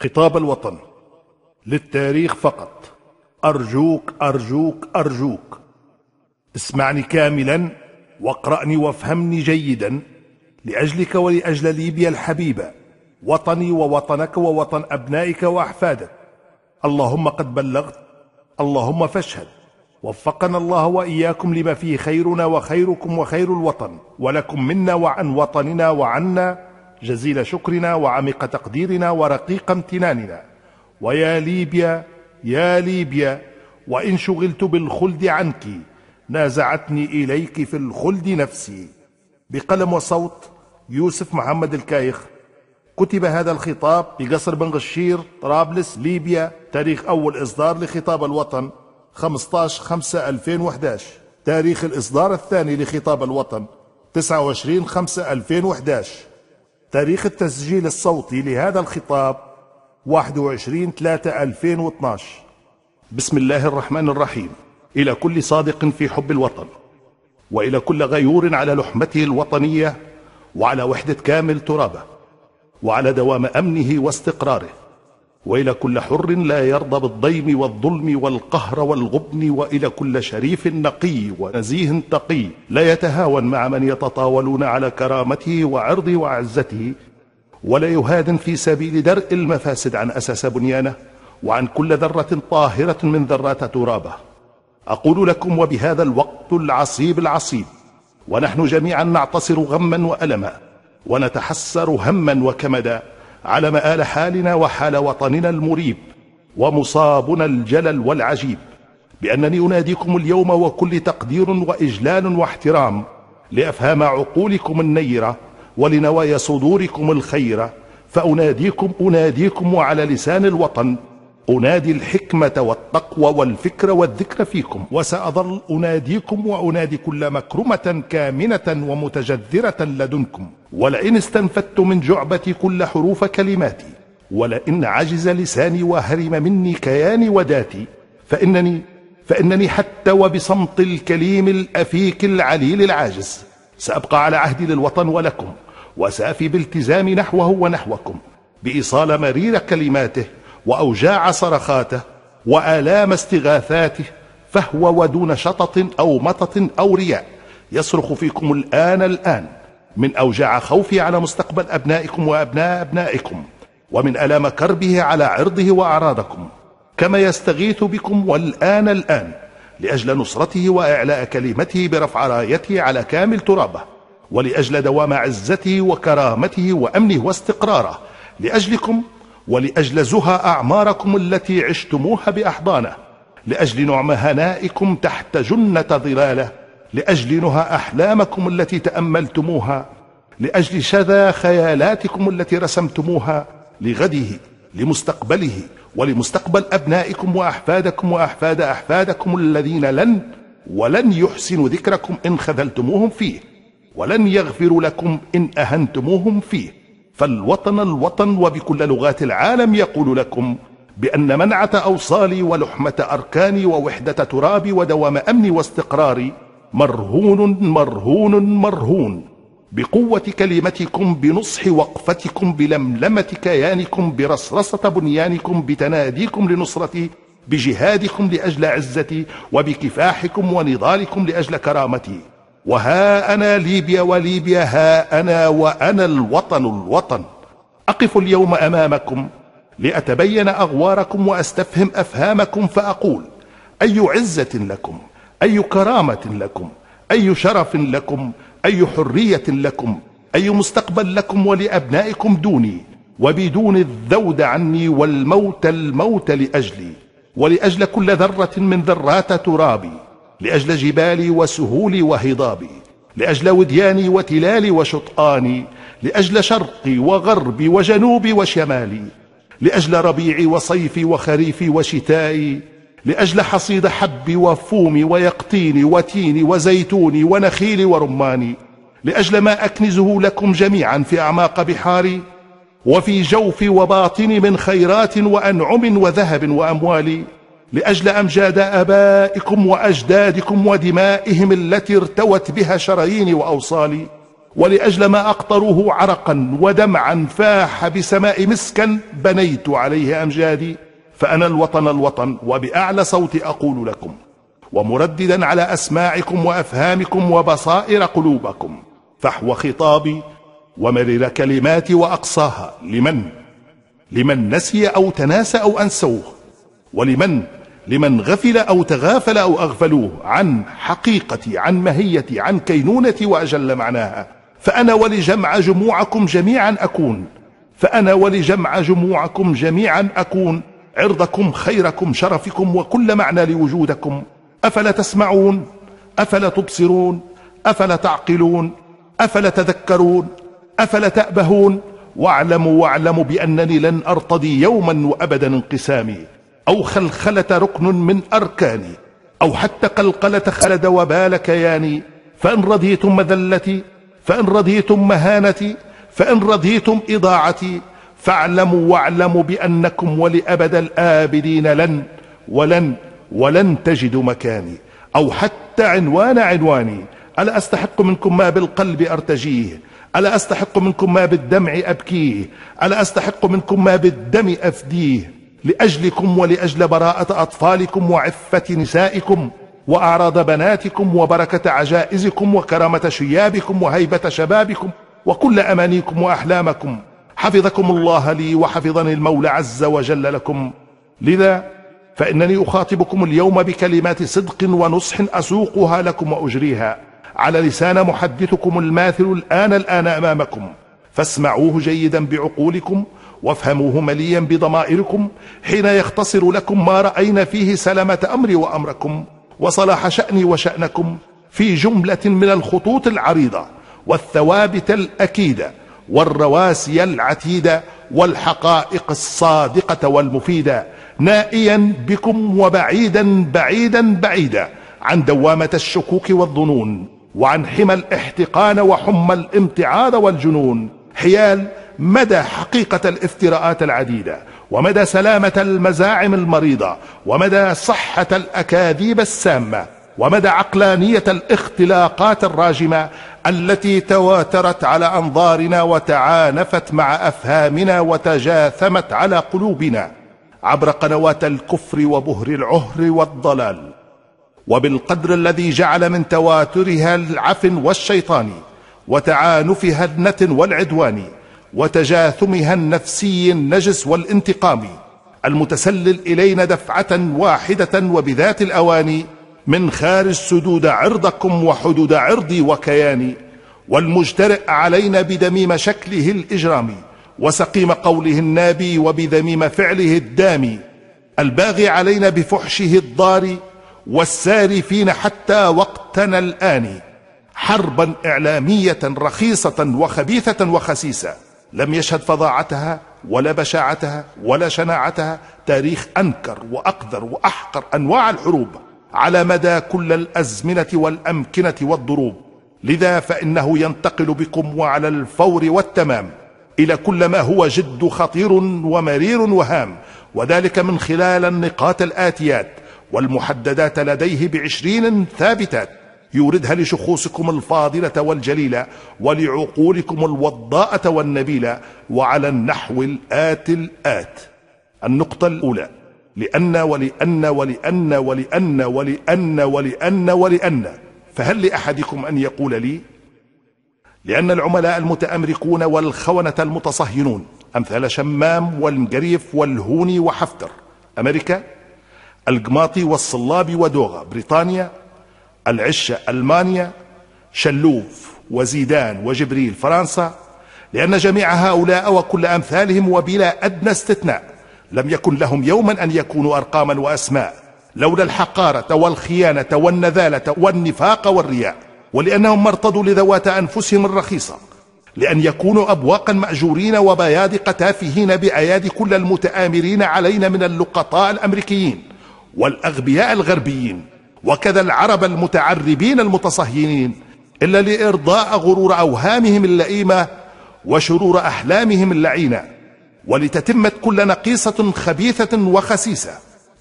خطاب الوطن للتاريخ فقط أرجوك أرجوك أرجوك اسمعني كاملا واقرأني وافهمني جيدا لأجلك ولأجل ليبيا الحبيبة وطني ووطنك ووطن أبنائك وأحفادك اللهم قد بلغت اللهم فاشهد وفقنا الله وإياكم لما فيه خيرنا وخيركم وخير الوطن ولكم منا وعن وطننا وعنا جزيل شكرنا وعميق تقديرنا ورقيق امتناننا ويا ليبيا يا ليبيا وإن شغلت بالخلد عنك نازعتني إليك في الخلد نفسي بقلم وصوت يوسف محمد الكايخ كتب هذا الخطاب بقصر بن غشير طرابلس ليبيا تاريخ أول إصدار لخطاب الوطن 15 5 2011 تاريخ الإصدار الثاني لخطاب الوطن 29 5 2011 تاريخ التسجيل الصوتي لهذا الخطاب 21 3 2012 بسم الله الرحمن الرحيم إلى كل صادق في حب الوطن وإلى كل غيور على لحمته الوطنية وعلى وحدة كامل ترابه وعلى دوام أمنه واستقراره وإلى كل حر لا يرضى بالضيم والظلم والقهر والغبن وإلى كل شريف نقي ونزيه تقي لا يتهاون مع من يتطاولون على كرامته وعرضه وعزته ولا يهادن في سبيل درء المفاسد عن أساس بنيانه وعن كل ذرة طاهرة من ذرات ترابه أقول لكم وبهذا الوقت العصيب العصيب ونحن جميعا نعتصر غما وألما ونتحسر هما وكمدا على مآل حالنا وحال وطننا المريب ومصابنا الجلل والعجيب بأنني أناديكم اليوم وكل تقدير وإجلال واحترام لأفهام عقولكم النيرة ولنوايا صدوركم الخيرة فأناديكم أناديكم وعلى لسان الوطن أنادي الحكمة والتقوى والفكر والذكر فيكم وسأظل أناديكم وأنادي كل مكرمة كامنة ومتجذرة لدنكم ولئن استنفدت من جعبتي كل حروف كلماتي ولئن عجز لساني وهرم مني كياني وداتي فإنني فإنني حتى وبصمت الكليم الأفيك العليل العاجز سأبقى على عهدي للوطن ولكم وسأفي بالتزام نحوه ونحوكم بإيصال مرير كلماته وأوجاع صرخاته وآلام استغاثاته فهو ودون شطط أو مطط أو رياء يصرخ فيكم الآن الآن من أوجاع خوفه على مستقبل أبنائكم وأبناء أبنائكم ومن ألام كربه على عرضه وأعراضكم كما يستغيث بكم والآن الآن لأجل نصرته وإعلاء كلمته برفع رايته على كامل ترابه ولأجل دوام عزته وكرامته وأمنه واستقراره لأجلكم ولأجل زهى أعماركم التي عشتموها بأحضانه لأجل نعم هنائكم تحت جنة ظلاله لأجل نهى أحلامكم التي تأملتموها لأجل شذا خيالاتكم التي رسمتموها لغده لمستقبله ولمستقبل أبنائكم وأحفادكم وأحفاد أحفادكم الذين لن ولن يحسنوا ذكركم إن خذلتموهم فيه ولن يغفروا لكم إن أهنتموهم فيه فالوطن الوطن وبكل لغات العالم يقول لكم بأن منعة أوصالي ولحمة أركاني ووحدة ترابي ودوام أمني واستقراري مرهون مرهون مرهون بقوة كلمتكم بنصح وقفتكم بلملمة كيانكم برصرصة بنيانكم بتناديكم لنصرتي بجهادكم لأجل عزتي وبكفاحكم ونضالكم لأجل كرامتي وها أنا ليبيا وليبيا ها أنا وأنا الوطن الوطن أقف اليوم أمامكم لأتبين أغواركم وأستفهم أفهامكم فأقول أي عزة لكم أي كرامة لكم أي شرف لكم أي حرية لكم أي مستقبل لكم ولأبنائكم دوني وبدون الذود عني والموت الموت لأجلي ولأجل كل ذرة من ذرات ترابي لأجل جبالي وسهولي وهضابي لأجل ودياني وتلالي وشطآني لأجل شرقي وغربي وجنوبي وشمالي لأجل ربيعي وصيفي وخريفي وشتائي لأجل حصيد حبي وفومي ويقطيني وتيني وزيتوني ونخيلي ورماني لأجل ما أكنزه لكم جميعا في أعماق بحاري وفي جوفي وباطني من خيرات وأنعم وذهب وأموالي لأجل أمجاد آبائكم وأجدادكم ودمائهم التي ارتوت بها شراييني وأوصالي ولأجل ما أقطروه عرقا ودمعا فاح بسماء مسكا بنيت عليه أمجادي فأنا الوطن الوطن وبأعلى صوتي أقول لكم ومرددا على أسماعكم وأفهامكم وبصائر قلوبكم فحو خطابي ومرر كلماتي وأقصاها لمن؟ لمن نسي أو تناسى أو أنسوه ولمن لمن غفل أو تغافل أو أغفلوه عن حقيقة عن ماهية عن كينونة وأجل معناها فأنا ولجمع جموعكم جميعا أكون فأنا ولجمع جموعكم جميعا أكون عرضكم خيركم شرفكم وكل معنى لوجودكم أفلا تسمعون أفلا تبصرون أفلا تعقلون أفلا تذكرون أفلا تأبهون واعلموا واعلموا بأنني لن أرتضي يوما وأبدا انقسامي أو خلخلة ركن من أركاني أو حتى قلقلة خلد وبال كياني فإن رضيتم مذلتي فإن رضيتم مهانتي فإن رضيتم إضاعتي فاعلموا واعلموا بأنكم ولأبد الآبدين لن ولن ولن تجدوا مكاني أو حتى عنوان عنواني ألا أستحق منكم ما بالقلب أرتجيه ألا أستحق منكم ما بالدمع أبكيه ألا أستحق منكم ما بالدم أفديه لأجلكم ولأجل براءة أطفالكم وعفة نسائكم وأعراض بناتكم وبركة عجائزكم وكرامة شيابكم وهيبة شبابكم وكل أمانيكم وأحلامكم حفظكم الله لي وحفظني المولى عز وجل لكم لذا فإنني أخاطبكم اليوم بكلمات صدق ونصح أسوقها لكم وأجريها على لسان محدثكم الماثل الآن الآن أمامكم فاسمعوه جيدا بعقولكم وافهموه مليا بضمائركم حين يختصر لكم ما رأينا فيه سلامة أمري وأمركم وصلاح شأني وشأنكم في جملة من الخطوط العريضة والثوابت الأكيدة والرواسي العتيدة والحقائق الصادقة والمفيدة نائيا بكم وبعيدا بعيدا بعيدا عن دوامة الشكوك والظنون وعن حمى الاحتقان وحمى الامتعاض والجنون حيال مدى حقيقة الافتراءات العديدة ومدى سلامة المزاعم المريضة ومدى صحة الأكاذيب السامة ومدى عقلانية الاختلاقات الراجمة التي تواترت على أنظارنا وتعانفت مع أفهامنا وتجاثمت على قلوبنا عبر قنوات الكفر وبهر العهر والضلال وبالقدر الذي جعل من تواترها العفن والشيطان وتعانفها النتن والعدواني وتجاثمها النفسي النجس والانتقامي المتسلل إلينا دفعة واحدة وبذات الأواني من خارج سدود عرضكم وحدود عرضي وكياني والمجترئ علينا بدميم شكله الإجرامي وسقيم قوله النابي وبذميم فعله الدامي الباغي علينا بفحشه الضاري والساري فينا حتى وقتنا الآن حربا إعلامية رخيصة وخبيثة وخسيسة لم يشهد فظاعتها ولا بشاعتها ولا شناعتها تاريخ أنكر وأقذر وأحقر أنواع الحروب على مدى كل الأزمنة والأمكنة والضروب لذا فإنه ينتقل بكم وعلى الفور والتمام إلى كل ما هو جد خطير ومرير وهام وذلك من خلال النقاط الآتيات والمحددات لديه بعشرين ثابتات يوردها لشخوصكم الفاضلة والجليلة ولعقولكم الوضاءة والنبيلة وعلى النحو الآت الآت النقطة الأولى لأن ولأن ولأن ولأن ولأن ولأن ولأن فهل لأحدكم أن يقول لي لأن العملاء المتأمركون والخونة المتصهينون أمثال شمام والمقريف والهوني وحفتر أمريكا القماطي والصلابي ودوغا بريطانيا العشة ألمانيا شلوف وزيدان وجبريل فرنسا لأن جميع هؤلاء وكل أمثالهم وبلا أدنى استثناء لم يكن لهم يوما أن يكونوا أرقاما وأسماء لولا الحقارة والخيانة والنذالة والنفاق والرياء ولأنهم مرتضوا لذوات أنفسهم الرخيصة لأن يكونوا أبواقا مأجورين وبيادق تافهين بأيادي كل المتآمرين علينا من اللقطاء الأمريكيين والأغبياء الغربيين وكذا العرب المتعربين المتصهينين إلا لإرضاء غرور أوهامهم اللئيمة وشرور أحلامهم اللعينة ولتتمت كل نقيصة خبيثة وخسيسة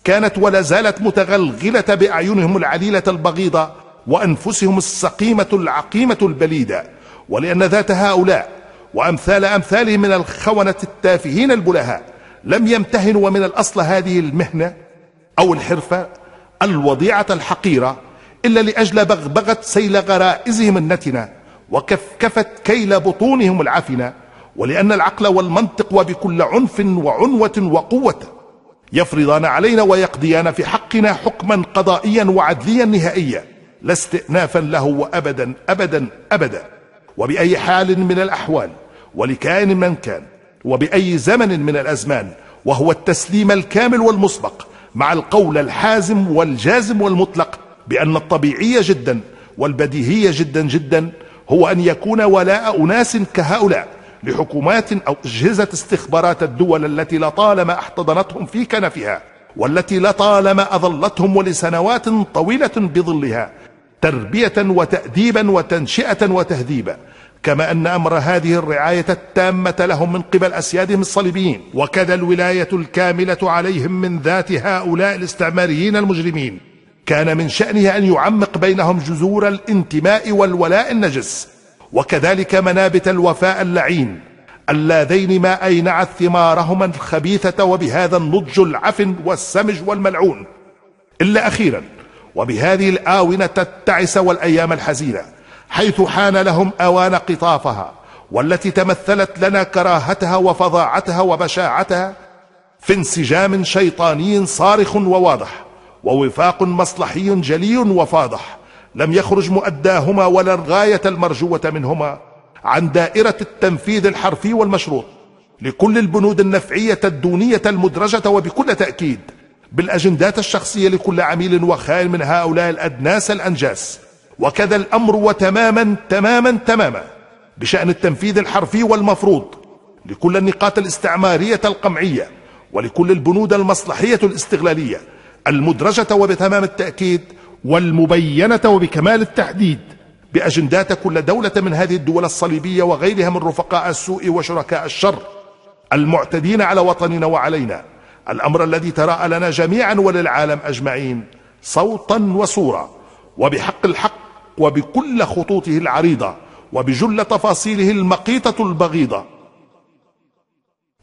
كانت ولا زالت متغلغلة بأعينهم العليلة البغيضة وأنفسهم السقيمة العقيمة البليدة ولأن ذات هؤلاء وأمثال أمثالهم من الخونة التافهين البلهاء لم يمتهنوا من الأصل هذه المهنة أو الحرفة الوضيعة الحقيرة إلا لأجل بغبغة سيل غرائزهم النتنة وكفكفت كيل بطونهم العفنة ولأن العقل والمنطق وبكل عنف وعنوة وقوة يفرضان علينا ويقضيان في حقنا حكما قضائيا وعدليا نهائيا لا استئنافا له وأبدا أبدا أبدا وبأي حال من الأحوال ولكائن من كان وبأي زمن من الأزمان وهو التسليم الكامل والمسبق مع القول الحازم والجازم والمطلق بأن الطبيعي جدا والبديهي جدا جدا هو أن يكون ولاء أناس كهؤلاء لحكومات أو أجهزة استخبارات الدول التي لطالما احتضنتهم في كنفها والتي لطالما أظلتهم ولسنوات طويلة بظلها تربية وتأديبا وتنشئة وتهذيبا كما أن أمر هذه الرعاية التامة لهم من قبل أسيادهم الصليبيين وكذا الولاية الكاملة عليهم من ذات هؤلاء الاستعماريين المجرمين كان من شأنه أن يعمق بينهم جذور الانتماء والولاء النجس وكذلك منابت الوفاء اللعين اللذين ما أينعت ثمارهما الخبيثة وبهذا النضج العفن والسمج والملعون إلا أخيرا وبهذه الآونة التعس والأيام الحزينة حيث حان لهم اوان قطافها والتي تمثلت لنا كراهتها وفظاعتها وبشاعتها في انسجام شيطاني صارخ وواضح ووفاق مصلحي جلي وفاضح لم يخرج مؤداهما ولا الغاية المرجوة منهما عن دائرة التنفيذ الحرفي والمشروط لكل البنود النفعية الدونية المدرجة وبكل تأكيد بالأجندات الشخصية لكل عميل وخال من هؤلاء الأدناس الأنجاس وكذا الأمر وتماما تماما تماما بشأن التنفيذ الحرفي والمفروض لكل النقاط الاستعمارية القمعية ولكل البنود المصلحية الاستغلالية المدرجة وبتمام التأكيد والمبينة وبكمال التحديد بأجندات كل دولة من هذه الدول الصليبية وغيرها من رفقاء السوء وشركاء الشر المعتدين على وطننا وعلينا الأمر الذي تراءى لنا جميعا وللعالم أجمعين صوتا وصورة وبحق الحق وبكل خطوطه العريضة وبجل تفاصيله المقيتة البغيضة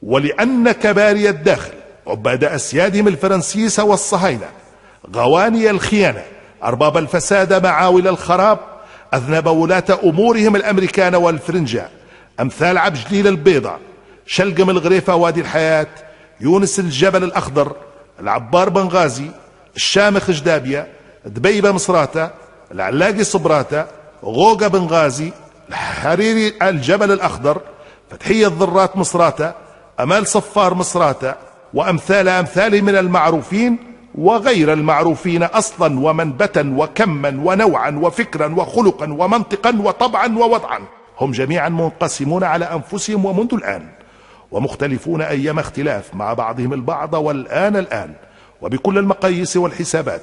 ولأن كباري الداخل عباد أسيادهم الفرنسيس والصهاينة غواني الخيانة أرباب الفساد معاول الخراب أذنب ولاة أمورهم الأمريكان والفرنجة أمثال عبجليل البيضة شلقم الغريفة وادي الحياة يونس الجبل الأخضر العبار بنغازي الشامخ جدابية دبيبة مصراتة العلاقي صبراته غوقة بنغازي الحريري الجبل الأخضر فتحية الذرات مصراتة أمال صفار مصراتة وأمثال أمثاله من المعروفين وغير المعروفين أصلا ومنبتا وكما ونوعا وفكرا وخلقا ومنطقا وطبعا ووضعا هم جميعا منقسمون على أنفسهم ومنذ الآن ومختلفون أيام اختلاف مع بعضهم البعض والآن الآن وبكل المقاييس والحسابات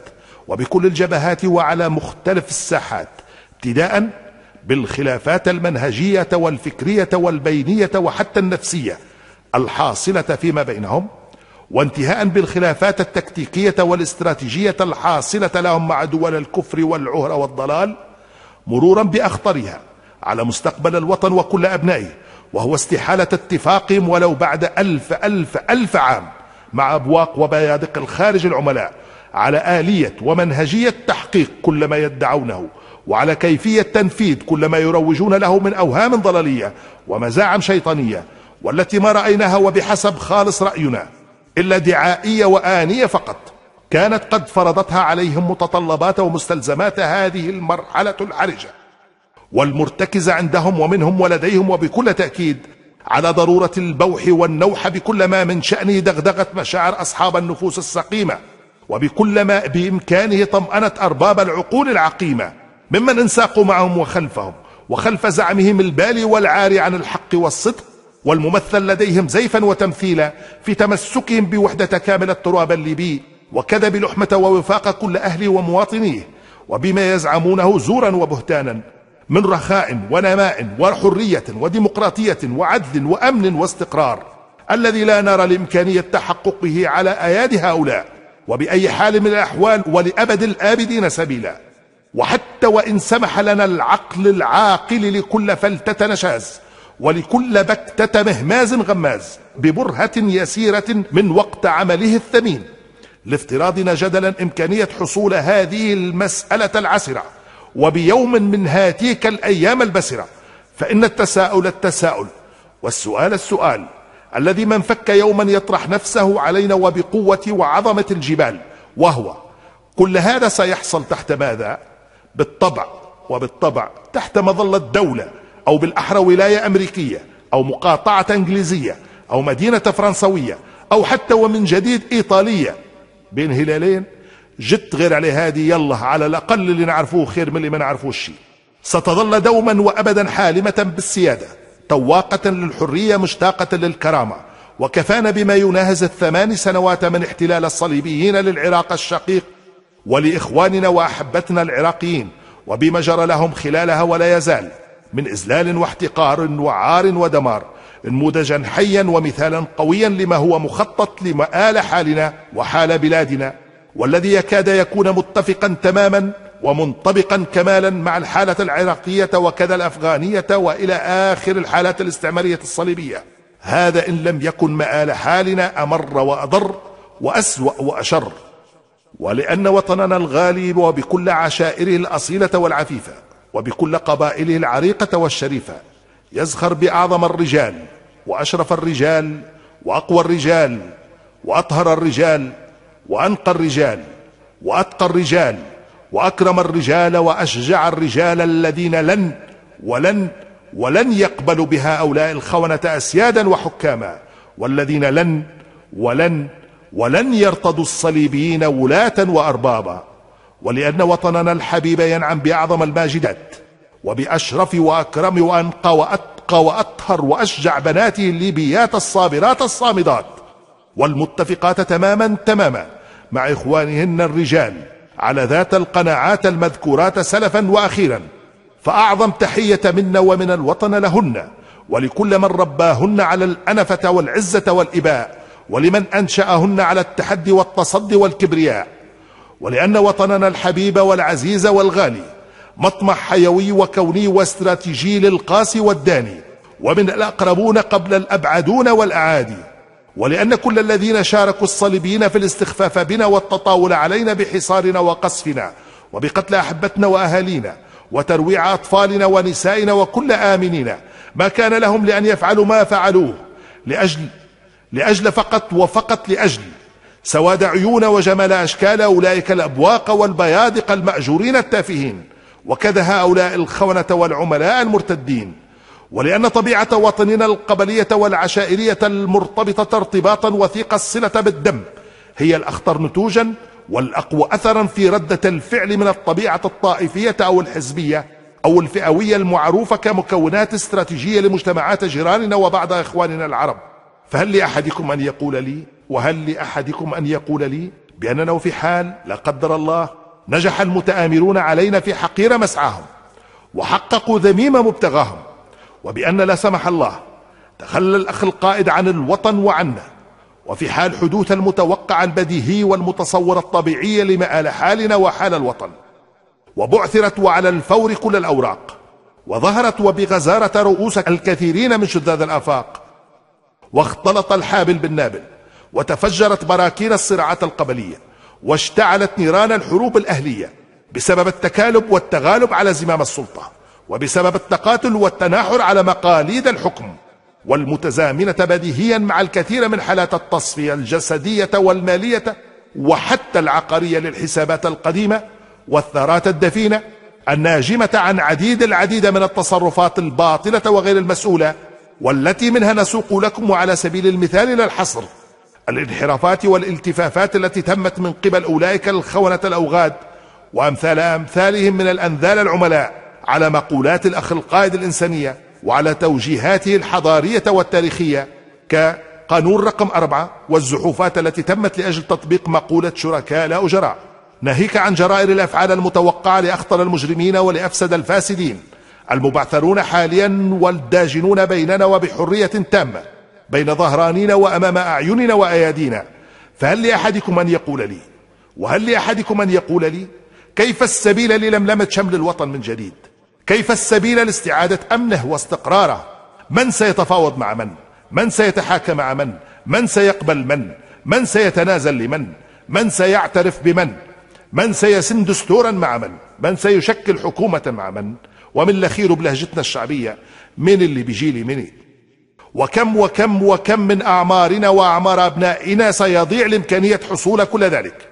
وبكل الجبهات وعلى مختلف الساحات ابتداء بالخلافات المنهجية والفكرية والبينية وحتى النفسية الحاصلة فيما بينهم وانتهاء بالخلافات التكتيكية والاستراتيجية الحاصلة لهم مع دول الكفر والعهر والضلال مرورا بأخطرها على مستقبل الوطن وكل أبنائه وهو استحالة اتفاقهم ولو بعد ألف ألف ألف عام مع أبواق وبيادق الخارج العملاء على آلية ومنهجية تحقيق كل ما يدعونه وعلى كيفية تنفيذ كل ما يروجون له من أوهام ضلالية ومزاعم شيطانية والتي ما رأيناها وبحسب خالص رأينا إلا دعائية وآنية فقط كانت قد فرضتها عليهم متطلبات ومستلزمات هذه المرحلة الحرجة والمرتكزة عندهم ومنهم ولديهم وبكل تأكيد على ضرورة البوح والنوح بكل ما من شأنه دغدغة مشاعر أصحاب النفوس السقيمة وبكل ما بإمكانه طمأنة أرباب العقول العقيمة ممن انساقوا معهم وخلفهم وخلف زعمهم البالي والعاري عن الحق والصدق والممثل لديهم زيفا وتمثيلا في تمسكهم بوحدة كامل التراب الليبي وكذب لحمة ووفاق كل أهله ومواطنيه وبما يزعمونه زورا وبهتانا من رخاء ونماء وحرية وديمقراطية وعدل وأمن واستقرار الذي لا نرى لإمكانية تحققه على أيادي هؤلاء وبأي حال من الأحوال ولأبد الآبدين سبيلا وحتى وإن سمح لنا العقل العاقل لكل فلتة نشاز ولكل بكتة مهماز غماز ببرهة يسيرة من وقت عمله الثمين لافتراضنا جدلا إمكانية حصول هذه المسألة العسرة وبيوم من هاتيك الأيام البسرة فإن التساؤل التساؤل والسؤال السؤال الذي من فك يوما يطرح نفسه علينا وبقوة وعظمة الجبال وهو كل هذا سيحصل تحت ماذا بالطبع وبالطبع تحت مظلة دولة أو بالأحرى ولاية أمريكية أو مقاطعة إنجليزية أو مدينة فرنسوية أو حتى ومن جديد إيطالية بين هلالين جت غير عليه هذه يلا على الأقل اللي نعرفوه خير من اللي ما نعرفوش شيء ستظل دوما وأبدا حالمة بالسيادة تواقة للحرية مشتاقة للكرامة وكفانا بما يناهز الثمان سنوات من احتلال الصليبيين للعراق الشقيق ولإخواننا وأحبتنا العراقيين وبما جرى لهم خلالها ولا يزال من إذلال واحتقار وعار ودمار انموذجا حيا ومثالا قويا لما هو مخطط لمآل حالنا وحال بلادنا والذي يكاد يكون متفقا تماما ومنطبقا كمالا مع الحالة العراقية وكذا الأفغانية وإلى آخر الحالات الاستعمارية الصليبية هذا إن لم يكن مآل حالنا أمر وأضر وأسوأ وأشر ولأن وطننا الغالي وبكل عشائره الأصيلة والعفيفة وبكل قبائله العريقة والشريفة يزخر بأعظم الرجال وأشرف الرجال وأقوى الرجال وأطهر الرجال وأنقى الرجال وأتقى الرجال وأكرم الرجال وأشجع الرجال الذين لن ولن ولن يقبلوا بهؤلاء الخونة أسيادا وحكاما والذين لن ولن ولن يرتضوا الصليبيين ولاة وأربابا ولأن وطننا الحبيب ينعم بأعظم الماجدات وبأشرف وأكرم وأنقى وأتقى وأطهر وأشجع بناته الليبيات الصابرات الصامدات والمتفقات تماما تماما مع إخوانهن الرجال على ذات القناعات المذكورات سلفا وأخيرا فأعظم تحية منا ومن الوطن لهن ولكل من رباهن على الأنفة والعزة والإباء ولمن أنشأهن على التحدي والتصدي والكبرياء ولأن وطننا الحبيب والعزيز والغالي مطمع حيوي وكوني واستراتيجي للقاسي والداني ومن الأقربون قبل الأبعدون والأعادي ولأن كل الذين شاركوا الصليبيين في الاستخفاف بنا والتطاول علينا بحصارنا وقصفنا وبقتل أحبتنا وأهالينا وترويع أطفالنا ونسائنا وكل آمنين ما كان لهم لأن يفعلوا ما فعلوه لأجل لأجل فقط وفقط لأجل سواد عيون وجمال أشكال أولئك الأبواق والبيادق المأجورين التافهين وكذا هؤلاء الخونة والعملاء المرتدين ولأن طبيعة وطننا القبلية والعشائرية المرتبطة ارتباطا وثيق الصلة بالدم هي الأخطر نتوجا والأقوى أثرا في ردة الفعل من الطبيعة الطائفية أو الحزبية أو الفئوية المعروفة كمكونات استراتيجية لمجتمعات جيراننا وبعض إخواننا العرب فهل لأحدكم أن يقول لي وهل لأحدكم أن يقول لي بأننا في حال لا قدر الله نجح المتآمرون علينا في حقير مسعاهم وحققوا ذميم مبتغاهم وبأن لا سمح الله تخلى الأخ القائد عن الوطن وعنا وفي حال حدوث المتوقع البديهي والمتصور الطبيعي لمآل حالنا وحال الوطن وبعثرت وعلى الفور كل الأوراق وظهرت وبغزارة رؤوس الكثيرين من شذاذ الآفاق واختلط الحابل بالنابل وتفجرت براكين الصراعات القبلية واشتعلت نيران الحروب الأهلية بسبب التكالب والتغالب على زمام السلطة وبسبب التقاتل والتناحر على مقاليد الحكم والمتزامنة بديهيا مع الكثير من حالات التصفية الجسدية والمالية وحتى العقارية للحسابات القديمة والثارات الدفينة الناجمة عن عديد العديد من التصرفات الباطلة وغير المسؤولة والتي منها نسوق لكم على سبيل المثال إلى الحصر الانحرافات والالتفافات التي تمت من قبل أولئك الخونة الأوغاد وأمثال أمثالهم من الأنذال العملاء على مقولات الأخ القائد الإنسانية وعلى توجيهاته الحضارية والتاريخية كقانون رقم أربعة والزحوفات التي تمت لأجل تطبيق مقولة شركاء لا أجراء ناهيك عن جرائر الأفعال المتوقعة لأخطر المجرمين ولأفسد الفاسدين المبعثرون حاليا والداجنون بيننا وبحرية تامة بين ظهرانينا وأمام أعيننا وأيادينا فهل لأحدكم أن يقول لي وهل لأحدكم أن يقول لي كيف السبيل للملمة شمل الوطن من جديد كيف السبيل لاستعادة أمنه واستقراره من سيتفاوض مع من من سيتحاكى مع من من سيقبل من من سيتنازل لمن من سيعترف بمن من سيسن دستورا مع من من سيشكل حكومة مع من ومن الأخير بلهجتنا الشعبية من اللي بيجي لي مني وكم وكم وكم من أعمارنا وأعمار أبنائنا سيضيع لإمكانية حصول كل ذلك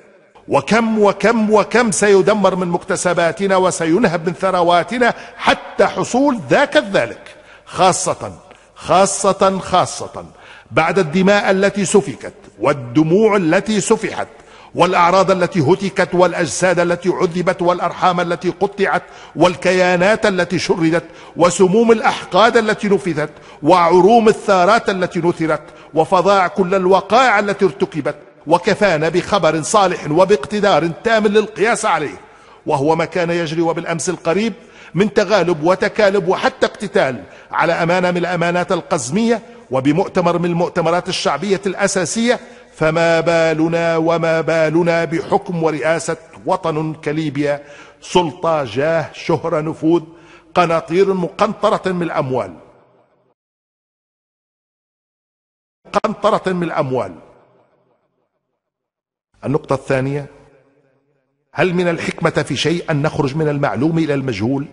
وكم وكم وكم سيدمر من مكتسباتنا وسينهب من ثرواتنا حتى حصول ذاك الذلك خاصة خاصة خاصة بعد الدماء التي سفكت والدموع التي سفحت والأعراض التي هتكت والأجساد التي عذبت والأرحام التي قطعت والكيانات التي شردت وسموم الأحقاد التي نفذت وعروم الثارات التي نثرت وفضاع كل الوقائع التي ارتكبت وكفانا بخبر صالح وباقتدار تام للقياس عليه وهو ما كان يجري وبالأمس القريب من تغالب وتكالب وحتى اقتتال على أمانة من الأمانات القزمية وبمؤتمر من المؤتمرات الشعبية الأساسية فما بالنا وما بالنا بحكم ورئاسة وطن كليبيا سلطة جاه شهرة نفوذ قناطير مقنطرة من الأموال قنطرة من الأموال النقطة الثانية هل من الحكمة في شيء أن نخرج من المعلوم إلى المجهول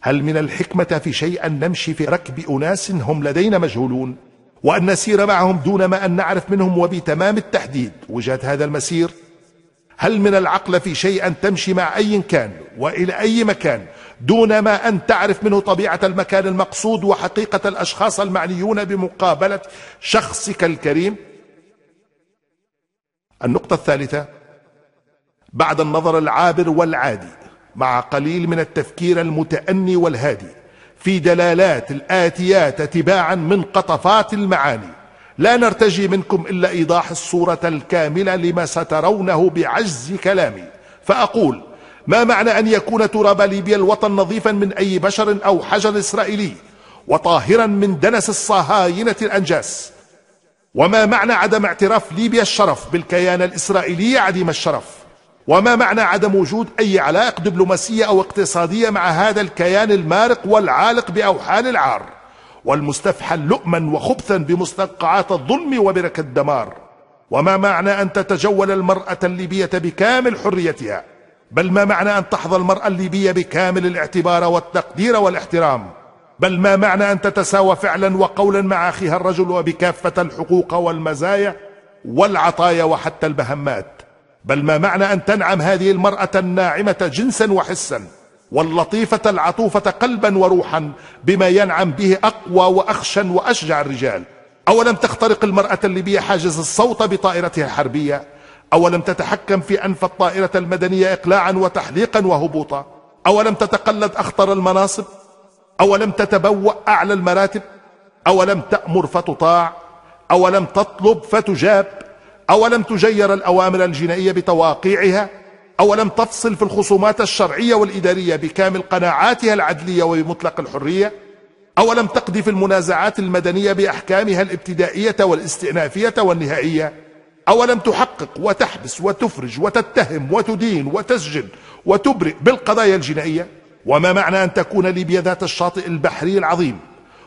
هل من الحكمة في شيء أن نمشي في ركب أناس هم لدينا مجهولون وأن نسير معهم دون ما أن نعرف منهم وبتمام التحديد وجهة هذا المسير هل من العقل في شيء أن تمشي مع أي كان وإلى أي مكان دون ما أن تعرف منه طبيعة المكان المقصود وحقيقة الأشخاص المعنيون بمقابلة شخصك الكريم النقطة الثالثة بعد النظر العابر والعادي مع قليل من التفكير المتأني والهادي في دلالات الآتيات تباعا من قطفات المعاني لا نرتجي منكم إلا إيضاح الصورة الكاملة لما سترونه بعجز كلامي فأقول ما معنى أن يكون تراب ليبيا الوطن نظيفا من أي بشر أو حجر إسرائيلي وطاهرا من دنس الصهاينة الأنجاس وما معنى عدم اعتراف ليبيا الشرف بالكيان الاسرائيلي عديم الشرف وما معنى عدم وجود أي علاقة دبلوماسية أو اقتصادية مع هذا الكيان المارق والعالق بأوحال العار والمستفحل لؤما وخبثا بمستنقعات الظلم وبرك الدمار وما معنى أن تتجول المرأة الليبية بكامل حريتها بل ما معنى أن تحظى المرأة الليبية بكامل الاعتبار والتقدير والاحترام بل ما معنى أن تتساوى فعلا وقولا مع أخيها الرجل وبكافة الحقوق والمزايا والعطايا وحتى البهمات بل ما معنى أن تنعم هذه المرأة الناعمة جنسا وحسا واللطيفة العطوفة قلبا وروحا بما ينعم به أقوى وأخشن وأشجع الرجال أولم تخترق المرأة الليبية حاجز الصوت بطائرتها الحربية أولم تتحكم في أنف الطائرة المدنية إقلاعا وتحليقا وهبوطا أولم تتقلد أخطر المناصب أولم تتبوأ أعلى المراتب أولم تأمر فتطاع أولم تطلب فتجاب أولم تجير الأوامر الجنائية بتواقيعها أولم تفصل في الخصومات الشرعية والإدارية بكامل قناعاتها العدلية وبمطلق الحرية أولم تقضي في المنازعات المدنية بأحكامها الابتدائية والاستئنافية والنهائية أولم تحقق وتحبس وتفرج وتتهم وتدين وتسجن وتبرئ بالقضايا الجنائية وما معنى أن تكون ليبيا ذات الشاطئ البحري العظيم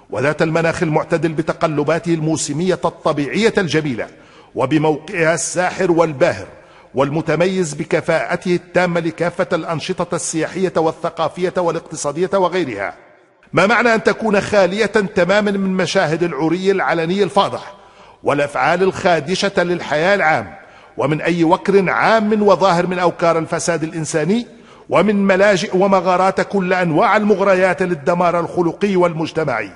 وذات المناخ المعتدل بتقلباته الموسمية الطبيعية الجميلة وبموقعها الساحر والباهر والمتميز بكفاءته التامة لكافة الأنشطة السياحية والثقافية والاقتصادية وغيرها ما معنى أن تكون خالية تماما من مشاهد العري العلني الفاضح والأفعال الخادشة للحياة العام ومن أي وكر عام وظاهر من أوكار الفساد الإنساني ومن ملاجئ ومغارات كل أنواع المغريات للدمار الخلقي والمجتمعي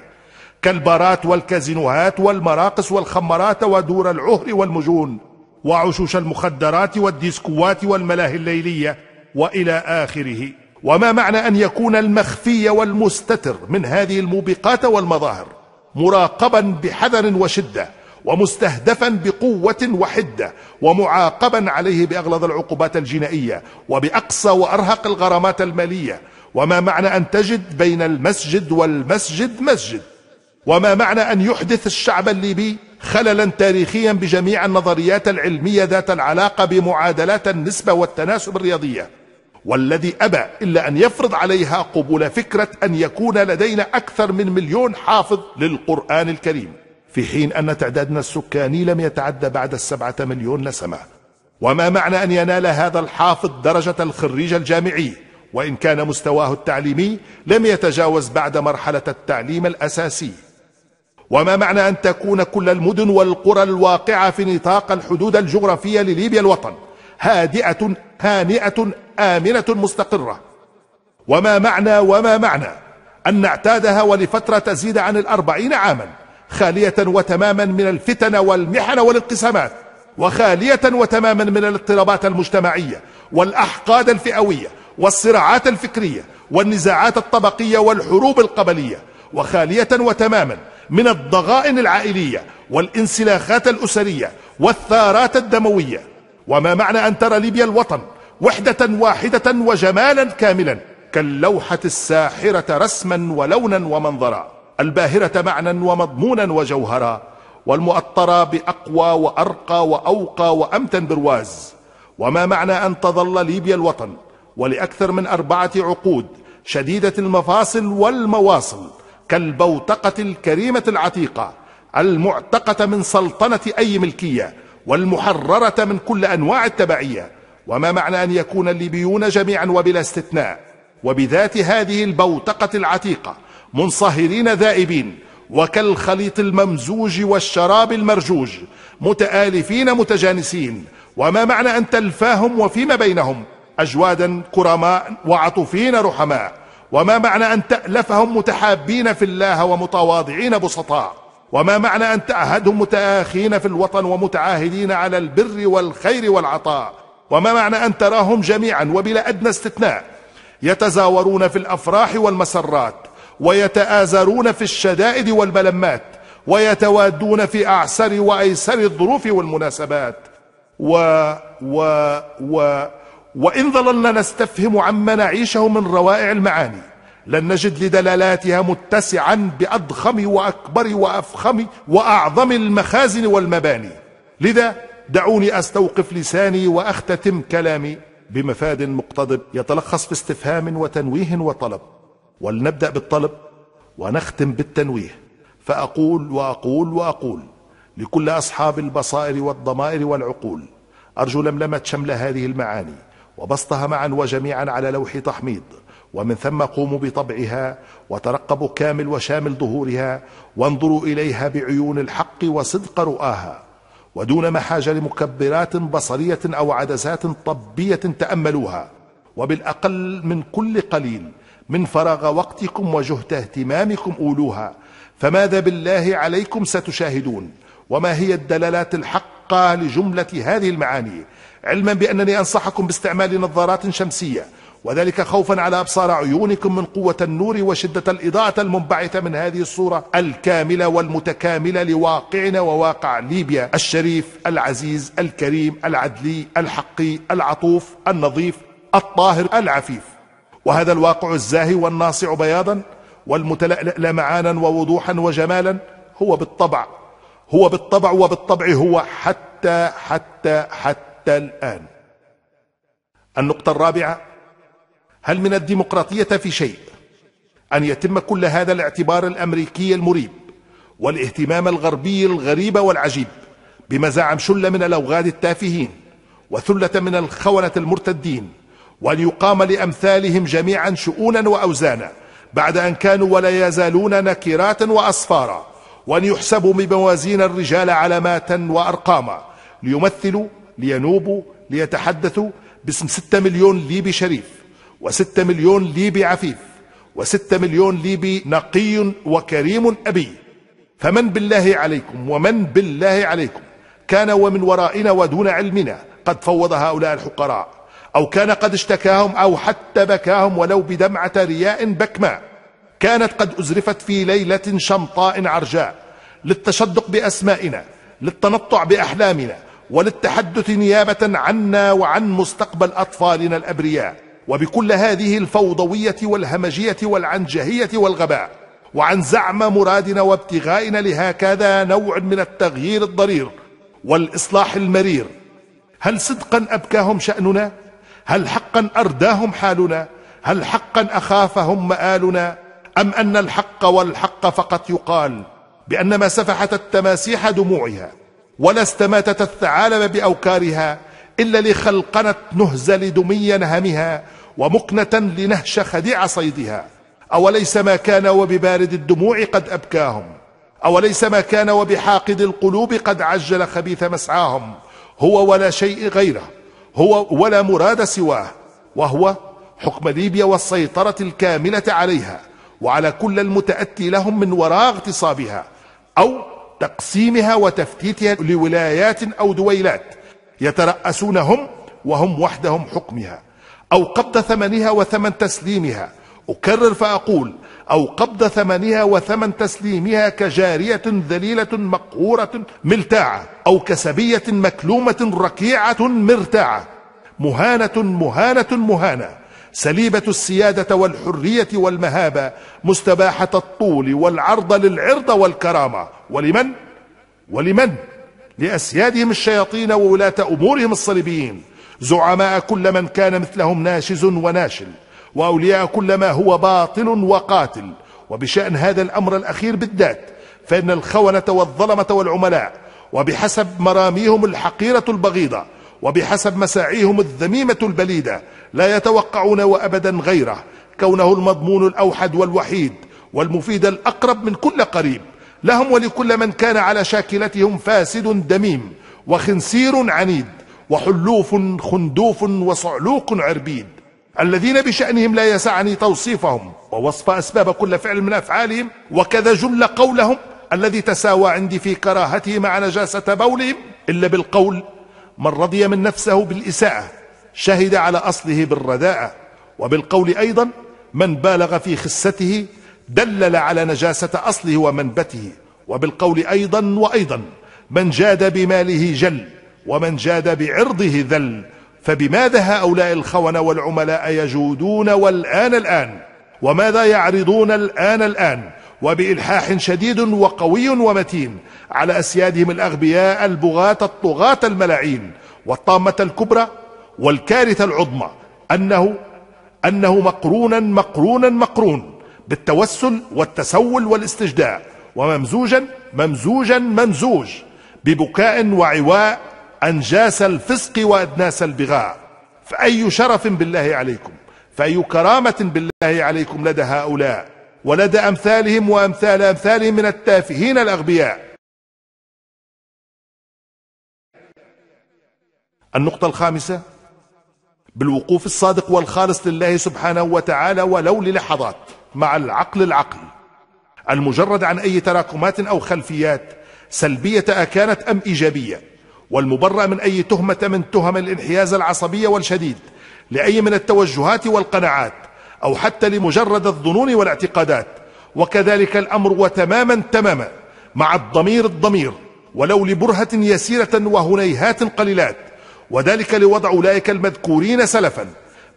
كالبارات والكازينوهات والمراقص والخمرات ودور العهر والمجون وعشوش المخدرات والديسكوات والملاهي الليلية وإلى آخره وما معنى أن يكون المخفي والمستتر من هذه الموبقات والمظاهر مراقبا بحذر وشدة ومستهدفا بقوة وحدة ومعاقبا عليه بأغلظ العقوبات الجنائية وبأقصى وأرهق الغرامات المالية وما معنى أن تجد بين المسجد والمسجد مسجد وما معنى أن يحدث الشعب الليبي خللا تاريخيا بجميع النظريات العلمية ذات العلاقة بمعادلات النسبة والتناسب الرياضية والذي أبى إلا أن يفرض عليها قبول فكرة أن يكون لدينا أكثر من مليون حافظ للقرآن الكريم في حين أن تعدادنا السكاني لم يتعدى بعد السبعة مليون نسمة وما معنى أن ينال هذا الحافظ درجة الخريج الجامعي وإن كان مستواه التعليمي لم يتجاوز بعد مرحلة التعليم الأساسي وما معنى أن تكون كل المدن والقرى الواقعة في نطاق الحدود الجغرافية لليبيا الوطن هادئة هانئة آمنة مستقرة وما معنى وما معنى أن نعتادها ولفترة تزيد عن الأربعين عاماً خالية وتماما من الفتن والمحن والانقسامات وخالية وتماما من الاضطرابات المجتمعية والأحقاد الفئوية والصراعات الفكرية والنزاعات الطبقية والحروب القبلية وخالية وتماما من الضغائن العائلية والانسلاخات الأسرية والثارات الدموية وما معنى أن ترى ليبيا الوطن وحدة واحدة وجمالا كاملا كاللوحة الساحرة رسما ولونا ومنظرا الباهرة معنى ومضمونا وجوهرا والمؤطرة بأقوى وأرقى وأوقى وأمتن برواز وما معنى أن تظل ليبيا الوطن ولأكثر من أربعة عقود شديدة المفاصل والمواصل كالبوتقة الكريمة العتيقة المعتقة من سلطنة أي ملكية والمحررة من كل أنواع التبعية وما معنى أن يكون الليبيون جميعا وبلا استثناء وبذات هذه البوتقة العتيقة منصهرين ذائبين وكالخليط الممزوج والشراب المرجوج متآلفين متجانسين وما معنى أن تلفاهم وفيما بينهم أجوادا كرماء وعطوفين رحماء وما معنى أن تألفهم متحابين في الله ومتواضعين بسطاء وما معنى أن تعهدهم متآخين في الوطن ومتعاهدين على البر والخير والعطاء وما معنى أن تراهم جميعا وبلا أدنى استثناء يتزاورون في الأفراح والمسرات ويتآزرون في الشدائد والملمات ويتوادون في أعسر وأيسر الظروف والمناسبات و و و وإن ظللنا نستفهم عما نعيشه من روائع المعاني لن نجد لدلالاتها متسعا بأضخم وأكبر وأفخم وأعظم المخازن والمباني لذا دعوني أستوقف لساني وأختتم كلامي بمفاد مقتضب يتلخص في استفهام وتنويه وطلب ولنبدأ بالطلب ونختم بالتنويه فأقول وأقول وأقول لكل أصحاب البصائر والضمائر والعقول أرجو لملمة شمل هذه المعاني وبسطها معا وجميعا على لوح تحميض ومن ثم قوموا بطبعها وترقبوا كامل وشامل ظهورها وانظروا إليها بعيون الحق وصدق رؤاها ودون محاجة لمكبرات بصرية أو عدسات طبية تأملوها وبالأقل من كل قليل من فراغ وقتكم وجهد اهتمامكم أولوها فماذا بالله عليكم ستشاهدون وما هي الدلالات الحقة لجملة هذه المعاني علما بأنني أنصحكم باستعمال نظارات شمسية وذلك خوفا على أبصار عيونكم من قوة النور وشدة الإضاءة المنبعثة من هذه الصورة الكاملة والمتكاملة لواقعنا وواقع ليبيا الشريف العزيز الكريم العدلي الحقي العطوف النظيف الطاهر العفيف وهذا الواقع الزاهي والناصع بياضا والمتلألأ لمعانا ووضوحا وجمالا هو بالطبع هو بالطبع وبالطبع هو حتى حتى حتى الآن النقطة الرابعة هل من الديمقراطية في شيء أن يتم كل هذا الاعتبار الأمريكي المريب والاهتمام الغربي الغريب والعجيب بمزاعم شلة من الأوغاد التافهين وثلة من الخونة المرتدين وأن يقام لأمثالهم جميعا شؤونا وأوزانا بعد أن كانوا ولا يزالون نكرات وأصفارا وأن يحسبوا بموازين الرجال علامات وأرقاما ليمثلوا لينوبوا ليتحدثوا باسم 6 مليون ليبي شريف و6 مليون ليبي عفيف و6 مليون ليبي نقي وكريم أبي فمن بالله عليكم ومن بالله عليكم كان ومن ورائنا ودون علمنا قد فوض هؤلاء الحقراء أو كان قد اشتكاهم أو حتى بكاهم ولو بدمعة رياء بكما كانت قد أزرفت في ليلة شمطاء عرجاء للتشدق بأسمائنا للتنطع بأحلامنا وللتحدث نيابة عنا وعن مستقبل أطفالنا الأبرياء وبكل هذه الفوضوية والهمجية والعنجهية والغباء وعن زعم مرادنا وابتغائنا لهكذا نوع من التغيير الضرير والإصلاح المرير هل صدقا أبكاهم شأننا؟ هل حقا أرداهم حالنا هل حقا أخافهم مآلنا أم أن الحق والحق فقط يقال بأن ما سفحت التماسيح دموعها ولا استماتت الثعالب بأوكارها إلا لخلقنة نهز لدمي نهمها ومقنة لنهش خديع صيدها أوليس ما كان وببارد الدموع قد أبكاهم أوليس ما كان وبحاقد القلوب قد عجل خبيث مسعاهم هو ولا شيء غيره هو ولا مراد سواه وهو حكم ليبيا والسيطرة الكاملة عليها وعلى كل المتأتي لهم من وراء اغتصابها أو تقسيمها وتفتيتها لولايات أو دويلات يترأسون هم وهم وحدهم حكمها أو قبض ثمنها وثمن تسليمها أكرر فأقول أو قبض ثمنها وثمن تسليمها كجارية ذليلة مقهورة ملتاعة أو كسبية مكلومة ركيعة مرتاعة مهانة مهانة مهانة سليبة السيادة والحرية والمهابة مستباحة الطول والعرض للعرض والكرامة ولمن؟ ولمن؟ لأسيادهم الشياطين وولاة أمورهم الصليبيين زعماء كل من كان مثلهم ناشز وناشل وأولياء كل ما هو باطل وقاتل وبشأن هذا الأمر الأخير بالذات فإن الخونة والظلمة والعملاء وبحسب مراميهم الحقيرة البغيضة وبحسب مساعيهم الذميمة البليدة لا يتوقعون وأبدا غيره كونه المضمون الأوحد والوحيد والمفيد الأقرب من كل قريب لهم ولكل من كان على شاكلتهم فاسد دميم وخنسير عنيد وحلوف خندوف وصعلوق عربيد الذين بشأنهم لا يسعني توصيفهم ووصف أسباب كل فعل من أفعالهم وكذا جل قولهم الذي تساوى عندي في كراهته مع نجاسة بولهم إلا بالقول من رضي من نفسه بالإساءة شهد على أصله بالرداءة وبالقول أيضا من بالغ في خسته دلل على نجاسة أصله ومنبته وبالقول أيضا وأيضا من جاد بماله جل ومن جاد بعرضه ذل فبماذا هؤلاء الخونة والعملاء يجودون والآن الآن وماذا يعرضون الآن الآن وبإلحاح شديد وقوي ومتين على أسيادهم الأغبياء البغاة الطغاة الملاعين والطامة الكبرى والكارثة العظمى أنه أنه مقرونا مقرونا مقرون بالتوسل والتسول والاستجداء وممزوجا ممزوجا ممزوج ببكاء وعواء أنجاس الفسق وأدناس البغاء فأي شرف بالله عليكم فأي كرامة بالله عليكم لدى هؤلاء ولدى أمثالهم وأمثال أمثالهم من التافهين الأغبياء النقطة الخامسة بالوقوف الصادق والخالص لله سبحانه وتعالى ولو للحظات مع العقل العقل المجرد عن أي تراكمات أو خلفيات سلبية أكانت أم إيجابية والمبرأ من أي تهمة من تهم الانحياز العصبي والشديد لأي من التوجهات والقناعات أو حتى لمجرد الظنون والاعتقادات وكذلك الأمر وتماما تماما مع الضمير الضمير ولو لبرهة يسيرة وهنيهات قليلات وذلك لوضع أولئك المذكورين سلفا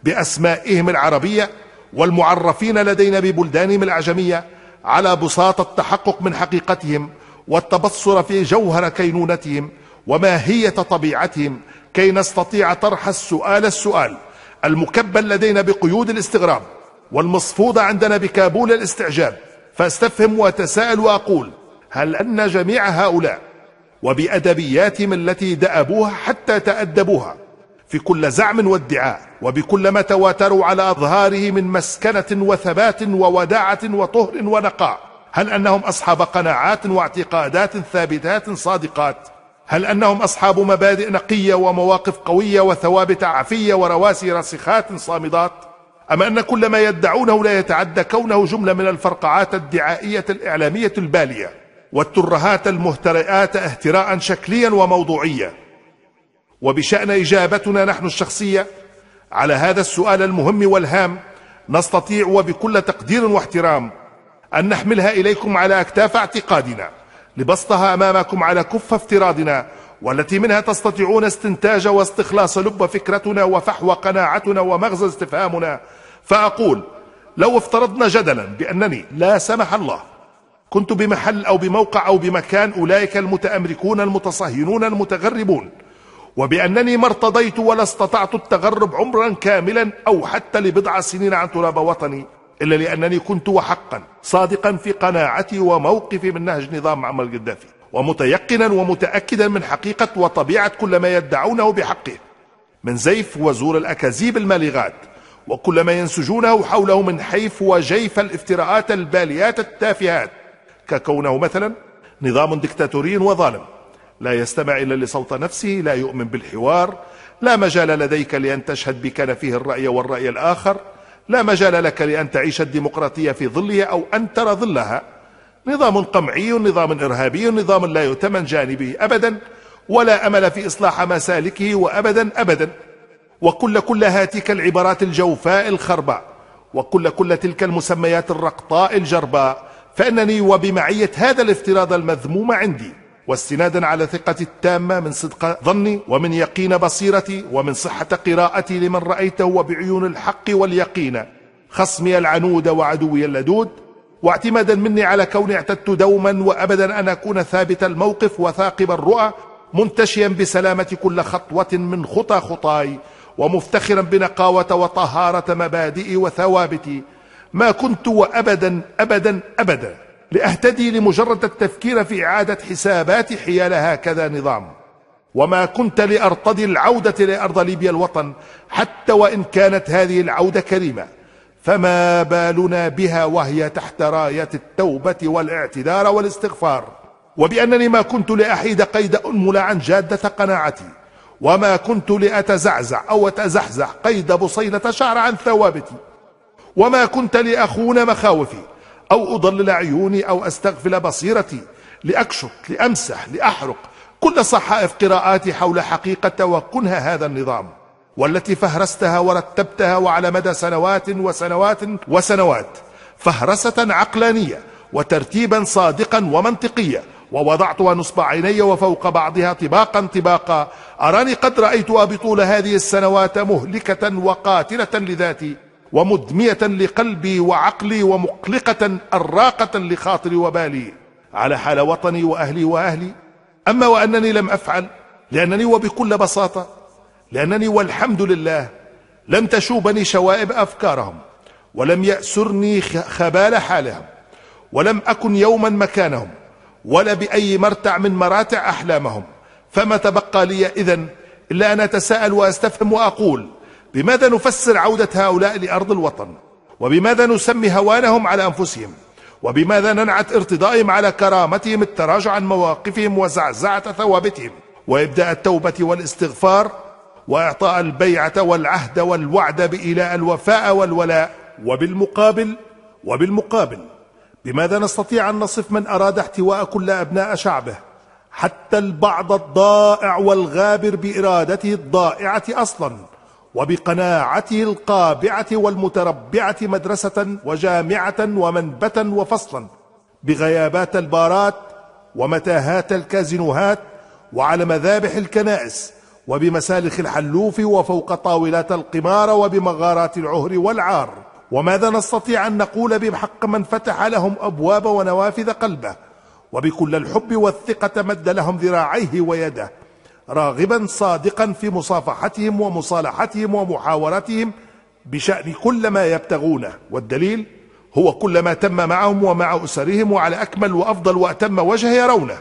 بأسمائهم العربية والمعرفين لدينا ببلدانهم الأعجمية على بساط التحقق من حقيقتهم والتبصر في جوهر كينونتهم وماهية طبيعتهم كي نستطيع طرح السؤال السؤال المكبل لدينا بقيود الاستغراب والمصفوضة عندنا بكابول الاستعجاب فاستفهم واتساءل وأقول هل أن جميع هؤلاء وبأدبياتهم التي دأبوها حتى تأدبوها في كل زعم وادعاء وبكل ما تواتروا على أظهاره من مسكنة وثبات ووداعة وطهر ونقاء هل أنهم أصحاب قناعات واعتقادات ثابتات صادقات هل أنهم أصحاب مبادئ نقية ومواقف قوية وثوابت عفية ورواسي راسخات صامدات أم أن كل ما يدعونه لا يتعدى كونه جملة من الفرقعات الدعائية الإعلامية البالية والترهات المهترئات اهتراء شكليا وموضوعيا وبشأن إجابتنا نحن الشخصية على هذا السؤال المهم والهام نستطيع وبكل تقدير واحترام أن نحملها إليكم على أكتاف اعتقادنا لبسطها أمامكم على كف افتراضنا والتي منها تستطيعون استنتاج واستخلاص لب فكرتنا وفحوى قناعتنا ومغزى استفهامنا فأقول لو افترضنا جدلا بأنني لا سمح الله كنت بمحل أو بموقع أو بمكان أولئك المتأمركون المتصهينون المتغربون وبأنني ما ارتضيت ولا استطعت التغرب عمرا كاملا أو حتى لبضع سنين عن تراب وطني إلا لأنني كنت وحقا صادقا في قناعتي وموقفي من نهج نظام معمر القذافي ومتيقنا ومتأكدا من حقيقة وطبيعة كل ما يدعونه بحقه من زيف وزور الأكاذيب المالغات وكل ما ينسجونه حوله من حيف وجيف الافتراءات الباليات التافهات ككونه مثلا نظام دكتاتوري وظالم لا يستمع إلا لصوت نفسه لا يؤمن بالحوار لا مجال لديك لأن تشهد بك فيه الرأي والرأي الآخر لا مجال لك لأن تعيش الديمقراطية في ظلها أو أن ترى ظلها نظام قمعي نظام إرهابي نظام لا يؤتمن جانبه أبدا ولا أمل في إصلاح مسالكه وأبدا أبدا وكل كل هاتيك العبارات الجوفاء الخرباء وكل كل تلك المسميات الرقطاء الجرباء فإنني وبمعية هذا الافتراض المذموم عندي واستنادا على ثقتي التامة من صدق ظني ومن يقين بصيرتي ومن صحة قراءتي لمن رأيته وبعيون الحق واليقين خصمي العنود وعدوي اللدود واعتمادا مني على كوني اعتدت دوما وأبدا أن أكون ثابت الموقف وثاقب الرؤى منتشيا بسلامة كل خطوة من خطى خطاي ومفتخرا بنقاوة وطهارة مبادئي وثوابتي ما كنت وأبدا أبدا أبدا لأهتدي لمجرد التفكير في إعادة حسابات حيال هكذا نظام وما كنت لأرتضي العودة لأرض ليبيا الوطن حتى وإن كانت هذه العودة كريمة فما بالنا بها وهي تحت راية التوبة والاعتذار والاستغفار وبأنني ما كنت لأحيد قيد أنملة عن جادة قناعتي وما كنت لأتزعزع أو أتزحزح قيد بصيلة شعر عن ثوابتي وما كنت لأخون مخاوفي أو أضلل عيوني أو أستغفل بصيرتي لأكشط لأمسح لأحرق كل صحائف قراءاتي حول حقيقة وكنها هذا النظام والتي فهرستها ورتبتها وعلى مدى سنوات وسنوات وسنوات فهرسة عقلانية وترتيبا صادقا ومنطقيا ووضعتها نصب عيني وفوق بعضها طباقا طباقا أراني قد رأيتها بطول هذه السنوات مهلكة وقاتلة لذاتي ومدمية لقلبي وعقلي ومقلقة أراقة لخاطري وبالي على حال وطني وأهلي وأهلي أما وأنني لم أفعل لأنني وبكل بساطة لأنني والحمد لله لم تشوبني شوائب أفكارهم ولم يأسرني خبال حالهم ولم أكن يوما مكانهم ولا بأي مرتع من مراتع أحلامهم فما تبقى لي إذن إلا أن أتساءل وأستفهم وأقول بماذا نفسر عودة هؤلاء لأرض الوطن وبماذا نسمي هوانهم على أنفسهم وبماذا ننعت ارتضائهم على كرامتهم التراجع عن مواقفهم وزعزعة ثوابتهم وإبداء التوبة والاستغفار وإعطاء البيعة والعهد والوعد بإلاء الوفاء والولاء وبالمقابل وبالمقابل بماذا نستطيع أن نصف من أراد احتواء كل أبناء شعبه حتى البعض الضائع والغابر بإرادته الضائعة أصلا وبقناعته القابعة والمتربعة مدرسة وجامعة ومنبتا وفصلا بغيابات البارات ومتاهات الكازينوهات وعلى مذابح الكنائس وبمسالخ الحلوف وفوق طاولات القمار وبمغارات العهر والعار وماذا نستطيع أن نقول بحق من فتح لهم أبواب ونوافذ قلبه وبكل الحب والثقة مد لهم ذراعيه ويده راغبا صادقا في مصافحتهم ومصالحتهم ومحاورتهم بشأن كل ما يبتغونه والدليل هو كل ما تم معهم ومع أسرهم وعلى أكمل وأفضل وأتم وجه يرونه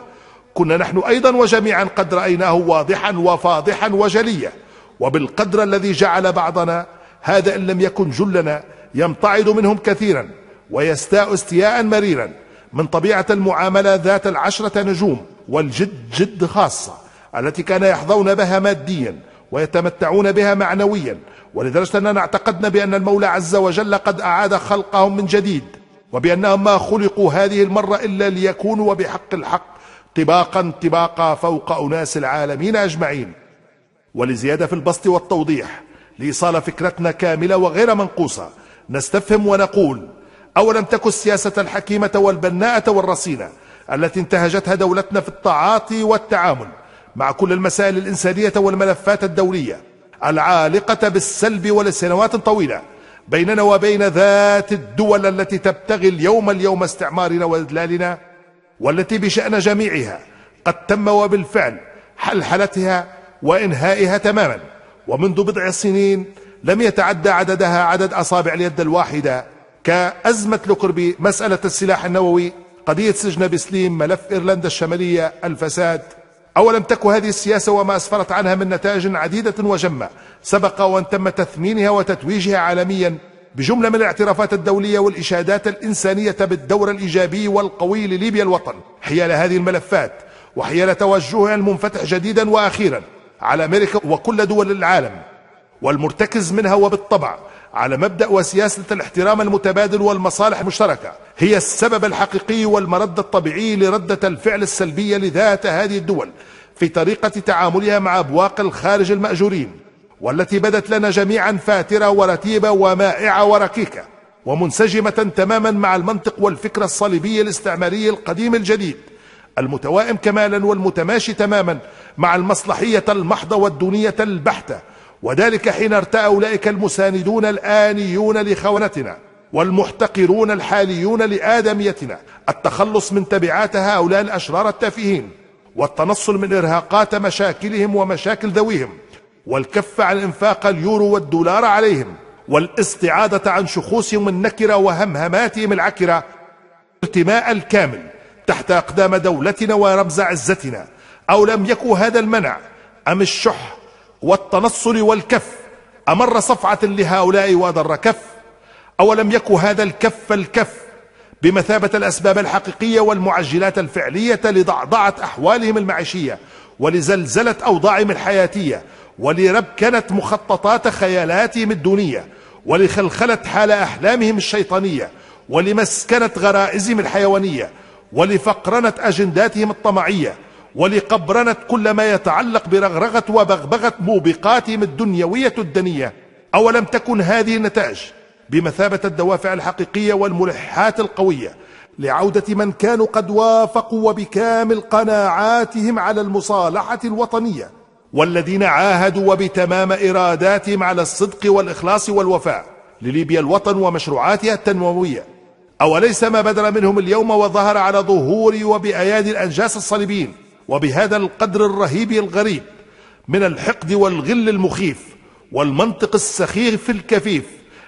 كنا نحن أيضا وجميعا قد رأيناه واضحا وفاضحا وجليا وبالقدر الذي جعل بعضنا هذا إن لم يكن جلنا يمتعض منهم كثيرا ويستاء استياء مريرا من طبيعة المعاملة ذات العشرة نجوم والجد جد خاصة التي كان يحظون بها ماديا ويتمتعون بها معنويا ولدرجة أننا اعتقدنا بأن المولى عز وجل قد أعاد خلقهم من جديد وبأنهم ما خلقوا هذه المرة إلا ليكونوا وبحق الحق طباقا طباقا فوق أناس العالمين أجمعين ولزيادة في البسط والتوضيح لإيصال فكرتنا كاملة وغير منقوصة نستفهم ونقول أولم تكن السياسة الحكيمة والبناءة والرصينة التي انتهجتها دولتنا في التعاطي والتعامل مع كل المسائل الإنسانية والملفات الدولية العالقة بالسلب ولسنوات طويلة بيننا وبين ذات الدول التي تبتغي اليوم اليوم استعمارنا وإذلالنا والتي بشأن جميعها قد تم وبالفعل حلحلتها وإنهائها تماما ومنذ بضع سنين لم يتعدى عددها عدد أصابع اليد الواحدة كأزمة لوكربي مسألة السلاح النووي قضية سجن بسليم ملف إيرلندا الشمالية الفساد أولم تك هذه السياسة وما أسفرت عنها من نتائج عديدة وجمة سبق وأن تم تثمينها وتتويجها عالميا بجملة من الاعترافات الدولية والإشادات الإنسانية بالدور الإيجابي والقوي لليبيا الوطن حيال هذه الملفات وحيال توجهها المنفتح جديدا وأخيرا على أمريكا وكل دول العالم والمرتكز منها وبالطبع على مبدأ وسياسة الاحترام المتبادل والمصالح المشتركة هي السبب الحقيقي والمرد الطبيعي لردة الفعل السلبية لذات هذه الدول في طريقة تعاملها مع أبواق الخارج المأجورين والتي بدت لنا جميعا فاترة ورتيبة ومائعة وركيكة ومنسجمة تماما مع المنطق والفكرة الصليبية الاستعماري القديم الجديد المتوائم كمالا والمتماشي تماما مع المصلحية المحضة والدونية البحتة وذلك حين ارتأى أولئك المساندون الآنيون لخونتنا والمحتقرون الحاليون لآدميتنا التخلص من تبعات هؤلاء الأشرار التافهين والتنصل من إرهاقات مشاكلهم ومشاكل ذويهم والكف عن إنفاق اليورو والدولار عليهم والاستعادة عن شخوصهم النكرة وهمهماتهم العكرة ارتماء الكامل تحت أقدام دولتنا ورمز عزتنا أو لم يكن هذا المنع أم الشح والتنصل والكف أمر صفعة لهؤلاء وأدر كف أولم يك هذا الكف الكف بمثابة الأسباب الحقيقية والمعجلات الفعلية لضعضعة أحوالهم المعيشية ولزلزلة أوضاعهم الحياتية ولربكنة مخططات خيالاتهم الدونية ولخلخلة حال أحلامهم الشيطانية ولمسكنة غرائزهم الحيوانية ولفقرنة أجنداتهم الطمعية ولقبرنت كل ما يتعلق برغرغة وبغبغة موبقاتهم الدنيوية الدنية أولم تكن هذه النتائج بمثابة الدوافع الحقيقية والملحات القوية لعودة من كانوا قد وافقوا وبكامل قناعاتهم على المصالحة الوطنية والذين عاهدوا وبتمام إراداتهم على الصدق والإخلاص والوفاء لليبيا الوطن ومشروعاتها التنموية أوليس ما بدر منهم اليوم وظهر على ظهوري وبأيادي الأنجاس الصليبيين وبهذا القدر الرهيب الغريب من الحقد والغل المخيف والمنطق السخيف الكفيف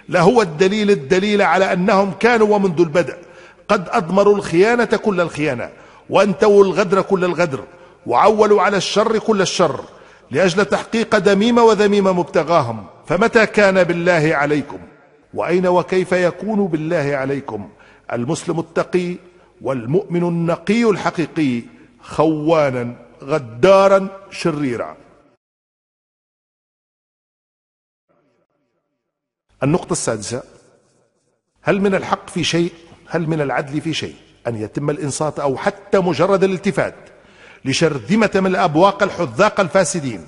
لهو الدليل الدليل على أنهم كانوا ومنذ البدء قد أضمروا الخيانة كل الخيانة وأنتوا الغدر كل الغدر وعولوا على الشر كل الشر لأجل تحقيق دميم وذميم مبتغاهم فمتى كان بالله عليكم وأين وكيف يكون بالله عليكم المسلم التقي والمؤمن النقي الحقيقي خوانا غدارا شريرا النقطة السادسة هل من الحق في شيء هل من العدل في شيء أن يتم الإنصات أو حتى مجرد الالتفات لشرذمة من الأبواق الحذاق الفاسدين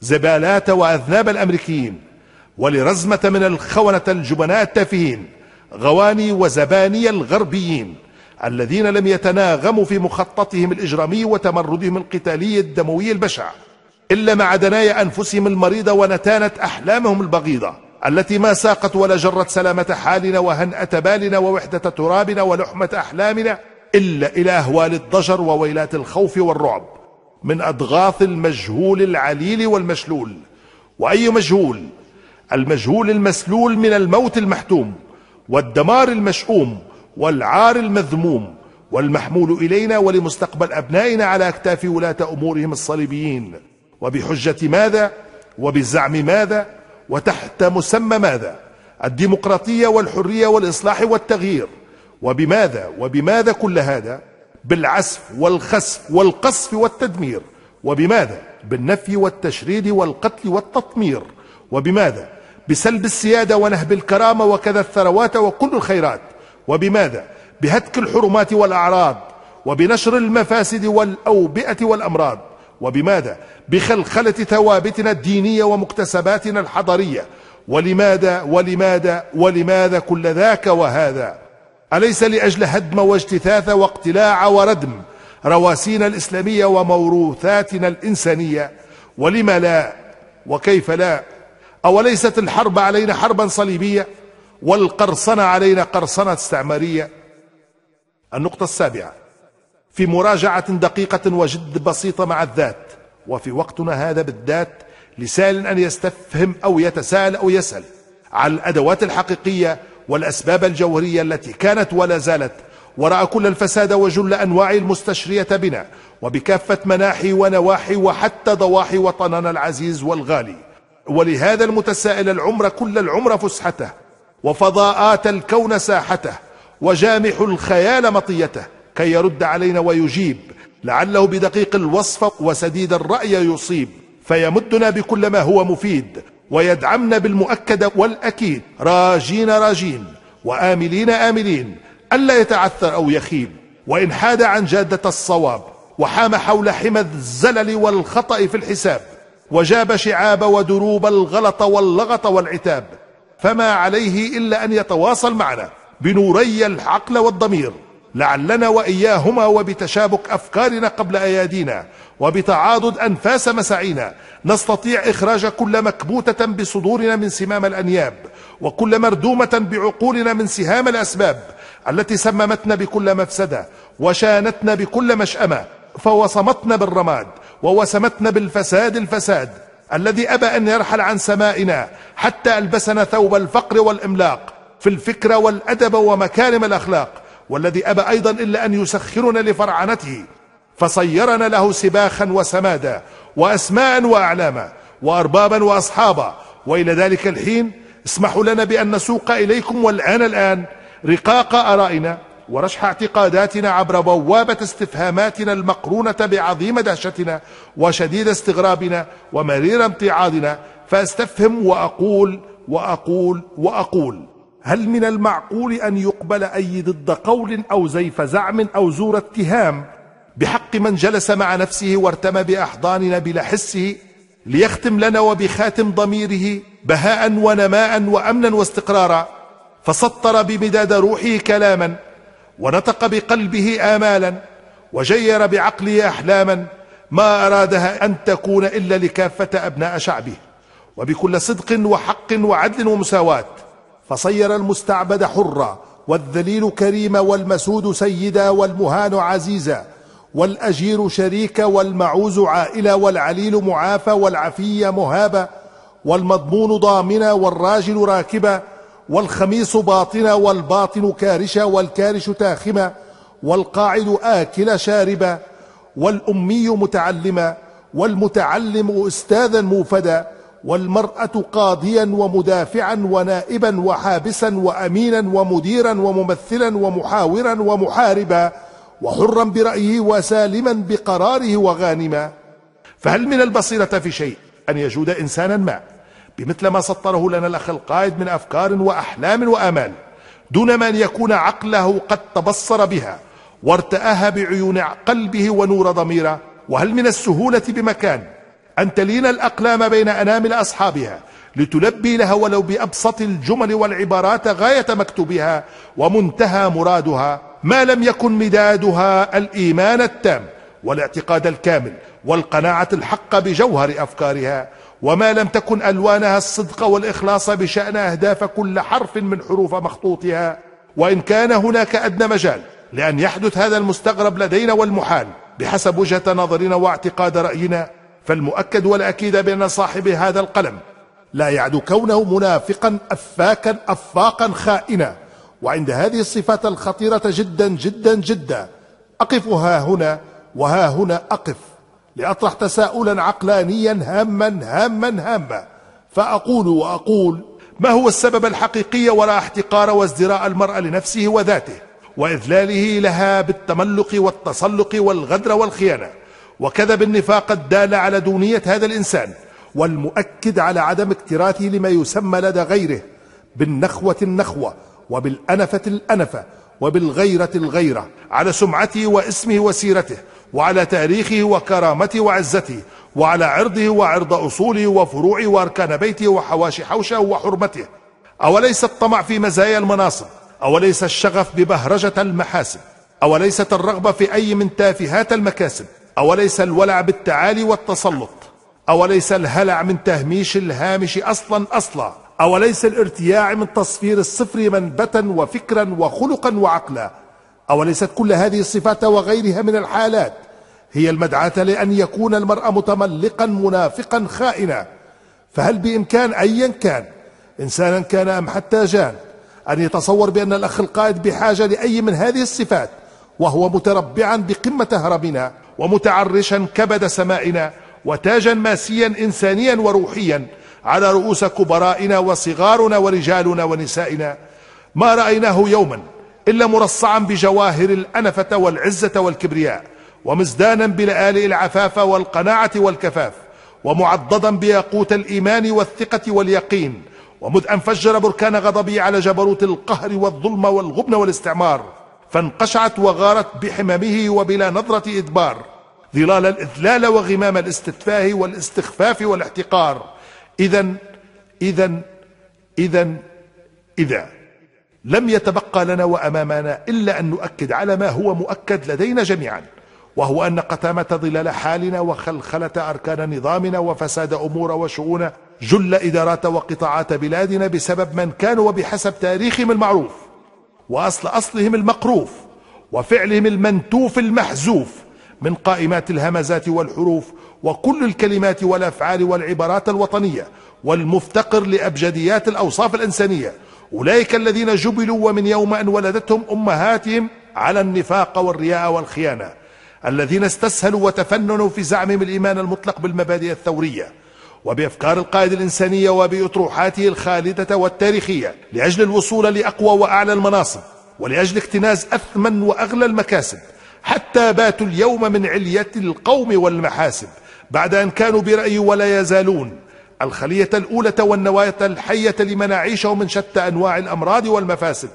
زبالات وأذناب الأمريكيين ولرزمة من الخونة الجبناء التافهين غواني وزباني الغربيين الذين لم يتناغموا في مخططهم الإجرامي وتمردهم القتالي الدموي البشع إلا مع دنايا أنفسهم المريضة ونتانة أحلامهم البغيضة التي ما ساقت ولا جرت سلامة حالنا وهنأة بالنا ووحدة ترابنا ولحمة أحلامنا إلا إلى أهوال الضجر وويلات الخوف والرعب من أضغاث المجهول العليل والمشلول وأي مجهول المجهول المسلول من الموت المحتوم والدمار المشؤوم والعار المذموم والمحمول إلينا ولمستقبل أبنائنا على أكتاف ولاة أمورهم الصليبيين وبحجة ماذا وبزعم ماذا وتحت مسمى ماذا الديمقراطية والحرية والإصلاح والتغيير وبماذا وبماذا كل هذا بالعسف والخسف والقصف والتدمير وبماذا بالنفي والتشريد والقتل والتطمير وبماذا بسلب السيادة ونهب الكرامة وكذا الثروات وكل الخيرات وبماذا بهتك الحرمات والأعراض وبنشر المفاسد والأوبئة والأمراض وبماذا بخلخلة ثوابتنا الدينية ومكتسباتنا الحضرية ولماذا ولماذا ولماذا كل ذاك وهذا أليس لأجل هدم واجتثاث واقتلاع وردم رواسينا الإسلامية وموروثاتنا الإنسانية ولم لا وكيف لا أوليست الحرب علينا حربا صليبية والقرصنة علينا قرصنة استعمارية النقطة السابعة في مراجعة دقيقة وجد بسيطة مع الذات وفي وقتنا هذا بالذات لسال أن يستفهم أو يتساءل أو يسأل على الأدوات الحقيقية والأسباب الجوهرية التي كانت ولا زالت وراء كل الفساد وجل أنواع المستشرية بنا وبكافة مناحي ونواحي وحتى ضواحي وطننا العزيز والغالي ولهذا المتسائل العمر كل العمر فسحته وفضاءات الكون ساحته وجامح الخيال مطيته كي يرد علينا ويجيب لعله بدقيق الوصف وسديد الرأي يصيب فيمدنا بكل ما هو مفيد ويدعمنا بالمؤكد والأكيد راجين راجين وآملين آملين ألا يتعثر أو يخيب وإن حاد عن جادة الصواب وحام حول حمى الزلل والخطأ في الحساب وجاب شعاب ودروب الغلط واللغط والعتاب فما عليه إلا أن يتواصل معنا بنوري العقل والضمير لعلنا وإياهما وبتشابك أفكارنا قبل أيادينا وبتعاضد أنفاس مساعينا نستطيع إخراج كل مكبوتة بصدورنا من سمام الأنياب وكل مردومة بعقولنا من سهام الأسباب التي سممتنا بكل مفسدة وشانتنا بكل مشأمة فوصمتنا بالرماد ووسمتنا بالفساد الفساد الذي أبى أن يرحل عن سمائنا حتى ألبسنا ثوب الفقر والإملاق في الفكرة والأدب ومكارم الأخلاق والذي أبى أيضا إلا أن يسخرنا لفرعنته فصيرنا له سباخا وسمادا وأسماء وأعلاما وأربابا وأصحابا وإلى ذلك الحين اسمحوا لنا بأن نسوق إليكم والآن الآن رقاق أرائنا ورشح اعتقاداتنا عبر بوابة استفهاماتنا المقرونة بعظيم دهشتنا وشديد استغرابنا ومرير امتعاضنا فاستفهم وأقول وأقول وأقول هل من المعقول أن يقبل أي ضد قول أو زيف زعم أو زور اتهام بحق من جلس مع نفسه وارتمى بأحضاننا بلا حسه ليختم لنا وبخاتم ضميره بهاء ونماء وأمنا واستقرارا فسطر بمداد روحه كلاما ونطق بقلبه آمالا وجير بعقله أحلاما ما أرادها أن تكون إلا لكافة أبناء شعبه وبكل صدق وحق وعدل ومساواة فصير المستعبد حرا والذليل كريما والمسود سيدا والمهان عزيزا والأجير شريكا والمعوز عائلا والعليل معافى والعفي مهابا والمضمون ضامنا والراجل راكبا والخميص باطنة والباطن كارشا والكارش تاخما والقاعد آكل شاربا والأمي متعلما والمتعلم أستاذا موفدا والمرأة قاضيا ومدافعا ونائبا وحابسا وأمينا ومديرا وممثلا ومحاورا ومحاربا وحرا برأيه وسالما بقراره وغانما فهل من البصيرة في شيء أن يجود إنسانا ما بمثل ما سطره لنا الأخ القائد من أفكار وأحلام وآمال دون من يكون عقله قد تبصر بها وارتآها بعيون قلبه ونور ضميره وهل من السهولة بمكان أن تلين الأقلام بين أنامل أصحابها لتلبي لها ولو بأبسط الجمل والعبارات غاية مكتوبها ومنتهى مرادها ما لم يكن مدادها الإيمان التام والاعتقاد الكامل والقناعة الحق بجوهر أفكارها وما لم تكن ألوانها الصدق والإخلاص بشأن أهداف كل حرف من حروف مخطوطها وإن كان هناك أدنى مجال لأن يحدث هذا المستغرب لدينا والمحال بحسب وجهة نظرنا واعتقاد رأينا فالمؤكد والأكيد بأن صاحب هذا القلم لا يعد كونه منافقا أفاكا أفاقا خائنا وعند هذه الصفات الخطيرة جدا جدا جدا أقفها هنا وها هنا أقف لأطرح تساؤلا عقلانيا هاما هاما هاما فأقول وأقول ما هو السبب الحقيقي وراء احتقار وازدراء المرأة لنفسه وذاته وإذلاله لها بالتملق والتسلق والغدر والخيانة وكذب النفاق الدال على دونية هذا الإنسان والمؤكد على عدم اكتراثه لما يسمى لدى غيره بالنخوة النخوة وبالأنفة الأنفة وبالغيرة الغيرة على سمعته واسمه وسيرته وعلى تاريخه وكرامته وعزته وعلى عرضه وعرض أصوله وفروعه وأركان بيته وحواشي حوشه وحرمته أوليس الطمع في مزايا المناصب أوليس الشغف ببهرجة المحاسب أوليست الرغبة في أي من تافهات المكاسب أوليس الولع بالتعالي والتسلط أوليس الهلع من تهميش الهامش أصلا أصلا أوليس الارتياع من تصفير الصفر منبتا وفكرا وخلقا وعقلا أوليست كل هذه الصفات وغيرها من الحالات هي المدعاة لأن يكون المرأة متملقا منافقا خائنا فهل بإمكان أيا كان إنسانا كان أم حتى جان أن يتصور بأن الأخ القائد بحاجة لأي من هذه الصفات وهو متربعا بقمة هرمنا ومتعرشا كبد سمائنا وتاجا ماسيا إنسانيا وروحيا على رؤوس كبرائنا وصغارنا ورجالنا ونسائنا ما رأيناه يوما إلا مرصعا بجواهر الأنفة والعزة والكبرياء ومزدانا بلآلئ العفاف والقناعة والكفاف ومعضدا بياقوت الإيمان والثقة واليقين ومذ أن فجر بركان غضبي على جبروت القهر والظلم والغبن والاستعمار فانقشعت وغارت بحممه وبلا نظرة إدبار ظلال الإذلال وغمام الاستتفاه والاستخفاف والاحتقار إذا إذا إذا إذا لم يتبقى لنا وأمامنا إلا أن نؤكد على ما هو مؤكد لدينا جميعا وهو أن قتامة ظلال حالنا وخلخلة أركان نظامنا وفساد أمور وشؤون جل إدارات وقطاعات بلادنا بسبب من كانوا وبحسب تاريخهم المعروف وأصل أصلهم المقروف وفعلهم المنتوف المحزوف من قائمات الهمزات والحروف وكل الكلمات والأفعال والعبارات الوطنية والمفتقر لأبجديات الأوصاف الإنسانية أولئك الذين جبلوا ومن يوم أن ولدتهم أمهاتهم على النفاق والرياء والخيانة الذين استسهلوا وتفننوا في زعمهم الإيمان المطلق بالمبادئ الثورية وبأفكار القائد الإنسانية وبأطروحاته الخالدة والتاريخية لأجل الوصول لأقوى وأعلى المناصب ولأجل اكتناز أثمن وأغلى المكاسب حتى باتوا اليوم من علية القوم والمحاسب بعد أن كانوا برأي ولا يزالون الخلية الأولى والنواية الحية لمن أعيشه من شتى أنواع الأمراض والمفاسد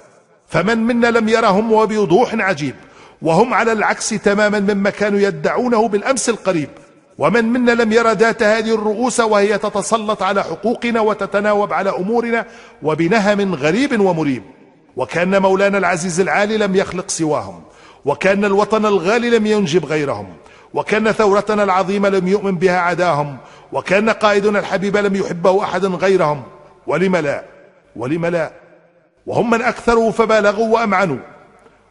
فمن منا لم يرهم وبوضوح عجيب وهم على العكس تماما مما كانوا يدعونه بالأمس القريب ومن منا لم ير ذات هذه الرؤوس وهي تتسلط على حقوقنا وتتناوب على أمورنا وبنهم غريب ومريب وكان مولانا العزيز العالي لم يخلق سواهم وكان الوطن الغالي لم ينجب غيرهم وكان ثورتنا العظيمة لم يؤمن بها عداهم وكان قائدنا الحبيب لم يحبه أحد غيرهم ولم لا ولم لا وهم من أكثروا فبالغوا وأمعنوا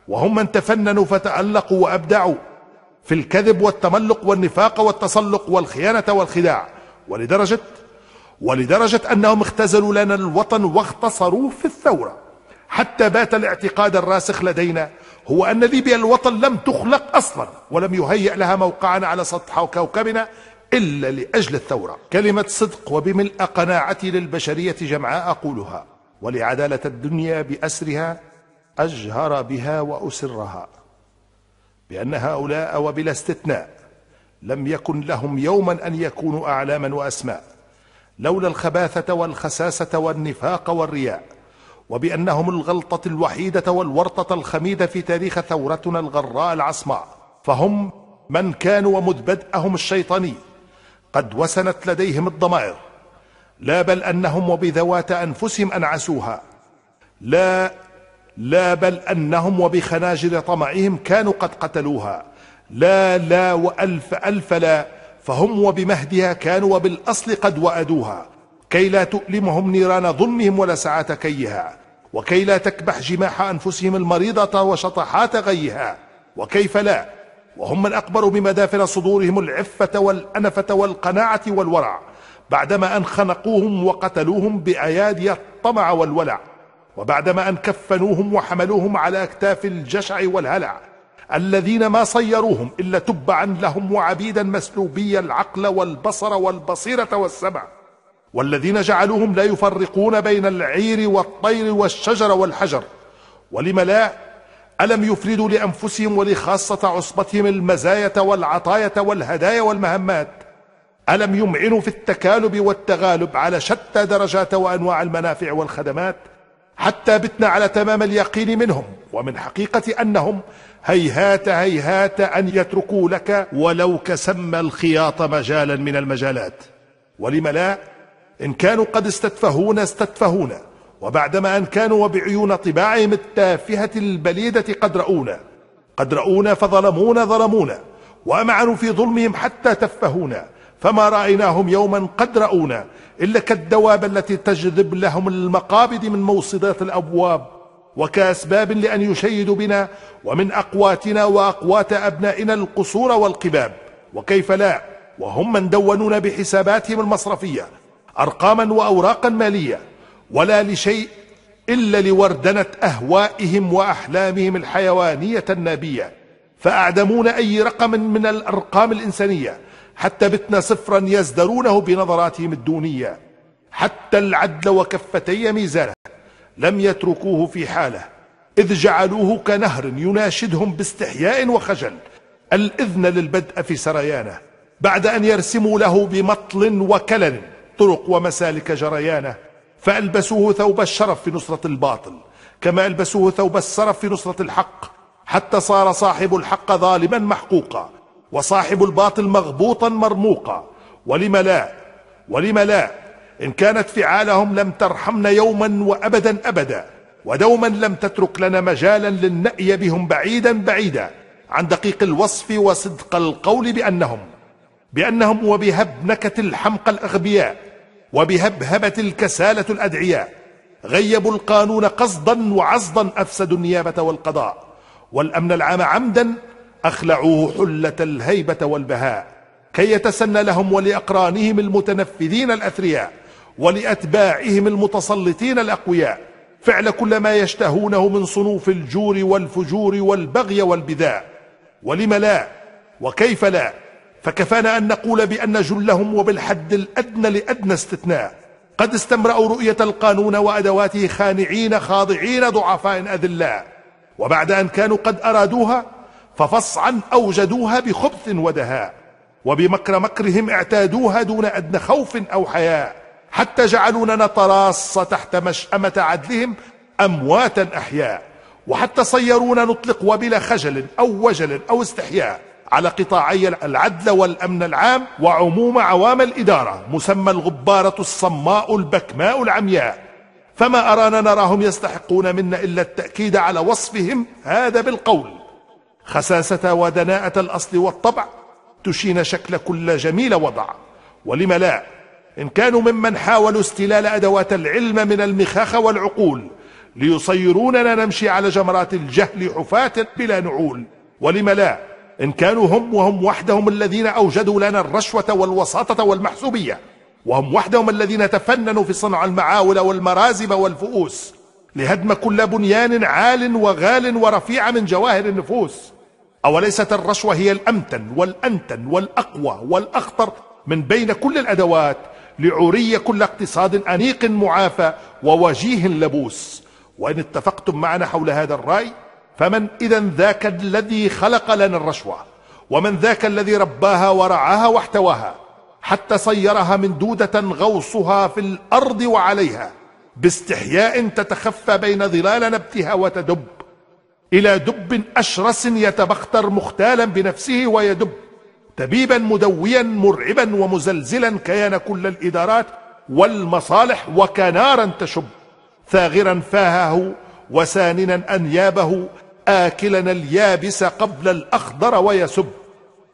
وهم من تفننوا فتألقوا وأبدعوا في الكذب والتملق والنفاق والتسلق والخيانة والخداع ولدرجة ولدرجة أنهم اختزلوا لنا الوطن واختصروه في الثورة حتى بات الاعتقاد الراسخ لدينا هو أن ليبيا الوطن لم تخلق أصلا ولم يهيئ لها موقعا على سطح كوكبنا إلا لأجل الثورة كلمة صدق وبملء قناعتي للبشرية جمعاء أقولها ولعدالة الدنيا بأسرها أجهر بها وأسرها بأن هؤلاء وبلا استثناء لم يكن لهم يوما أن يكونوا أعلاما وأسماء لولا الخباثة والخساسة والنفاق والرياء وبأنهم الغلطة الوحيدة والورطة الخميدة في تاريخ ثورتنا الغراء العصماء فهم من كانوا ومذ بدأهم الشيطاني قد وسنت لديهم الضمائر لا بل أنهم وبذوات أنفسهم أنعسوها لا لا بل أنهم وبخناجر طمعهم كانوا قد قتلوها لا لا وألف ألف لا فهم وبمهدها كانوا وبالأصل قد وأدوها كي لا تؤلمهم نيران ظلمهم ولا سعة كيها وكي لا تكبح جماح أنفسهم المريضة وشطحات غيها وكيف لا وهم من أقبلوا بمدافن صدورهم العفة والأنفة والقناعة والورع بعدما أن خنقوهم وقتلوهم بأيادي الطمع والولع وبعدما أن كفنوهم وحملوهم على أكتاف الجشع والهلع الذين ما صيروهم إلا تبعا لهم وعبيدا مسلوبي العقل والبصر والبصيرة والسمع والذين جعلوهم لا يفرقون بين العير والطير والشجر والحجر ولم لا ألم يفردوا لأنفسهم ولخاصة عصبتهم المزايا والعطايا والهدايا والمهمات ألم يمعنوا في التكالب والتغالب على شتى درجات وأنواع المنافع والخدمات حتى بتنا على تمام اليقين منهم ومن حقيقة أنهم هيهات هيهات أن يتركوا لك ولو كسم الخياط مجالا من المجالات ولم لا إن كانوا قد استتفهون استتفهون وبعدما أن كانوا وبعيون طباعهم التافهة البليدة قد رؤونا قد رؤونا فظلمونا ظلمونا وأمعنوا في ظلمهم حتى تفهونا فما رأيناهم يوما قد رؤونا إلا كالدواب التي تجذب لهم المقابض من موصدات الأبواب وكأسباب لأن يشيدوا بنا ومن أقواتنا وأقوات أبنائنا القصور والقباب وكيف لا وهم من دونونا بحساباتهم المصرفية أرقاما وأوراقا مالية ولا لشيء إلا لوردنة أهوائهم وأحلامهم الحيوانية النابية فأعدمون أي رقم من الأرقام الإنسانية حتى بتنا صفرا يزدرونه بنظراتهم الدونية حتى العدل وكفتي ميزانه لم يتركوه في حاله إذ جعلوه كنهر يناشدهم باستحياء وخجل الإذن للبدء في سريانه بعد أن يرسموا له بمطل وكلل طرق ومسالك جريانه فألبسوه ثوب الشرف في نصرة الباطل كما ألبسوه ثوب السرف في نصرة الحق حتى صار صاحب الحق ظالما محقوقا وصاحب الباطل مغبوطا مرموقا ولم لا ولم لا إن كانت فعالهم لم ترحمنا يوما وأبدا أبدا ودوما لم تترك لنا مجالا للنأي بهم بعيدا بعيدا عن دقيق الوصف وصدق القول بأنهم بأنهم وبهبنكة الحمقى الأغبياء وبهبهبة الكسالة الأدعياء غيبوا القانون قصدا وعصدا أفسدوا النيابة والقضاء والأمن العام عمدا أخلعوه حلة الهيبة والبهاء كي يتسنى لهم ولأقرانهم المتنفذين الأثرياء ولأتباعهم المتسلطين الأقوياء فعل كل ما يشتهونه من صنوف الجور والفجور والبغي والبذاء ولم لا وكيف لا فكفانا أن نقول بأن جلهم وبالحد الأدنى لأدنى استثناء قد استمرأوا رؤية القانون وأدواته خانعين خاضعين ضعفاء أذلاء وبعد أن كانوا قد أرادوها ففصعا أوجدوها بخبث ودهاء وبمكر مكرهم اعتادوها دون أدنى خوف أو حياء حتى جعلونا نتراص تحت مشأمة عدلهم أمواتا أحياء وحتى صيرونا نطلق وبلا خجل أو وجل أو استحياء على قطاعي العدل والأمن العام وعموم عوام الإدارة مسمى الغبارة الصماء البكماء العمياء فما أرانا نراهم يستحقون منا إلا التأكيد على وصفهم هذا بالقول خساسة ودناءة الأصل والطبع تشين شكل كل جميل وضع ولم لا إن كانوا ممن حاولوا استلال أدوات العلم من المخاخ والعقول ليصيروننا نمشي على جمرات الجهل حفاة بلا نعول ولم لا إن كانوا هم وهم وحدهم الذين أوجدوا لنا الرشوة والوساطة والمحسوبية وهم وحدهم الذين تفننوا في صنع المعاول والمرازب والفؤوس لهدم كل بنيان عال وغال ورفيع من جواهر النفوس أوليست الرشوة هي الأمتن والأنتن والأقوى والأخطر من بين كل الأدوات لعري كل اقتصاد أنيق معافى ووجيه لبوس وإن اتفقتم معنا حول هذا الرأي فمن إذا ذاك الذي خلق لنا الرشوة ومن ذاك الذي رباها ورعاها واحتواها حتى صيرها من دودة غوصها في الأرض وعليها باستحياء تتخفى بين ظلال نبتها وتدب إلى دب أشرس يتبختر مختالا بنفسه ويدب تبيبا مدويا مرعبا ومزلزلا كيان كل الإدارات والمصالح وكنارا تشب ثاغرا فاهه وساننا أنيابه آكلا اليابس قبل الأخضر ويسب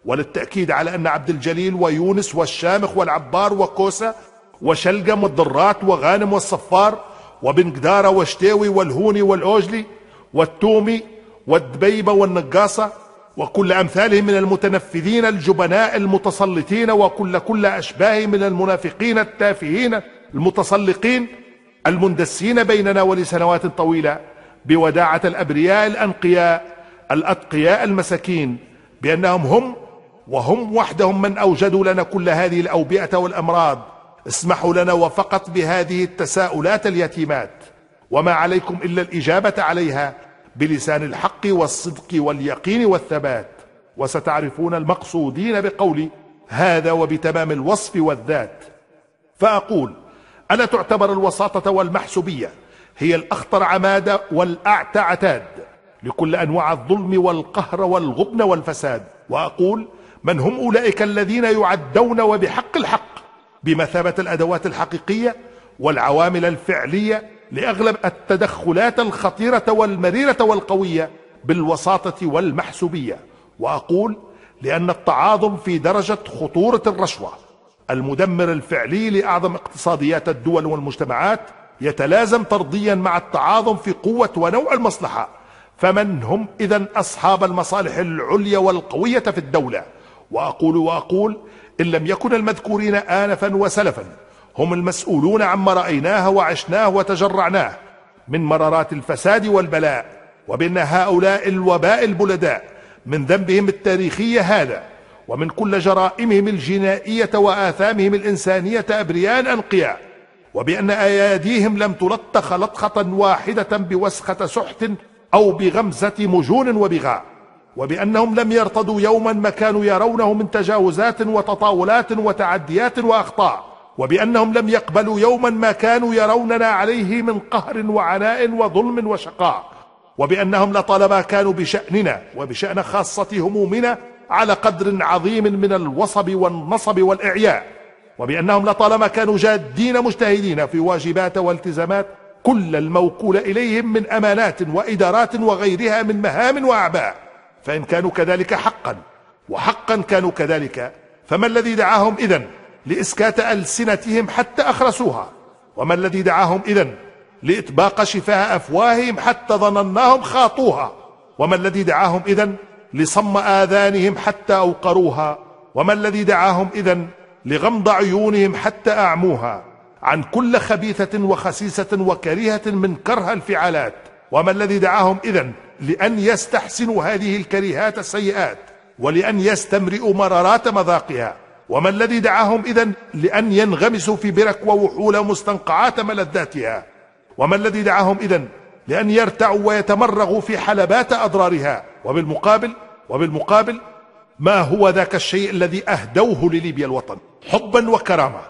وللتأكيد على أن عبد الجليل ويونس والشامخ والعبار وكوسة وشلقم والضرات وغانم والصفار وبن قدارة وشتاوي والهوني والأوجلي والتومي والدبيبة والنقاصة وكل أمثالهم من المتنفذين الجبناء المتسلطين وكل كل أشباه من المنافقين التافهين المتسلقين المندسين بيننا ولسنوات طويلة بوداعة الأبرياء الأنقياء الأتقياء المساكين بأنهم هم وهم وحدهم من أوجدوا لنا كل هذه الأوبئة والأمراض اسمحوا لنا وفقط بهذه التساؤلات اليتيمات وما عليكم إلا الإجابة عليها بلسان الحق والصدق واليقين والثبات وستعرفون المقصودين بقولي هذا وبتمام الوصف والذات فأقول ألا تعتبر الوساطة والمحسوبية هي الأخطر عمادة والأعتى عتاد لكل أنواع الظلم والقهر والغبن والفساد وأقول من هم أولئك الذين يعدون وبحق الحق بمثابة الأدوات الحقيقية والعوامل الفعلية لأغلب التدخلات الخطيرة والمريرة والقوية بالوساطة والمحسوبية وأقول لأن التعاظم في درجة خطورة الرشوة المدمر الفعلي لأعظم اقتصاديات الدول والمجتمعات يتلازم طرديا مع التعاظم في قوة ونوع المصلحة فمن هم إذا أصحاب المصالح العليا والقوية في الدولة وأقول وأقول إن لم يكن المذكورين آنفا وسلفا هم المسؤولون عما رأيناه وعشناه وتجرعناه من مرارات الفساد والبلاء وبأن هؤلاء الوباء البلداء من ذنبهم التاريخي هذا ومن كل جرائمهم الجنائية وآثامهم الإنسانية أبرياء أنقياء وبأن أياديهم لم تلطخ لطخة واحدة بوسخة سحت أو بغمزة مجون وبغاء وبأنهم لم يرتضوا يوما ما كانوا يرونه من تجاوزات وتطاولات وتعديات وأخطاء وبأنهم لم يقبلوا يوما ما كانوا يروننا عليه من قهر وعناء وظلم وشقاء وبأنهم لطالما كانوا بشأننا وبشأن خاصة همومنا على قدر عظيم من الوصب والنصب والإعياء وبأنهم لطالما كانوا جادين مجتهدين في واجبات والتزامات كل الموكول إليهم من أمانات وإدارات وغيرها من مهام وأعباء فإن كانوا كذلك حقا وحقا كانوا كذلك فما الذي دعاهم إذا لإسكات ألسنتهم حتى أخرسوها وما الذي دعاهم إذا لإطباق شفاه أفواههم حتى ظنناهم خاطوها وما الذي دعاهم إذا لصم آذانهم حتى أوقروها وما الذي دعاهم إذا لغمض عيونهم حتى أعموها عن كل خبيثة وخسيسة وكريهة من كره الفعالات وما الذي دعاهم إذن لأن يستحسنوا هذه الكريهات السيئات ولأن يستمرئوا مرارات مذاقها وما الذي دعاهم إذن لأن ينغمسوا في برك ووحول مستنقعات ملذاتها وما الذي دعاهم إذن لأن يرتعوا ويتمرغوا في حلبات أضرارها وبالمقابل وبالمقابل ما هو ذاك الشيء الذي أهدوه لليبيا الوطن حبا وكرامة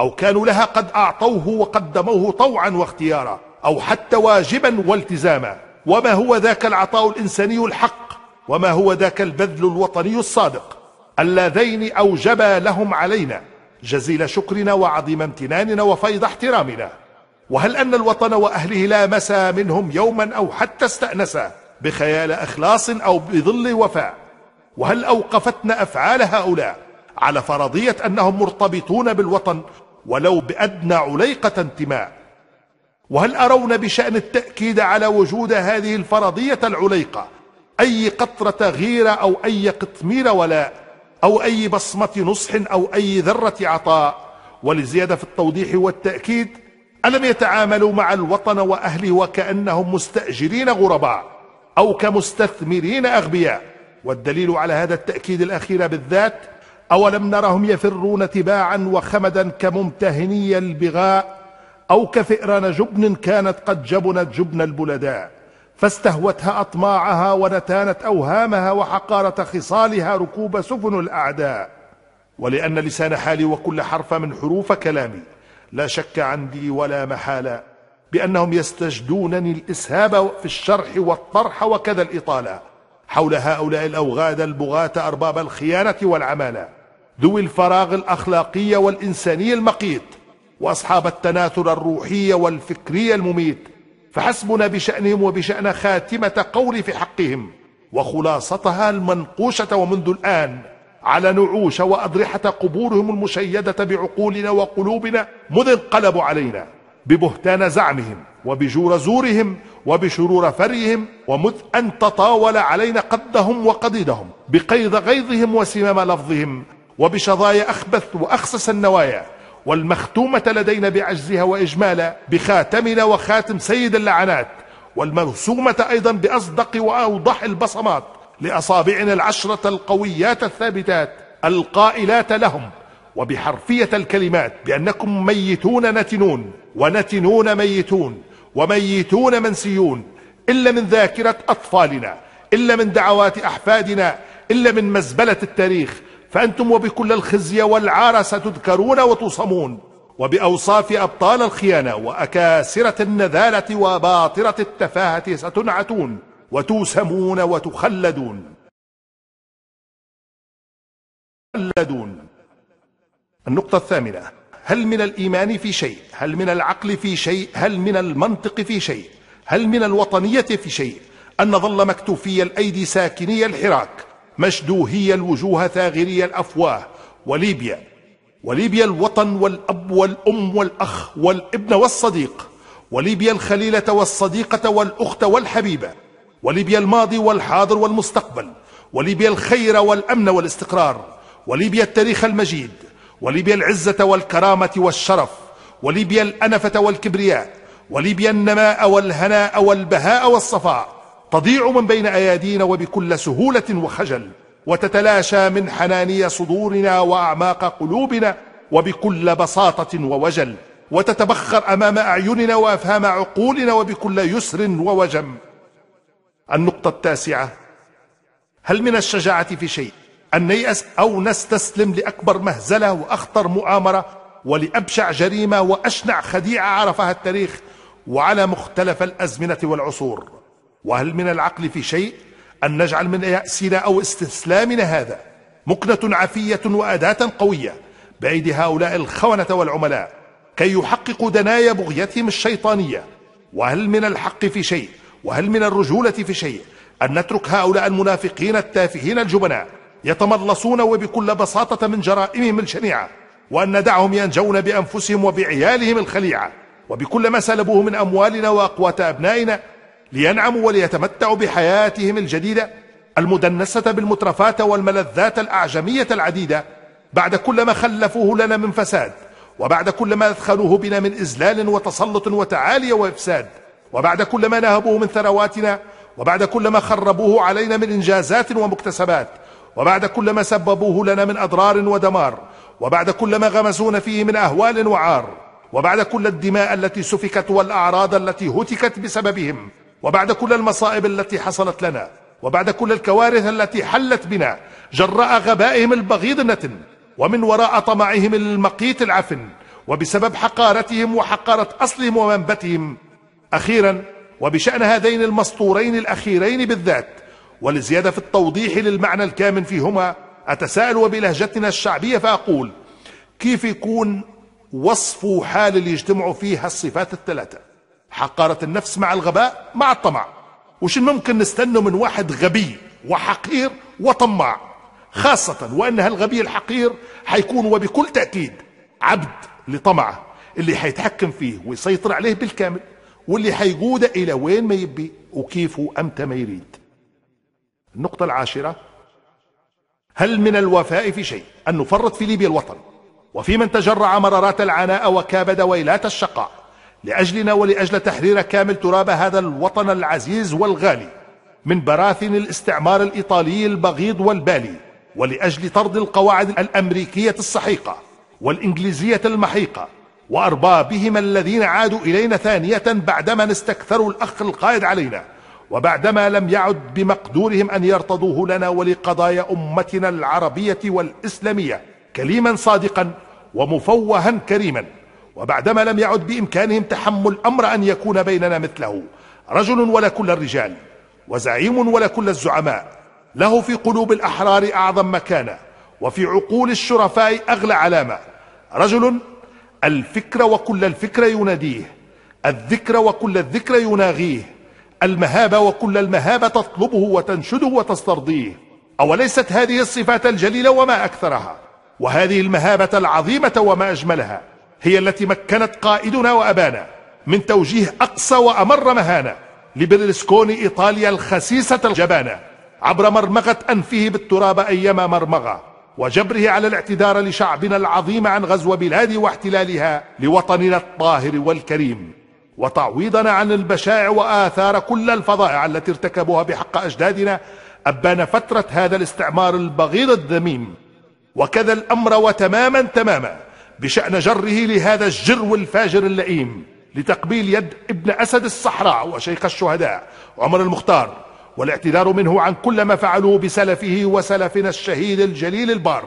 أو كانوا لها قد أعطوه وقدموه طوعا واختيارا أو حتى واجبا والتزاما وما هو ذاك العطاء الإنساني الحق وما هو ذاك البذل الوطني الصادق اللذين أوجبا لهم علينا جزيل شكرنا وعظيم امتناننا وفيض احترامنا وهل أن الوطن وأهله لا مسى منهم يوما أو حتى استأنسا بخيال أخلاص أو بظل وفاء وهل أوقفتنا أفعال هؤلاء على فرضية أنهم مرتبطون بالوطن ولو بأدنى عليقة انتماء وهل أرون بشأن التأكيد على وجود هذه الفرضية العليقة أي قطرة غيرة أو أي قطمير ولاء أو أي بصمة نصح أو أي ذرة عطاء ولزيادة في التوضيح والتأكيد ألم يتعاملوا مع الوطن وأهله وكأنهم مستأجرين غرباء أو كمستثمرين أغبياء والدليل على هذا التأكيد الأخير بالذات أولم نرهم يفرون تباعا وخمدا كممتهني البغاء أو كفئران جبن كانت قد جبنت جبن البلداء فاستهوتها أطماعها ونتانت أوهامها وحقارة خصالها ركوب سفن الأعداء ولأن لسان حالي وكل حرف من حروف كلامي لا شك عندي ولا محالة بأنهم يستجدونني الإسهاب في الشرح والطرح وكذا الإطالة حول هؤلاء الأوغاد البغاة أرباب الخيانة والعمالة ذوي الفراغ الأخلاقي والإنساني المقيت وأصحاب التناثر الروحي والفكري المميت فحسبنا بشأنهم وبشأن خاتمة قولي في حقهم وخلاصتها المنقوشة ومنذ الآن على نعوش وأضرحة قبورهم المشيدة بعقولنا وقلوبنا مذ انقلبوا علينا ببهتان زعمهم وبجور زورهم وبشرور فريهم ومذ أن تطاول علينا قدهم وقضيدهم بقيض غيظهم وسمام لفظهم وبشظايا أخبث وأخسس النوايا والمختومة لدينا بعجزها وإجمالا بخاتمنا وخاتم سيد اللعنات والمرسومة أيضا بأصدق وأوضح البصمات لأصابعنا العشرة القويات الثابتات القائلات لهم وبحرفية الكلمات بأنكم ميتون نتنون ونتنون ميتون وميتون منسيون إلا من ذاكرة أطفالنا إلا من دعوات أحفادنا إلا من مزبلة التاريخ فأنتم وبكل الخزي والعار ستذكرون وتصمون وبأوصاف أبطال الخيانة وأكاسرة النذالة وباطرة التفاهة ستنعتون وتوسمون وتخلدون النقطة الثامنة هل من الإيمان في شيء هل من العقل في شيء هل من المنطق في شيء هل من الوطنية في شيء أن ظل مكتوفي الأيدي ساكني الحراك مشدوهي الوجوه ثاغري الأفواه وليبيا وليبيا الوطن والأب والأم والأخ والابن والصديق وليبيا الخليلة والصديقة والأخت والحبيبة وليبيا الماضي والحاضر والمستقبل وليبيا الخير والأمن والاستقرار وليبيا التاريخ المجيد وليبيا العزة والكرامة والشرف وليبيا الأنفة والكبرياء وليبيا النماء والهناء والبهاء والصفاء تضيع من بين أيادينا وبكل سهولة وخجل وتتلاشى من حناني صدورنا وأعماق قلوبنا وبكل بساطة ووجل وتتبخر أمام أعيننا وأفهام عقولنا وبكل يسر ووجم النقطة التاسعة هل من الشجاعة في شيء أن نيأس أو نستسلم لأكبر مهزلة وأخطر مؤامرة ولأبشع جريمة وأشنع خديعة عرفها التاريخ وعلى مختلف الأزمنة والعصور وهل من العقل في شيء أن نجعل من يأسنا أو استسلامنا هذا مكنة عفية وأداة قوية بأيدي هؤلاء الخونة والعملاء كي يحققوا دنايا بغيتهم الشيطانية وهل من الحق في شيء وهل من الرجولة في شيء أن نترك هؤلاء المنافقين التافهين الجبناء يتملصون وبكل بساطة من جرائمهم الشنيعة وأن دعهم ينجون بأنفسهم وبعيالهم الخليعة وبكل ما سلبوه من أموالنا وأقوات أبنائنا لينعموا وليتمتعوا بحياتهم الجديدة المدنسة بالمترفات والملذات الأعجمية العديدة بعد كل ما خلفوه لنا من فساد وبعد كل ما أدخلوه بنا من إزلال وتسلط وتعالي وإفساد وبعد كل ما نهبوه من ثرواتنا وبعد كل ما خربوه علينا من إنجازات ومكتسبات وبعد كل ما سببوه لنا من أضرار ودمار وبعد كل ما غمسونا فيه من أهوال وعار وبعد كل الدماء التي سفكت والأعراض التي هتكت بسببهم وبعد كل المصائب التي حصلت لنا وبعد كل الكوارث التي حلت بنا جراء غبائهم البغيض النتن ومن وراء طمعهم المقيت العفن وبسبب حقارتهم وحقارة أصلهم ومنبتهم أخيرا وبشأن هذين المسطورين الأخيرين بالذات ولزيادة في التوضيح للمعنى الكامن فيهما أتساءل وبلهجتنا الشعبية فأقول كيف يكون وصف حال اللي يجتمعوا فيها الصفات الثلاثة حقارة النفس مع الغباء مع الطمع وش ممكن نستنوا من واحد غبي وحقير وطماع خاصة وأن هالغبي الحقير حيكون وبكل تأكيد عبد لطمعه اللي حيتحكم فيه ويسيطر عليه بالكامل واللي حيقوده إلى وين ما يبي وكيفه أمتى ما يريد النقطة العاشرة هل من الوفاء في شيء أن نفرط في ليبيا الوطن وفي من تجرع مرارات العناء وكابد ويلات الشقاء لأجلنا ولأجل تحرير كامل تراب هذا الوطن العزيز والغالي من براثن الاستعمار الإيطالي البغيض والبالي ولأجل طرد القواعد الأمريكية السحيقة والإنجليزية المحيقة وأربابهم الذين عادوا إلينا ثانية بعدما استكثروا الأخ القائد علينا وبعدما لم يعد بمقدورهم أن يرتضوه لنا ولقضايا أمتنا العربية والإسلامية كليما صادقا ومفوها كريما وبعدما لم يعد بإمكانهم تحمل أمر أن يكون بيننا مثله رجل ولا كل الرجال وزعيم ولا كل الزعماء له في قلوب الأحرار أعظم مكانة وفي عقول الشرفاء أغلى علامة رجل الفكر وكل الفكر يناديه الذكر وكل الذكر يناغيه المهابة وكل المهابة تطلبه وتنشده وتسترضيه أوليست هذه الصفات الجليلة وما أكثرها وهذه المهابة العظيمة وما أجملها هي التي مكنت قائدنا وأبانا من توجيه أقصى وأمر مهانة لبرلسكوني إيطاليا الخسيسة الجبانة عبر مرمغة أنفه بالتراب أيما مرمغة وجبره على الاعتذار لشعبنا العظيم عن غزو بلاده واحتلالها لوطننا الطاهر والكريم وتعويضنا عن البشائع وآثار كل الفظائع التي ارتكبوها بحق أجدادنا أبان فترة هذا الاستعمار البغيض الذميم وكذا الأمر وتماما تماما بشأن جره لهذا الجرو الفاجر اللئيم لتقبيل يد ابن أسد الصحراء وشيخ الشهداء عمر المختار والاعتذار منه عن كل ما فعلوه بسلفه وسلفنا الشهيد الجليل البار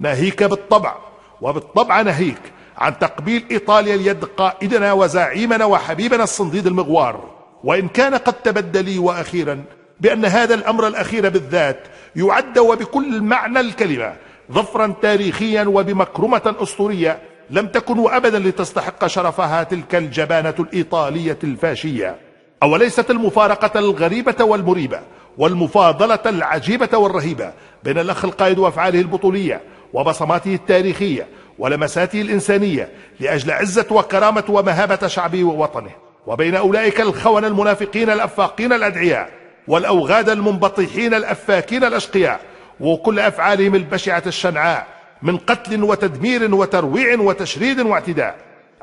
ناهيك بالطبع وبالطبع نهيك عن تقبيل إيطاليا اليد قائدنا وزعيمنا وحبيبنا الصنديد المغوار وإن كان قد لي وأخيرا بأن هذا الأمر الأخير بالذات يعد وبكل معنى الكلمة ظفرا تاريخيا وبمكرمة أسطورية لم تكن أبدا لتستحق شرفها تلك الجبانة الإيطالية الفاشية أوليست المفارقة الغريبة والمريبة والمفاضلة العجيبة والرهيبة بين الأخ القائد وأفعاله البطولية وبصماته التاريخية ولمساته الإنسانية لأجل عزة وكرامة ومهابة شعبه ووطنه وبين أولئك الخون المنافقين الأفاقين الأدعياء والأوغاد المنبطحين الأفاكين الأشقياء وكل أفعالهم البشعة الشنعاء من قتل وتدمير وترويع وتشريد واعتداء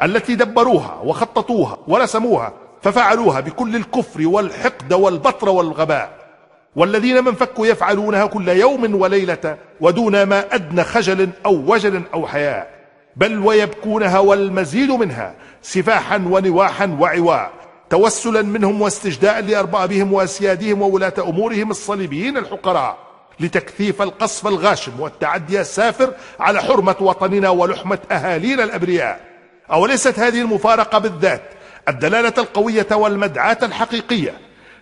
التي دبروها وخططوها ورسموها ففعلوها بكل الكفر والحقد والبطر والغباء والذين من فكوا يفعلونها كل يوم وليلة ودون ما أدنى خجل أو وجل أو حياء بل ويبكونها والمزيد منها سفاحا ونواحا وعواء توسلا منهم واستجداء لأربابهم وأسيادهم وولاة أمورهم الصليبيين الحقراء لتكثيف القصف الغاشم والتعدي السافر على حرمة وطننا ولحمة أهالينا الأبرياء أوليست هذه المفارقة بالذات الدلالة القوية والمدعاة الحقيقية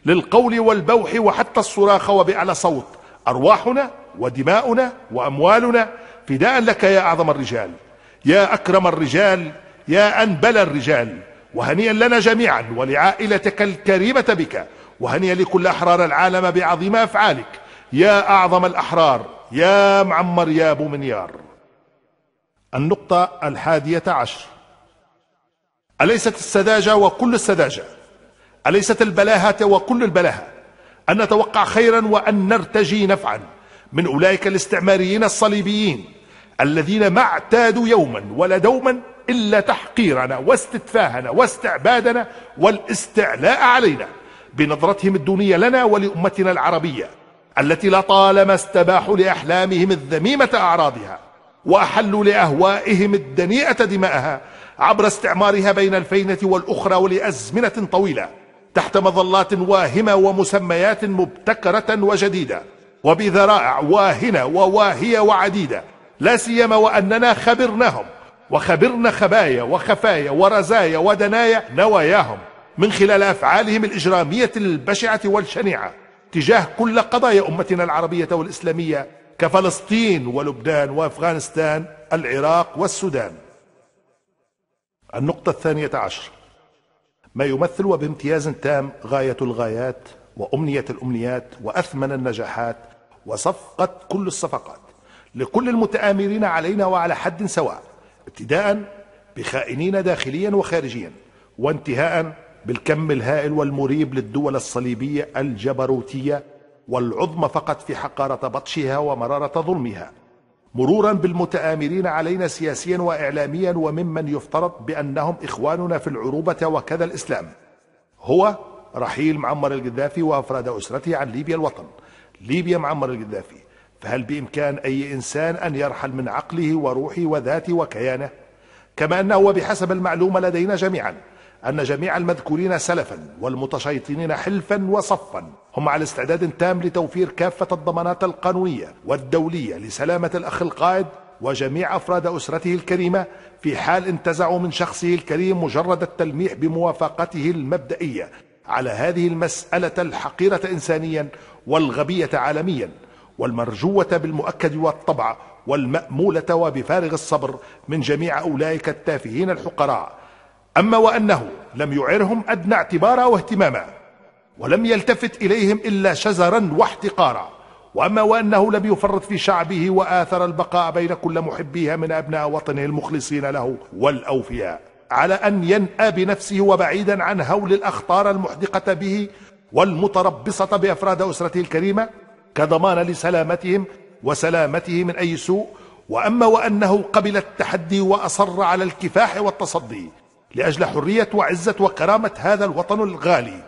للقول والبوح وحتى الصراخ وبأعلى صوت أرواحنا ودماؤنا وأموالنا فداء لك يا أعظم الرجال يا أكرم الرجال يا أنبل الرجال وهنيئا لنا جميعا ولعائلتك الكريمة بك وهنيئا لكل أحرار العالم بعظيم أفعالك يا أعظم الأحرار يا معمر يا أبو منيار النقطة الحادية عشر أليست السذاجة وكل السذاجة أليست البلاهة وكل البلاهة أن نتوقع خيرا وأن نرتجي نفعا من أولئك الاستعماريين الصليبيين الذين ما اعتادوا يوما ولا دوما إلا تحقيرنا واستتفاهنا واستعبادنا والاستعلاء علينا بنظرتهم الدونية لنا ولأمتنا العربية التي لطالما استباحوا لأحلامهم الذميمة أعراضها وأحلوا لأهوائهم الدنيئة دماءها عبر استعمارها بين الفينة والأخرى ولأزمنة طويلة تحت مظلات واهمة ومسميات مبتكرة وجديدة وبذرائع واهنة وواهية وعديدة لا سيما وأننا خبرناهم وخبرنا خبايا وخفايا ورزايا ودنايا نواياهم من خلال أفعالهم الإجرامية البشعة والشنيعة تجاه كل قضايا أمتنا العربية والإسلامية كفلسطين ولبنان وأفغانستان العراق والسودان النقطة الثانية عشر ما يمثل وبامتياز تام غاية الغايات وأمنية الأمنيات وأثمن النجاحات وصفقة كل الصفقات لكل المتآمرين علينا وعلى حد سواء ابتداء بخائنين داخليا وخارجيا وانتهاء بالكم الهائل والمريب للدول الصليبية الجبروتية والعظمى فقط في حقارة بطشها ومرارة ظلمها مرورا بالمتآمرين علينا سياسيا وإعلاميا وممن يفترض بأنهم إخواننا في العروبة وكذا الإسلام هو رحيل معمر القذافي وأفراد أسرته عن ليبيا الوطن ليبيا معمر القذافي فهل بإمكان أي إنسان أن يرحل من عقله وروحه وذاته وكيانه كما أنه وبحسب المعلومة لدينا جميعا أن جميع المذكورين سلفا والمتشيطنين حلفا وصفا هم على استعداد تام لتوفير كافة الضمانات القانونية والدولية لسلامة الأخ القائد وجميع أفراد أسرته الكريمة في حال انتزعوا من شخصه الكريم مجرد التلميح بموافقته المبدئية على هذه المسألة الحقيرة إنسانيا والغبية عالميا والمرجوة بالمؤكد والطبع والمأمولة وبفارغ الصبر من جميع أولئك التافهين الحقراء أما وأنه لم يعرهم أدنى اعتبارا واهتماما ولم يلتفت إليهم إلا شزرا واحتقارا وأما وأنه لم يفرط في شعبه وآثر البقاء بين كل محبيها من أبناء وطنه المخلصين له والأوفياء على أن ينأى بنفسه وبعيدا عن هول الأخطار المحدقة به والمتربصة بأفراد أسرته الكريمة كضمان لسلامتهم وسلامته من أي سوء وأما وأنه قبل التحدي وأصر على الكفاح والتصدي لأجل حرية وعزة وكرامة هذا الوطن الغالي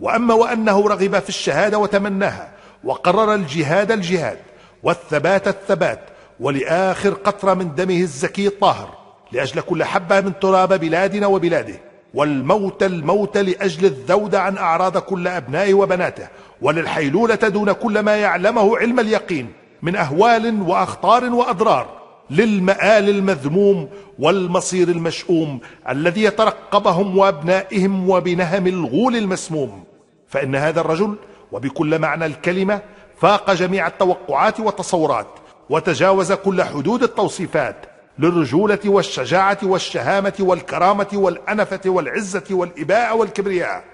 وأما وأنه رغب في الشهادة وتمناها وقرر الجهاد الجهاد والثبات الثبات ولآخر قطرة من دمه الزكي الطاهر لأجل كل حبة من تراب بلادنا وبلاده والموت الموت لأجل الذود عن أعراض كل أبنائه وبناته وللحيلولة دون كل ما يعلمه علم اليقين من أهوال وأخطار وأضرار للمآل المذموم والمصير المشؤوم الذي يترقبهم وأبنائهم وبنهم الغول المسموم فإن هذا الرجل وبكل معنى الكلمة فاق جميع التوقعات والتصورات وتجاوز كل حدود التوصيفات للرجولة والشجاعة والشهامة والكرامة والأنفة والعزة والاباء والكبرياء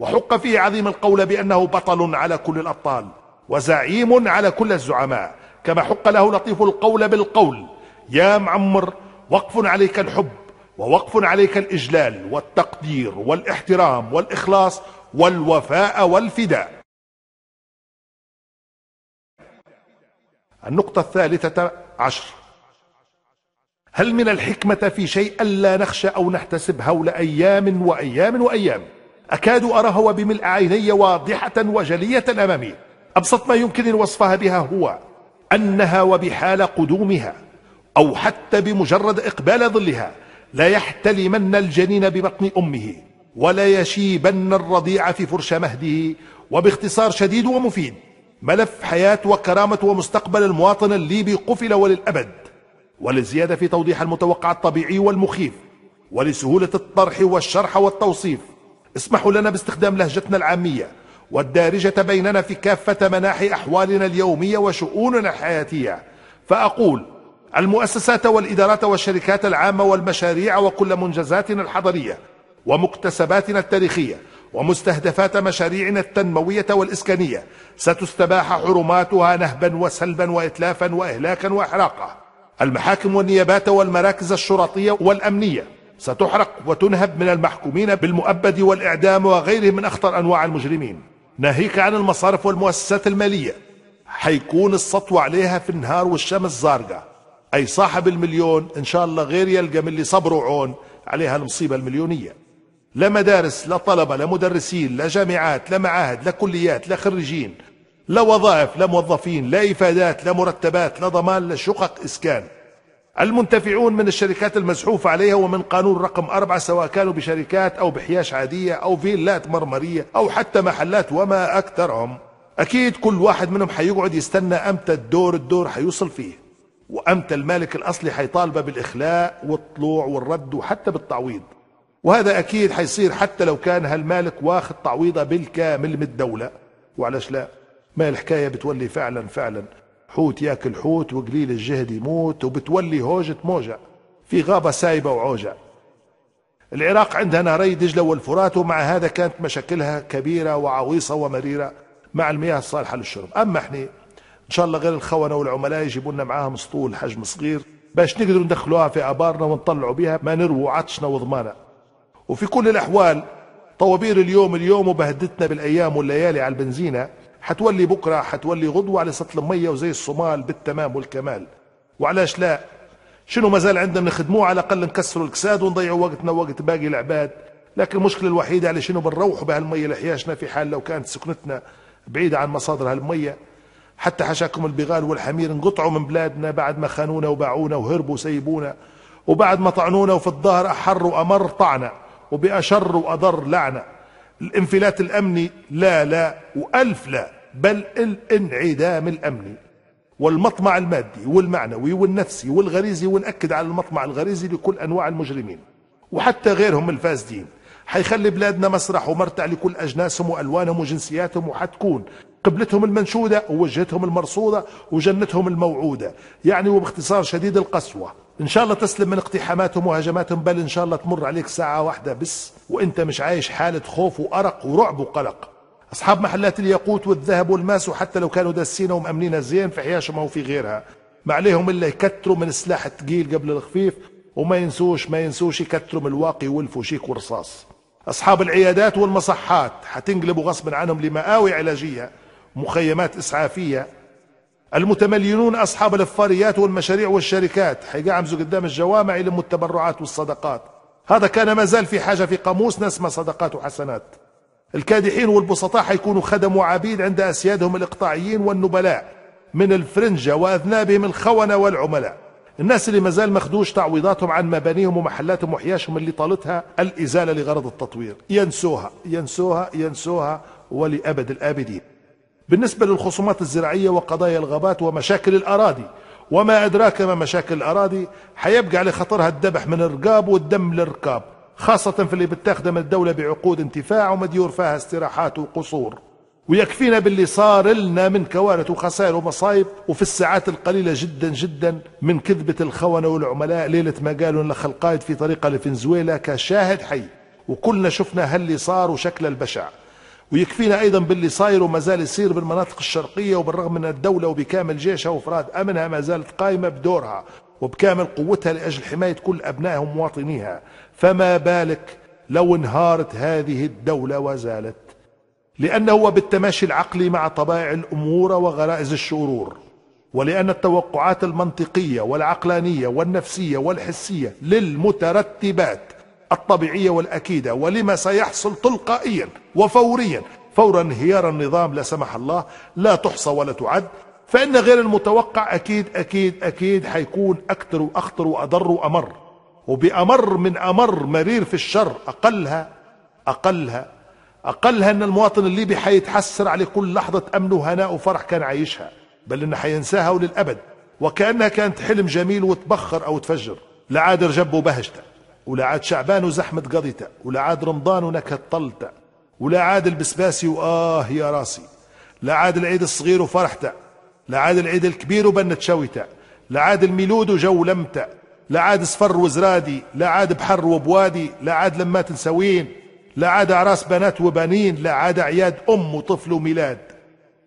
وحق فيه عظيم القول بأنه بطل على كل الأبطال وزعيم على كل الزعماء كما حق له لطيف القول بالقول يا معمر وقف عليك الحب ووقف عليك الإجلال والتقدير والاحترام والإخلاص والوفاء والفداء النقطة الثالثة عشر هل من الحكمة في شيء ألا نخشى أو نحتسب هول أيام وأيام وأيام أكاد أراها وبملء عيني واضحة وجلية أمامي أبسط ما يمكن وصفها بها هو أنها وبحال قدومها أو حتى بمجرد إقبال ظلها لا يحتلمن الجنين ببطن أمه ولا يشيبن الرضيع في فرش مهده وباختصار شديد ومفيد ملف حياة وكرامة ومستقبل المواطن الليبي قفل وللأبد وللزيادة في توضيح المتوقع الطبيعي والمخيف ولسهولة الطرح والشرح والتوصيف اسمحوا لنا باستخدام لهجتنا العامية والدارجة بيننا في كافة مناحي أحوالنا اليومية وشؤوننا الحياتية فأقول المؤسسات والإدارات والشركات العامة والمشاريع وكل منجزاتنا الحضرية ومكتسباتنا التاريخية ومستهدفات مشاريعنا التنموية والإسكانية ستستباح حرماتها نهبا وسلبا وإتلافا وإهلاكا وإحراقا المحاكم والنيابات والمراكز الشرطية والأمنية ستحرق وتنهب من المحكومين بالمؤبد والإعدام وغيرهم من أخطر أنواع المجرمين ناهيك عن المصارف والمؤسسات المالية حيكون السطو عليها في النهار والشمس زارقة أي صاحب المليون إن شاء الله غير يلقى من اللي صبر عون عليها المصيبة المليونية لا مدارس لا طلبة لا مدرسين لا جامعات لا معاهد لا كليات لا خريجين لا وظائف لا موظفين لا إفادات لا مرتبات لا ضمان لا شقق إسكان المنتفعون من الشركات المزحوف عليها ومن قانون رقم أربعة سواء كانوا بشركات أو بحياش عادية أو فيلات مرمرية أو حتى محلات وما أكثرهم أكيد كل واحد منهم حيقعد يستنى أمتى الدور الدور حيوصل فيه وأمتى المالك الأصلي حيطالبه بالإخلاء والطلوع والرد وحتى بالتعويض وهذا أكيد حيصير حتى لو كان هالمالك واخد تعويضه بالكامل من الدولة وعلاش لا ما الحكاية بتولي فعلا فعلا حوت ياكل حوت وقليل الجهد يموت وبتولي هوجة موجة في غابة سايبة وعوجة العراق عندها ناري دجلة والفرات ومع هذا كانت مشاكلها كبيرة وعويصة ومريرة مع المياه الصالحة للشرب أما احنا ان شاء الله غير الخونه والعملاء يجيبوا لنا معاهم سطول حجم صغير باش نقدروا ندخلوها في ابارنا ونطلعوا بها ما نرووا عطشنا وضمانا وفي كل الاحوال طوابير اليوم اليوم وبهدتنا بالايام والليالي على البنزينه حتولي بكره حتولي غدوه على سطل الميه وزي الصومال بالتمام والكمال وعلاش لا شنو مازال عندنا نخدموه على الاقل نكسروا الكساد ونضيعوا وقتنا وقت باقي العباد لكن المشكله الوحيده على شنو بنروحوا بهالميه لحياشنا في حال لو كانت سكنتنا بعيده عن مصادر هالميه حتى حشاكم البغال والحمير انقطعوا من بلادنا بعد ما خانونا وباعونا وهربوا وسيبونا وبعد ما طعنونا وفي الظهر أحر وأمر طعنا وبأشر وأضر لعنة الانفلات الأمني لا لا وألف لا بل الانعدام الأمني والمطمع المادي والمعنوي والنفسي والغريزي ونأكد على المطمع الغريزي لكل أنواع المجرمين وحتى غيرهم الفاسدين حيخلي بلادنا مسرح ومرتع لكل أجناسهم وألوانهم وجنسياتهم وحتكون قبلتهم المنشودة ووجهتهم المرصودة وجنتهم الموعودة يعني وباختصار شديد القسوة إن شاء الله تسلم من اقتحاماتهم وهجماتهم بل إن شاء الله تمر عليك ساعة واحدة بس وإنت مش عايش حالة خوف وأرق ورعب وقلق أصحاب محلات الياقوت والذهب والماس وحتى لو كانوا داسين ومأمنين زين في حياشهم أو في غيرها ما عليهم إلا يكتروا من السلاح الثقيل قبل الخفيف وما ينسوش ما ينسوش يكتروا من الواقي والفوشيك ورصاص أصحاب العيادات والمصحات حتنقلبوا غصب عنهم لمآوي علاجية مخيمات إسعافية المتملينون أصحاب الفاريات والمشاريع والشركات حيقعمزوا قدام الجوامع يلموا التبرعات والصدقات هذا كان ما زال في حاجة في قاموسنا اسمه صدقات وحسنات الكادحين والبسطاء حيكونوا خدم وعبيد عند أسيادهم الإقطاعيين والنبلاء من الفرنجة وأذنابهم الخونة والعملاء الناس اللي مازال مخدوش تعويضاتهم عن مبانيهم ومحلاتهم وحياشهم اللي طالتها الإزالة لغرض التطوير ينسوها ينسوها ينسوها ولأبد الآبدين بالنسبة للخصومات الزراعية وقضايا الغابات ومشاكل الأراضي وما أدراك ما مشاكل الأراضي حيبقى على خطرها الذبح من الرقاب والدم للركاب خاصة في اللي بتاخده من الدولة بعقود انتفاع ومديور فيها استراحات وقصور ويكفينا باللي صار لنا من كوارث وخسائر ومصايب وفي الساعات القليلة جدا جدا من كذبة الخونة والعملاء ليلة ما قالوا الأخ القائد في طريقة لفنزويلا كشاهد حي وكلنا شفنا هاللي صار وشكل البشع ويكفينا أيضا باللي صاير وما زال يصير بالمناطق الشرقية وبالرغم من الدولة وبكامل جيشها وفراد أمنها ما زالت قائمة بدورها وبكامل قوتها لأجل حماية كل أبنائها ومواطنيها فما بالك لو انهارت هذه الدولة وزالت لأنه هو بالتماشي العقلي مع طبائع الأمور وغرائز الشرور ولأن التوقعات المنطقية والعقلانية والنفسية والحسية للمترتبات الطبيعية والأكيدة ولما سيحصل تلقائيا وفوريا فورا انهيار النظام لا سمح الله لا تحصى ولا تعد فإن غير المتوقع أكيد أكيد أكيد حيكون أكثر وأخطر وأضر وأمر وبأمر من أمر مرير في الشر أقلها أقلها أقلها أن المواطن الليبي حيتحسر على كل لحظة أمن وهناء وفرح كان عايشها بل أنه حينساها وللأبد وكأنها كانت حلم جميل وتبخر أو تفجر لعاد رجب وبهجته ولا عاد شعبان وزحمة قضيتا ولا عاد رمضان ونكهة طلته ولا عاد البسباسي وآه يا راسي لا عاد العيد الصغير وفرحته لا عاد العيد الكبير وبنت شويتا لا عاد الميلود وجو لمته لا عاد صفر وزرادي لا عاد بحر وبوادي لا عاد لما تنسوين لا عاد أعراس بنات وبنين لا عاد أعياد أم وطفل وميلاد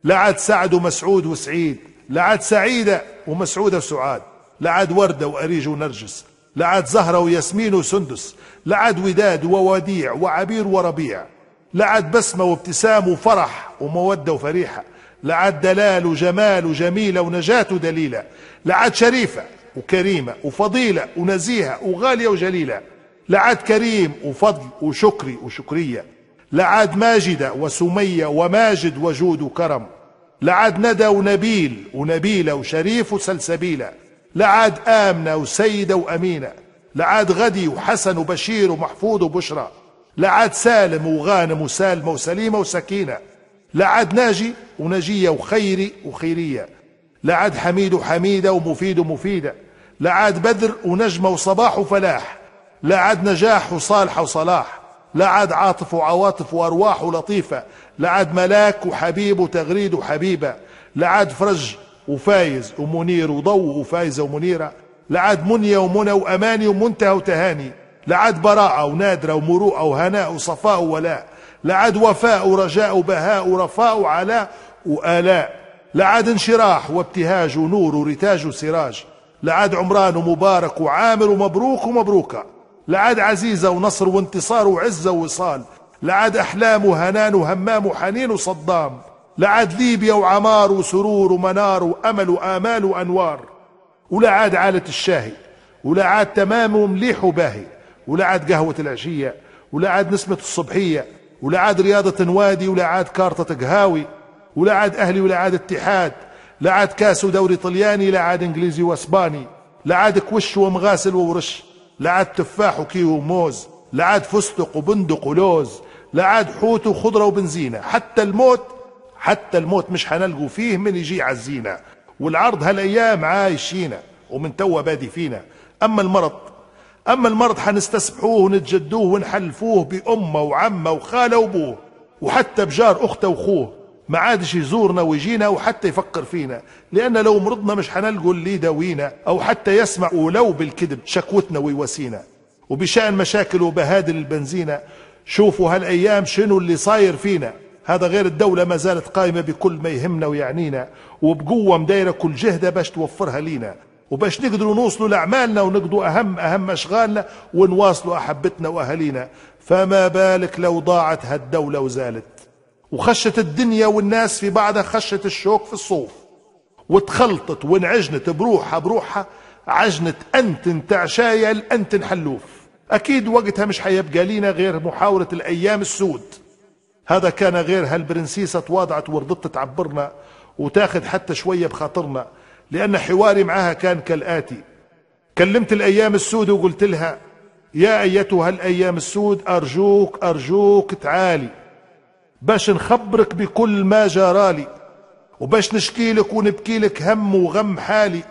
لا عاد سعد ومسعود وسعيد لا عاد سعيدة ومسعودة وسعاد لا عاد وردة وأريج ونرجس لعاد زهرة وياسمين وسندس لعاد وداد ووديع وعبير وربيع لعاد بسمة وابتسام وفرح ومودة وفريحة لعاد دلال وجمال وجميلة ونجاة ودليلة لعاد شريفة وكريمة وفضيلة ونزيهة وغالية وجليلة لعاد كريم وفضل وشكري وشكرية لعاد ماجدة وسمية وماجد وجود وكرم لعاد ندى ونبيل ونبيلة وشريف وسلسبيلة لا عاد آمنة وسيدة وأمينة لا عاد غدي وحسن وبشير ومحفوظ وبشرى لا عاد سالم وغانم وسالمة وسليمة وسكينة لا عاد ناجي ونجية وخيري وخيرية لا عاد حميد وحميدة ومفيد ومفيدة لا عاد بدر ونجمة وصباح وفلاح لا عاد نجاح وصالحة وصلاح لا عاد عاطف وعواطف وأرواح ولطيفة لا عاد ملاك وحبيب وتغريد وحبيبة لا عاد فرج وفايز ومنير وضو وفايزة ومنيرة لعاد منية ومنى وأماني ومنتهى وتهاني لعاد براءة ونادرة ومروءة وهناء وصفاء وولاء لعاد وفاء ورجاء وبهاء ورفاء وعلاء وآلاء لعاد انشراح وابتهاج ونور ورتاج وسراج لعاد عمران ومبارك وعامر ومبروك ومبروكة لعاد عزيزة ونصر وانتصار وعزة ووصال لعاد أحلام وهنان وهمام وحنين وصدام لعاد ليبيا وعمار وسرور ومنار وأمل وآمال وأنوار ولا عاد عالة الشاهي ولا عاد تمام ومليح وباهي ولا عاد قهوة العشية ولا عاد نسمة الصبحية ولا عاد رياضة نوادي ولا عاد كارطة قهاوي ولا عاد أهلي ولا عاد اتحاد لا عاد كاس ودوري طلياني لا عاد انجليزي واسباني لا عاد كوش ومغاسل وورش لا عاد تفاح وكيو وموز لا عاد فستق وبندق ولوز لا عاد حوت وخضرة وبنزينة حتى الموت حتى الموت مش حنلقوا فيه من يجي عزينا والعرض هالايام عايشينا ومن توا بادي فينا اما المرض اما المرض حنستسبحوه ونتجدوه ونحلفوه بامه وعمه وخاله وابوه وحتى بجار اخته وخوه ما عادش يزورنا ويجينا وحتى يفكر فينا لان لو مرضنا مش حنلقوا اللي يداوينا او حتى يسمع ولو بالكذب شكوتنا ويواسينا وبشان مشاكل وبهادل البنزينه شوفوا هالايام شنو اللي صاير فينا هذا غير الدولة ما زالت قائمة بكل ما يهمنا ويعنينا وبقوة مدايرة كل جهدة باش توفرها لينا وباش نقدروا نوصلوا لأعمالنا ونقضوا أهم أهم أشغالنا ونواصلوا أحبتنا وأهالينا فما بالك لو ضاعت هالدولة وزالت وخشت الدنيا والناس في بعضها خشت الشوك في الصوف وتخلطت وانعجنت بروحها بروحها عجنت أنت انت شايل أنت حلوف أكيد وقتها مش حيبقى لينا غير محاولة الأيام السود هذا كان غير هالبرنسيسة تواضعت ورضت تعبرنا وتاخذ حتى شوية بخاطرنا لأن حواري معها كان كالآتي كلمت الأيام السود وقلت لها يا أيتها الأيام السود أرجوك أرجوك تعالي باش نخبرك بكل ما جرالي وباش نشكيلك ونبكيلك هم وغم حالي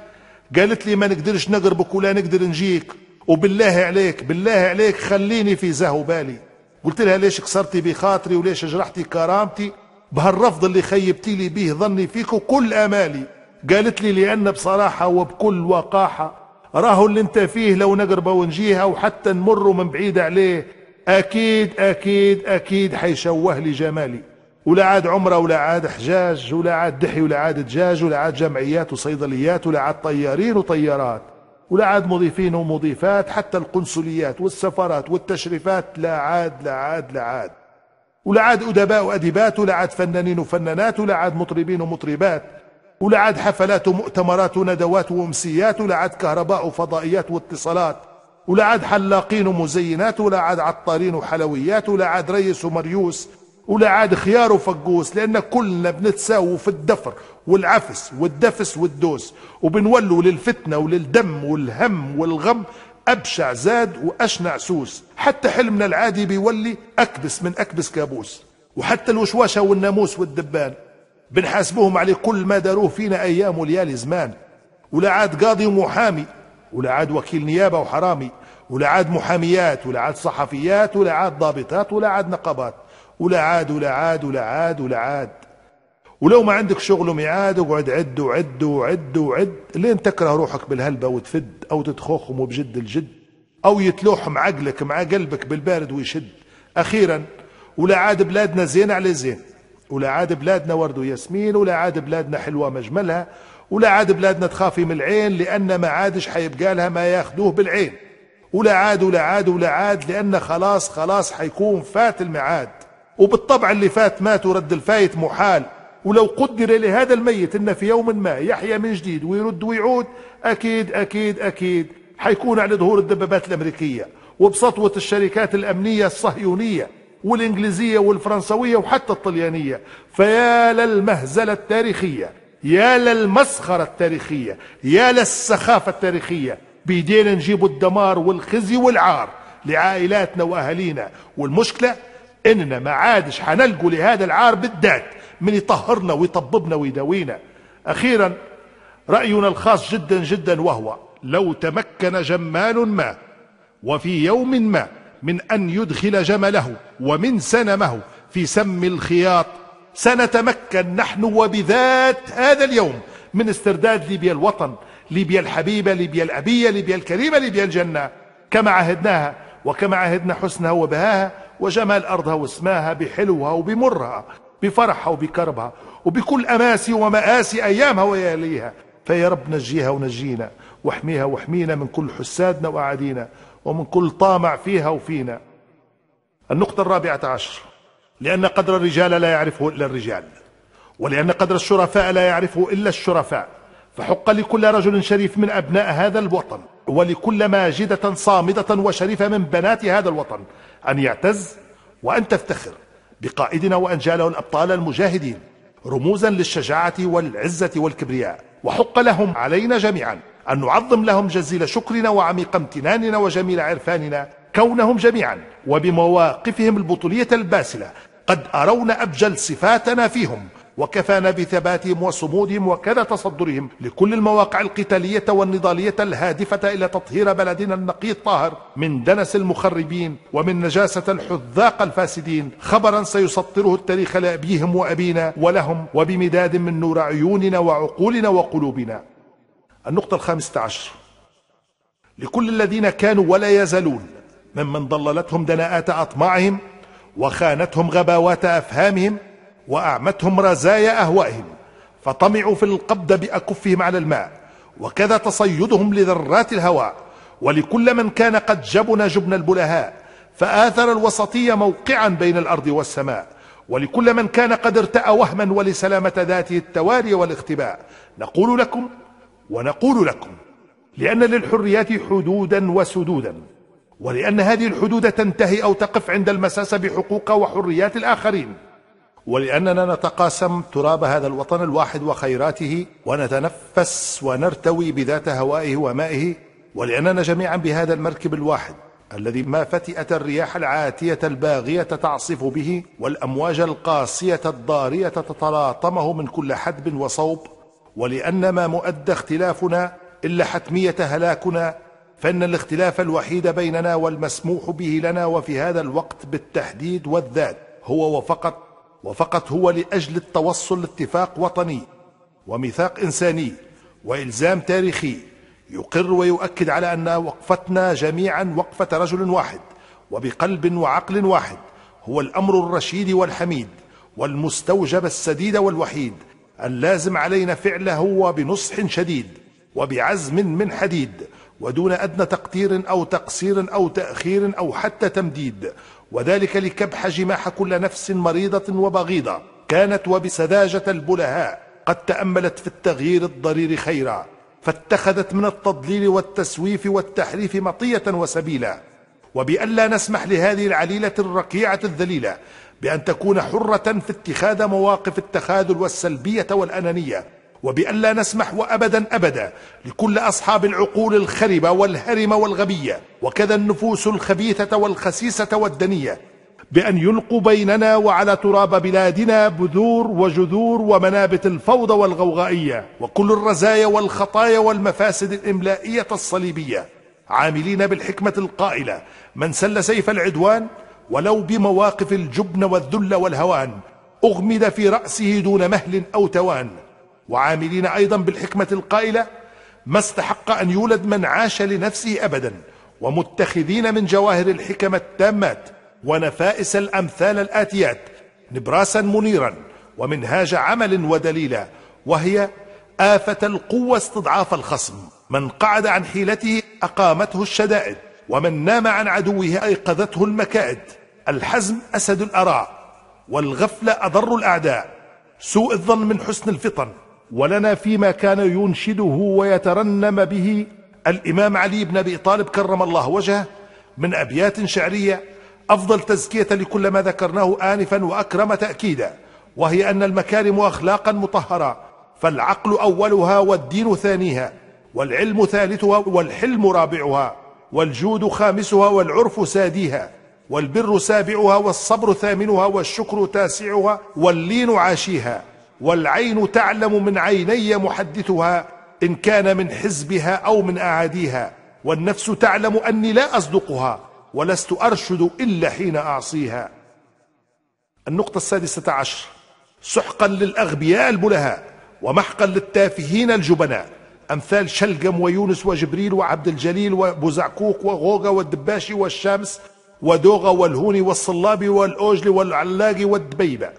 قالت لي ما نقدرش نقربك ولا نقدر نجيك وبالله عليك بالله عليك خليني في زهو بالي قلت لها ليش كسرتي بخاطري وليش جرحتي كرامتي بهالرفض اللي خيبتي لي به ظني فيك وكل امالي قالت لي لان بصراحه وبكل وقاحه راهو اللي انت فيه لو نقربه ونجيها وحتى نمر من بعيد عليه اكيد اكيد اكيد حيشوه لي جمالي ولا عاد عمره ولا عاد حجاج ولا عاد دحي ولا عاد دجاج ولا عاد جمعيات وصيدليات ولا عاد طيارين وطيارات ولا عاد مضيفين ومضيفات حتى القنصليات والسفارات والتشريفات لا عاد لا عاد لا عاد ولا عاد أدباء وأديبات ولا عاد فنانين وفنانات ولا عاد مطربين ومطربات ولا عاد حفلات ومؤتمرات وندوات وأمسيات ولا عاد كهرباء وفضائيات واتصالات ولا عاد حلاقين ومزينات ولا عاد عطارين وحلويات ولا عاد ريس ومريوس ولا عاد خيار وفقوس لان كلنا بنتساووا في الدفر والعفس والدفس والدوس وبنولوا للفتنه وللدم والهم والغم ابشع زاد واشنع سوس حتى حلمنا العادي بيولي اكبس من اكبس كابوس وحتى الوشواشه والناموس والدبان بنحاسبوهم على كل ما داروه فينا ايام وليالي زمان ولا عاد قاضي ومحامي ولا عاد وكيل نيابه وحرامي ولا عاد محاميات ولا عاد صحفيات ولا عاد ضابطات ولا عاد نقابات ولعاد ولعاد ولعاد ولعاد ولو ما عندك شغل وميعاد اقعد عد وعد وعد وعد لين تكره روحك بالهلبة وتفد او تتخوخم وبجد الجد او يتلوح مع عقلك مع قلبك بالبارد ويشد اخيرا ولا عاد بلادنا زين على زين ولا عاد بلادنا ورد وياسمين ولا عاد بلادنا حلوة مجملها ولا عاد بلادنا تخافي من العين لان ما عادش حيبقى لها ما ياخدوه بالعين ولا عاد ولا عاد ولا عاد لان خلاص خلاص حيكون فات الميعاد وبالطبع اللي فات مات ورد الفايت محال ولو قدر لهذا الميت انه في يوم ما يحيا من جديد ويرد ويعود اكيد اكيد اكيد حيكون على ظهور الدبابات الامريكيه وبسطوه الشركات الامنيه الصهيونيه والانجليزيه والفرنسويه وحتى الطليانيه فيا للمهزله التاريخيه يا للمسخره التاريخيه يا للسخافه التاريخيه بيدينا نجيبوا الدمار والخزي والعار لعائلاتنا واهالينا والمشكله اننا ما عادش حنلقوا لهذا العار بالذات من يطهرنا ويطببنا ويداوينا اخيرا راينا الخاص جدا جدا وهو لو تمكن جمال ما وفي يوم ما من ان يدخل جمله ومن سنمه في سم الخياط سنتمكن نحن وبذات هذا اليوم من استرداد ليبيا الوطن ليبيا الحبيبة ليبيا الأبية ليبيا الكريمة ليبيا الجنة كما عهدناها وكما عهدنا حسنها وبهاها وجمال أرضها واسماها بحلوها وبمرها بفرحها وبكربها وبكل أماسي ومآسي أيامها وياليها فيا رب نجيها ونجينا واحميها واحمينا من كل حسادنا وأعادينا ومن كل طامع فيها وفينا النقطة الرابعة عشر لأن قدر الرجال لا يعرفه إلا الرجال ولأن قدر الشرفاء لا يعرفه إلا الشرفاء فحق لكل رجل شريف من أبناء هذا الوطن ولكل ماجدة صامدة وشريفة من بنات هذا الوطن أن يعتز وأن تفتخر بقائدنا وأنجاله الأبطال المجاهدين رموزا للشجاعة والعزة والكبرياء وحق لهم علينا جميعا أن نعظم لهم جزيل شكرنا وعميق امتناننا وجميل عرفاننا كونهم جميعا وبمواقفهم البطولية الباسلة قد أرونا أبجل صفاتنا فيهم وكفانا بثباتهم وصمودهم وكذا تصدرهم لكل المواقع القتالية والنضالية الهادفة إلى تطهير بلدنا النقي الطاهر من دنس المخربين ومن نجاسة الحذاق الفاسدين خبرا سيسطره التاريخ لأبيهم وأبينا ولهم وبمداد من نور عيوننا وعقولنا وقلوبنا النقطة الخامسة عشر لكل الذين كانوا ولا يزالون ممن ضللتهم دناءات أطماعهم وخانتهم غباوات أفهامهم وأعمتهم رزايا أهوائهم فطمعوا في القبض بأكفهم على الماء وكذا تصيدهم لذرات الهواء ولكل من كان قد جبن جبن البلهاء فآثر الوسطية موقعا بين الأرض والسماء ولكل من كان قد ارتأى وهما ولسلامة ذاته التواري والاختباء نقول لكم ونقول لكم لأن للحريات حدودا وسدودا ولأن هذه الحدود تنتهي أو تقف عند المساس بحقوق وحريات الآخرين ولأننا نتقاسم تراب هذا الوطن الواحد وخيراته ونتنفس ونرتوي بذات هوائه ومائه ولأننا جميعا بهذا المركب الواحد الذي ما فتئت الرياح العاتية الباغية تعصف به والأمواج القاسية الضارية تتلاطمه من كل حدب وصوب ولأن ما مؤدى اختلافنا إلا حتمية هلاكنا فإن الاختلاف الوحيد بيننا والمسموح به لنا وفي هذا الوقت بالتحديد والذات هو وفقط وفقط هو لأجل التوصل لاتفاق وطني وميثاق إنساني وإلزام تاريخي يقر ويؤكد على أن وقفتنا جميعا وقفة رجل واحد وبقلب وعقل واحد هو الأمر الرشيد والحميد والمستوجب السديد والوحيد اللازم علينا فعله وبنصح شديد وبعزم من حديد ودون أدنى تقدير أو تقصير أو تأخير أو حتى تمديد وذلك لكبح جماح كل نفس مريضة وبغيضة كانت وبسذاجة البلهاء قد تأملت في التغيير الضرير خيرا فاتخذت من التضليل والتسويف والتحريف مطية وسبيلا وبألا نسمح لهذه العليلة الرقيعة الذليلة بأن تكون حرة في اتخاذ مواقف التخاذل والسلبية والأنانية وبأن لا نسمح وأبدا أبدا لكل أصحاب العقول الخربة والهرمة والغبية وكذا النفوس الخبيثة والخسيسة والدنية بأن يلقوا بيننا وعلى تراب بلادنا بذور وجذور ومنابت الفوضى والغوغائية وكل الرزايا والخطايا والمفاسد الإملائية الصليبية عاملين بالحكمة القائلة من سل سيف العدوان ولو بمواقف الجبن والذل والهوان أغمد في رأسه دون مهل أو توان وعاملين أيضا بالحكمة القائلة ما استحق أن يولد من عاش لنفسه أبدا ومتخذين من جواهر الحكم التامات ونفائس الأمثال الآتيات نبراسا منيرا ومنهاج عمل ودليلا وهي آفة القوة استضعاف الخصم من قعد عن حيلته أقامته الشدائد ومن نام عن عدوه أيقظته المكائد الحزم أسد الأراء والغفلة أضر الأعداء سوء الظن من حسن الفطن ولنا فيما كان ينشده ويترنم به الإمام علي بن أبي طالب كرم الله وجهه من أبيات شعرية أفضل تزكية لكل ما ذكرناه آنفا وأكرم تأكيدا وهي أن المكارم أخلاقا مطهرة فالعقل أولها والدين ثانيها والعلم ثالثها والحلم رابعها والجود خامسها والعرف ساديها والبر سابعها والصبر ثامنها والشكر تاسعها واللين عاشيها والعين تعلم من عيني محدثها إن كان من حزبها أو من أعاديها والنفس تعلم أني لا أصدقها ولست أرشد إلا حين أعصيها النقطة السادسة عشر سحقا للأغبياء البلهاء ومحقا للتافهين الجبناء أمثال شلقم ويونس وجبريل وعبد الجليل وبوزعكوك وغوغا والدباشي والشمس ودوغا والهوني والصلابي والأوجلي والعلاقي والدبيبة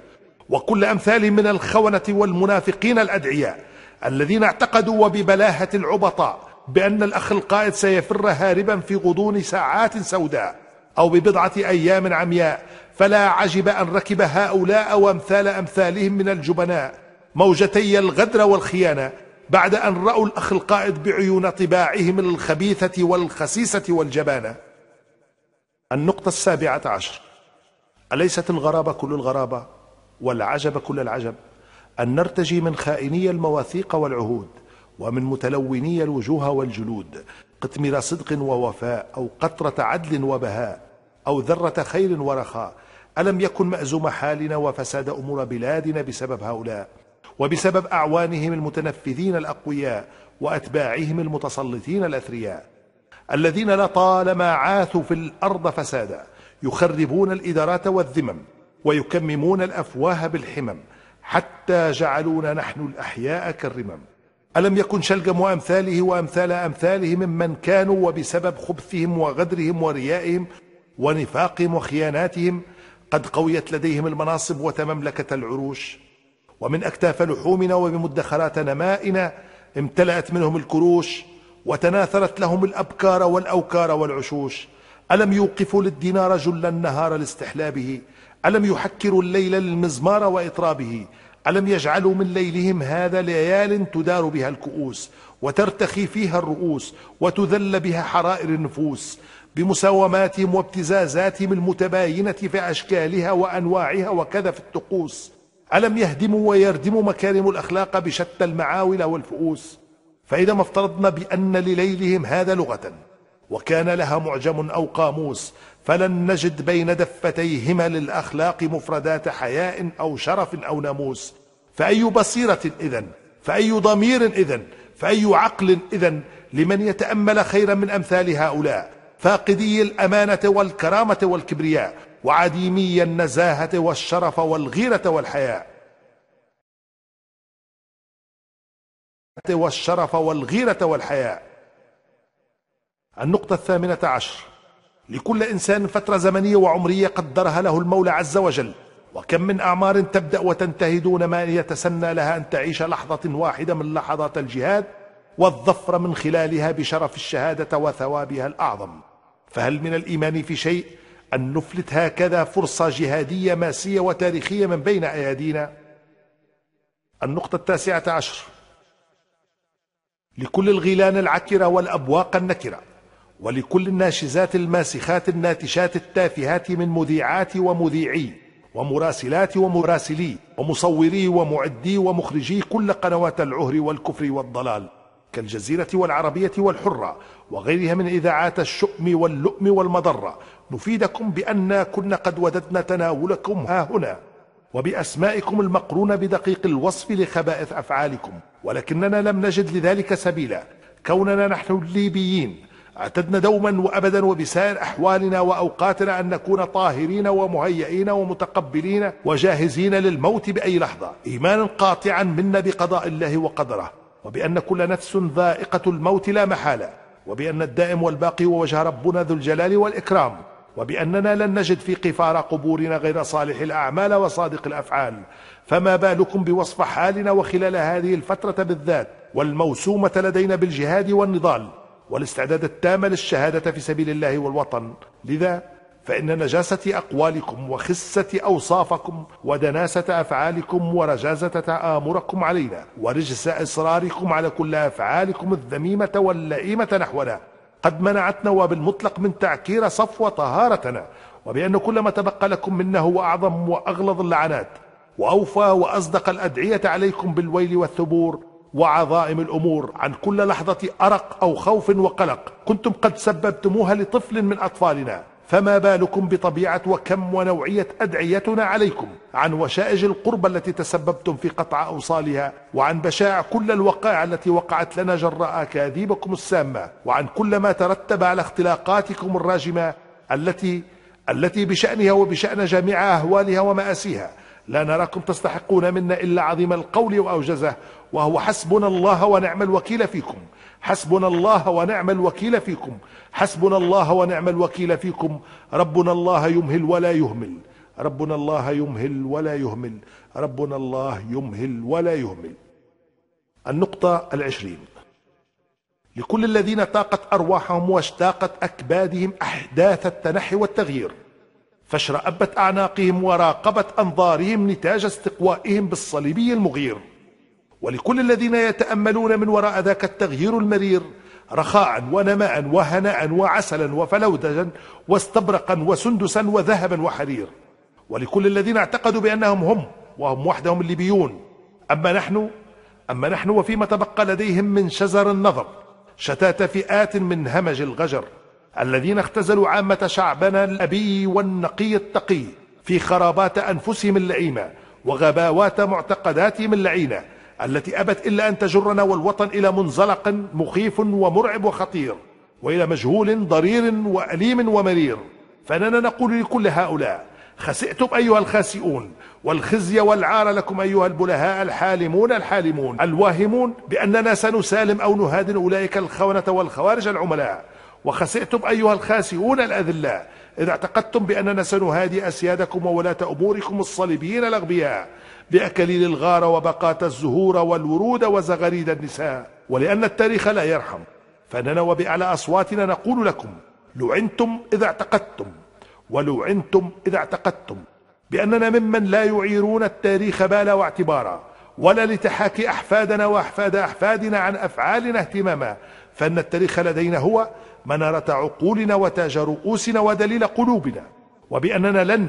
وكل امثال من الخونة والمنافقين الأدعياء الذين اعتقدوا وببلاهة العبطاء بأن الأخ القائد سيفر هاربا في غضون ساعات سوداء أو ببضعة أيام عمياء فلا عجب أن ركب هؤلاء وأمثال أمثالهم من الجبناء موجتي الغدر والخيانة بعد أن رأوا الأخ القائد بعيون طباعهم الخبيثة والخسيسة والجبانة النقطة السابعة عشر أليست الغرابة كل الغرابة؟ والعجب كل العجب أن نرتجي من خائني المواثيق والعهود ومن متلوني الوجوه والجلود قطمير صدق ووفاء أو قطرة عدل وبهاء أو ذرة خير ورخاء ألم يكن مأزوم حالنا وفساد أمور بلادنا بسبب هؤلاء وبسبب أعوانهم المتنفذين الأقوياء وأتباعهم المتسلطين الأثرياء الذين لطالما عاثوا في الأرض فسادا يخربون الإدارات والذمم ويكممون الأفواه بالحمم حتى جعلونا نحن الأحياء كالرمم ألم يكن شلجم وأمثاله وأمثال أمثاله ممن كانوا وبسبب خبثهم وغدرهم وريائهم ونفاقهم وخياناتهم قد قويت لديهم المناصب وتمملكت العروش ومن أكتاف لحومنا وبمدخرات نمائنا امتلأت منهم الكروش وتناثرت لهم الأبكار والأوكار والعشوش ألم يوقفوا للدينار جل النهار لاستحلابه ألم يحكروا الليل المزمار وإطرابه ألم يجعلوا من ليلهم هذا ليال تدار بها الكؤوس وترتخي فيها الرؤوس وتذل بها حرائر النفوس بمساوماتهم وابتزازاتهم المتباينة في أشكالها وأنواعها وكذا في الطقوس ألم يهدموا ويردموا مكارم الأخلاق بشتى المعاول والفؤوس فإذا ما افترضنا بأن لليلهم هذا لغة وكان لها معجم أو قاموس فلن نجد بين دفتيهما للأخلاق مفردات حياء أو شرف أو ناموس فأي بصيرة إذن فأي ضمير إذن فأي عقل إذن لمن يتأمل خيرا من أمثال هؤلاء فاقدي الأمانة والكرامة والكبرياء وعديمي النزاهة والشرف والغيرة والحياء والشرف والغيرة والحياء النقطة الثامنة عشر لكل إنسان فترة زمنية وعمرية قدرها له المولى عز وجل وكم من أعمار تبدأ وتنتهي دون ما يتسنى لها أن تعيش لحظة واحدة من لحظات الجهاد والظفر من خلالها بشرف الشهادة وثوابها الأعظم فهل من الإيمان في شيء أن نفلت هكذا فرصة جهادية ماسية وتاريخية من بين أيادينا النقطة التاسعة عشر لكل الغيلان العكرة والأبواق النكره ولكل الناشزات الماسخات الناتشات التافهات من مذيعات ومذيعي ومراسلات ومراسلي ومصوري ومعدي ومخرجي كل قنوات العهر والكفر والضلال كالجزيرة والعربية والحرة وغيرها من إذاعات الشؤم واللؤم والمضرة نفيدكم بأن كنا قد وددنا تناولكم ها هنا وبأسمائكم المقرونة بدقيق الوصف لخبائث أفعالكم ولكننا لم نجد لذلك سبيلا كوننا نحن الليبيين اعتدنا دوما وأبدا وبسائر أحوالنا وأوقاتنا أن نكون طاهرين ومهيئين ومتقبلين وجاهزين للموت بأي لحظة إيمانا قاطعا منا بقضاء الله وقدره وبأن كل نفس ذائقة الموت لا محالة وبأن الدائم والباقي هو وجه ربنا ذو الجلال والإكرام وبأننا لن نجد في قفار قبورنا غير صالح الأعمال وصادق الأفعال فما بالكم بوصف حالنا وخلال هذه الفترة بالذات والموسومة لدينا بالجهاد والنضال والاستعداد التام للشهادة في سبيل الله والوطن لذا فإن نجاسة أقوالكم وخسة أوصافكم ودناسة أفعالكم ورجازة تآمركم علينا ورجس إصراركم على كل أفعالكم الذميمة واللئيمة نحونا قد منعتنا وبالمطلق من تعكير صفو طهارتنا وبأن كل ما تبقى لكم منا هو أعظم وأغلظ اللعنات وأوفى وأصدق الأدعية عليكم بالويل والثبور وعظائم الأمور عن كل لحظة أرق أو خوف وقلق كنتم قد سببتموها لطفل من أطفالنا فما بالكم بطبيعة وكم ونوعية أدعيتنا عليكم عن وشائج القربى التي تسببتم في قطع أوصالها وعن بشاع كل الوقائع التي وقعت لنا جراء أكاذيبكم السامة وعن كل ما ترتب على اختلاقاتكم الراجمة التي التي بشأنها وبشأن جميع أهوالها ومآسيها لا نراكم تستحقون منا إلا عظيم القول وأوجزه وهو حسبنا الله ونعم الوكيل فيكم حسبنا الله ونعم الوكيل فيكم حسبنا الله ونعم الوكيل فيكم ربنا الله يمهل ولا يهمل ربنا الله يمهل ولا يهمل ربنا الله يمهل ولا يهمل النقطة العشرين لكل الذين طاقت أرواحهم واشتاقت أكبادهم أحداث التنحي والتغيير فاشرأبت أعناقهم وراقبت أنظارهم نتاج استقوائهم بالصليبي المغير ولكل الذين يتأملون من وراء ذاك التغيير المرير رخاء ونماء وهناء وعسلا وفلودجا واستبرقا وسندسا وذهبا وحرير ولكل الذين اعتقدوا بأنهم هم وهم وحدهم الليبيون أما نحن أما نحن وفيما تبقى لديهم من شزر النظر شتات فئات من همج الغجر الذين اختزلوا عامة شعبنا الأبي والنقي التقي في خرابات أنفسهم اللئيمة وغباوات معتقداتهم اللعينة التي أبت إلا أن تجرنا والوطن إلى منزلق مخيف ومرعب وخطير وإلى مجهول ضرير وأليم ومرير فأننا نقول لكل هؤلاء خسئتم أيها الخاسئون والخزي والعار لكم أيها البلهاء الحالمون الحالمون الواهمون بأننا سنسالم أو نهادن أولئك الخونة والخوارج العملاء وخسئتم أيها الخاسئون الأذلاء إذا اعتقدتم بأننا سنهادي أسيادكم وولاة أموركم الصليبيين الأغبياء بأكاليل الغار وبقات الزهور والورود وزغاريد النساء ولأن التاريخ لا يرحم فإننا وبأعلى أصواتنا نقول لكم لعنتم إذا اعتقدتم ولعنتم إذا اعتقدتم بأننا ممن لا يعيرون التاريخ بالا واعتبارا ولا لتحاكي أحفادنا وأحفاد أحفادنا عن أفعالنا اهتماما فأن التاريخ لدينا هو منارة عقولنا وتاج رؤوسنا ودليل قلوبنا وبأننا لن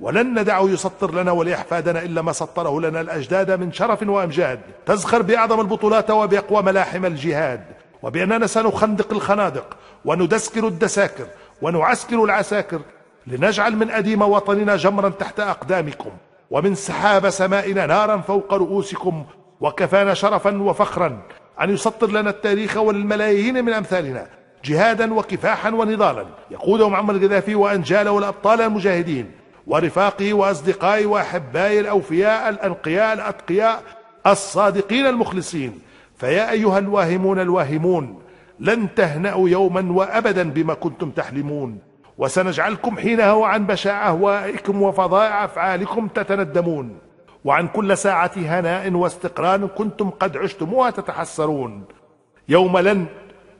ولن ندعه يسطر لنا ولإحفادنا إلا ما سطره لنا الأجداد من شرف وأمجاد تزخر بأعظم البطولات وبأقوى ملاحم الجهاد وبأننا سنخندق الخنادق وندسكر الدساكر ونعسكر العساكر لنجعل من أديم وطننا جمرا تحت أقدامكم ومن سحاب سمائنا نارا فوق رؤوسكم وكفانا شرفا وفخرا أن يسطر لنا التاريخ وللملايين من أمثالنا جهادا وكفاحا ونضالا يقودهم عمر القذافي وأنجاله والأبطال المجاهدين ورفاقي وأصدقائي وأحبائي الأوفياء الأنقياء الأتقياء الصادقين المخلصين فيا أيها الواهمون الواهمون لن تهنأوا يوما وأبدا بما كنتم تحلمون وسنجعلكم حينها وعن بشاء أهوائكم وفظائع أفعالكم تتندمون وعن كل ساعة هناء واستقرار كنتم قد عشتموها تتحسرون يوم لن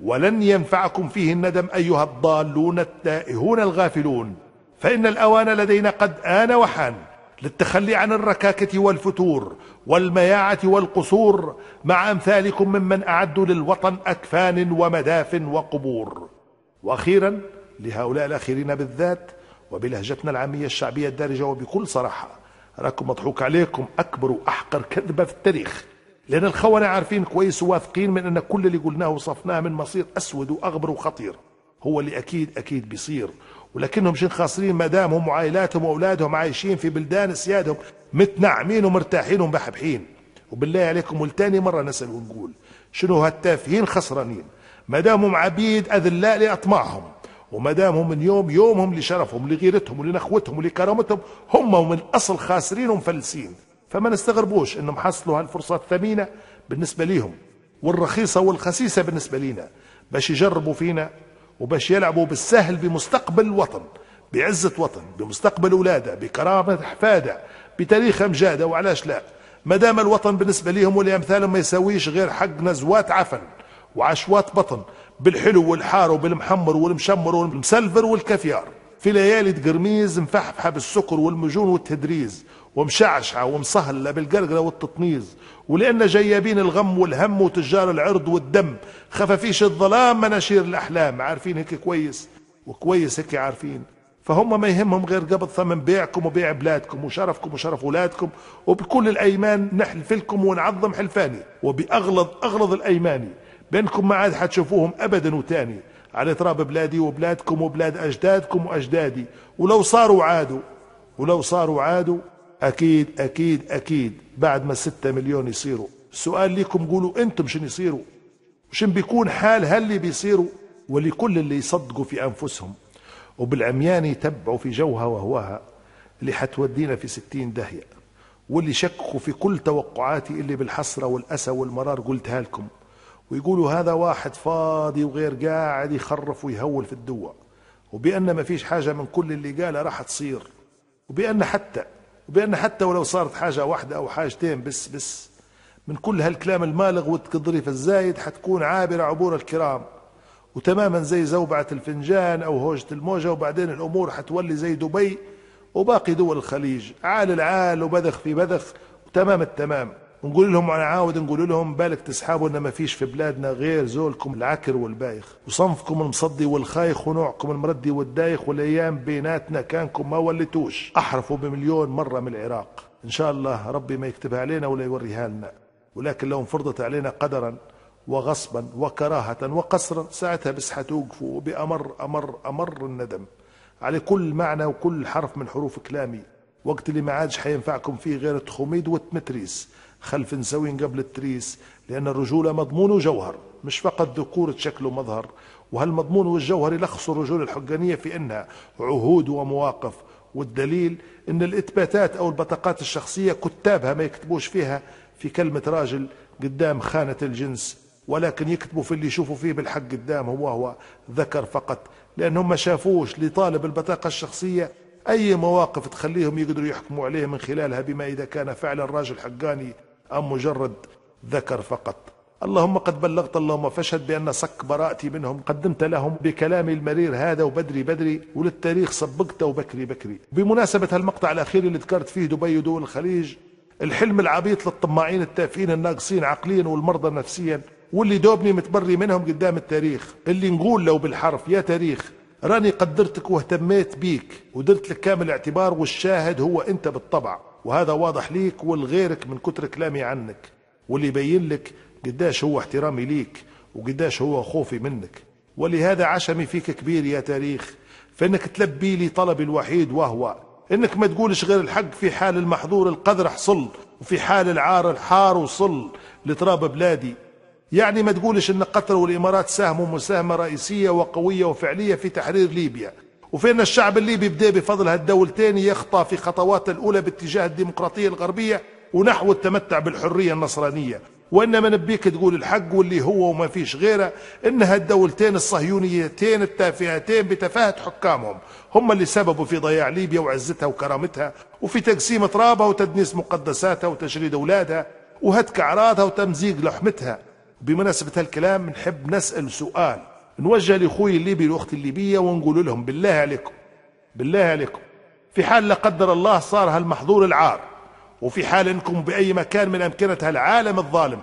ولن ينفعكم فيه الندم أيها الضالون التائهون الغافلون فإن الأوان لدينا قد آن وحان للتخلي عن الركاكة والفتور والمياعة والقصور مع أمثالكم ممن أعدوا للوطن أكفان ومداف وقبور وأخيرا لهؤلاء الأخيرين بالذات وبلهجتنا العامية الشعبية الدارجة وبكل صراحة راكم مضحوك عليكم أكبر وأحقر كذبة في التاريخ لأن الخونة عارفين كويس وواثقين من أن كل اللي قلناه وصفناه من مصير أسود وأغبر وخطير هو اللي أكيد أكيد بيصير ولكنهم شين خاسرين ما دام هم وعائلاتهم وأولادهم عايشين في بلدان سيادهم متنعمين ومرتاحين ومبحبحين وبالله عليكم ولتاني مرة نسأل ونقول شنو هالتافهين خسرانين ما دامهم عبيد أذلاء لأطماعهم وما دامهم من يوم يومهم لشرفهم لغيرتهم ولنخوتهم ولكرامتهم هم من الأصل خاسرين ومفلسين فما نستغربوش انهم حصلوا هالفرصة الثمينة بالنسبة ليهم والرخيصة والخسيسة بالنسبة لينا باش يجربوا فينا وباش يلعبوا بالسهل بمستقبل الوطن بعزة وطن بمستقبل أولاده بكرامة أحفاده بتاريخ أمجاده وعلاش لا ما دام الوطن بالنسبة ليهم ولأمثالهم ما يسويش غير حق نزوات عفن وعشوات بطن بالحلو والحار وبالمحمر والمشمر والمسلفر والكافيار في ليالي قرميز مفحفحة بالسكر والمجون والتدريز ومشعشعة ومصهلة بالقلقلة والتطنيز ولأن جيابين الغم والهم وتجار العرض والدم خفافيش الظلام مناشير الأحلام عارفين هيك كويس وكويس هيك عارفين فهم ما يهمهم غير قبض ثمن بيعكم وبيع بلادكم وشرفكم وشرف ولادكم وبكل الأيمان نحلف لكم ونعظم حلفاني وبأغلظ أغلظ الأيمان بينكم ما عاد حتشوفوهم أبدا وتاني على تراب بلادي وبلادكم وبلاد أجدادكم وأجدادي ولو صاروا عادوا ولو صاروا عادوا أكيد أكيد أكيد بعد ما الستة مليون يصيروا سؤال ليكم قولوا أنتم شن يصيروا شن بيكون حال هاللي بيصيروا ولكل اللي يصدقوا في أنفسهم وبالعميان يتبعوا في جوها وهواها اللي حتودينا في ستين داهية واللي شكوا في كل توقعاتي اللي بالحسرة والأسى والمرار قلتها لكم ويقولوا هذا واحد فاضي وغير قاعد يخرف ويهول في الدوة وبأن ما فيش حاجة من كل اللي قاله راح تصير وبأن حتى وبأن حتى ولو صارت حاجة واحدة أو حاجتين بس بس من كل هالكلام المالغ والتظريف الزايد حتكون عابرة عبور الكرام وتماما زي زوبعة الفنجان أو هوجة الموجة وبعدين الأمور حتولي زي دبي وباقي دول الخليج عال العال وبذخ في بذخ وتمام التمام ونقول لهم انا عاود نقول لهم بالك تسحابوا ان ما فيش في بلادنا غير زولكم العكر والبايخ وصنفكم المصدي والخايخ ونوعكم المردي والدايخ والايام بيناتنا كانكم ما ولتوش احرفوا بمليون مره من العراق ان شاء الله ربي ما يكتبها علينا ولا يوريها لنا ولكن لو انفرضت علينا قدرا وغصبا وكراهة وقصرا ساعتها بس حتوقفوا بامر أمر أمر الندم على كل معنى وكل حرف من حروف كلامي وقت اللي ما عادش حينفعكم فيه غير التخوميد والتمتريس خلف نسوي قبل التريس لأن الرجولة مضمون وجوهر مش فقط ذكور شكله مظهر وهالمضمون والجوهر يلخص الرجولة الحقانية في أنها عهود ومواقف والدليل أن الإثباتات أو البطاقات الشخصية كتابها ما يكتبوش فيها في كلمة راجل قدام خانة الجنس ولكن يكتبوا في اللي يشوفوا فيه بالحق قدامهم وهو ذكر فقط لأنهم ما شافوش لطالب البطاقة الشخصية أي مواقف تخليهم يقدروا يحكموا عليه من خلالها بما إذا كان فعلا راجل حقاني أم مجرد ذكر فقط اللهم قد بلغت اللهم فاشهد بأن صك براءتي منهم قدمت لهم بكلامي المرير هذا وبدري بدري وللتاريخ سبقته وبكري بكري بمناسبة هالمقطع الأخير اللي ذكرت فيه دبي ودول الخليج الحلم العبيط للطماعين التافهين الناقصين عقليا والمرضى نفسيا واللي دوبني متبري منهم قدام التاريخ اللي نقول لو بالحرف يا تاريخ راني قدرتك واهتميت بيك ودرت لك كامل اعتبار والشاهد هو انت بالطبع وهذا واضح ليك ولغيرك من كتر كلامي عنك واللي يبين لك قداش هو احترامي ليك وقداش هو خوفي منك ولهذا عشمي فيك كبير يا تاريخ فانك تلبي لي طلبي الوحيد وهو انك ما تقولش غير الحق في حال المحظور القذر حصل وفي حال العار الحار وصل لتراب بلادي يعني ما تقولش ان قطر والامارات ساهموا مساهمه رئيسيه وقويه وفعليه في تحرير ليبيا وفين الشعب الليبي بدا بفضل هالدولتين يخطى في خطواته الأولى باتجاه الديمقراطية الغربية ونحو التمتع بالحرية النصرانية وإنما نبيك تقول الحق واللي هو وما فيش غيره إن هالدولتين الصهيونيتين التافهتين بتفاهة حكامهم هم اللي سببوا في ضياع ليبيا وعزتها وكرامتها وفي تقسيم ترابها وتدنيس مقدساتها وتشريد أولادها وهتك أعراضها وتمزيق لحمتها بمناسبة هالكلام نحب نسأل سؤال نوجه لأخوي الليبي والأخت الليبية ونقول لهم بالله عليكم بالله عليكم في حال لا قدر الله صار هالمحظور العار وفي حال انكم باي مكان من امكنه هالعالم الظالم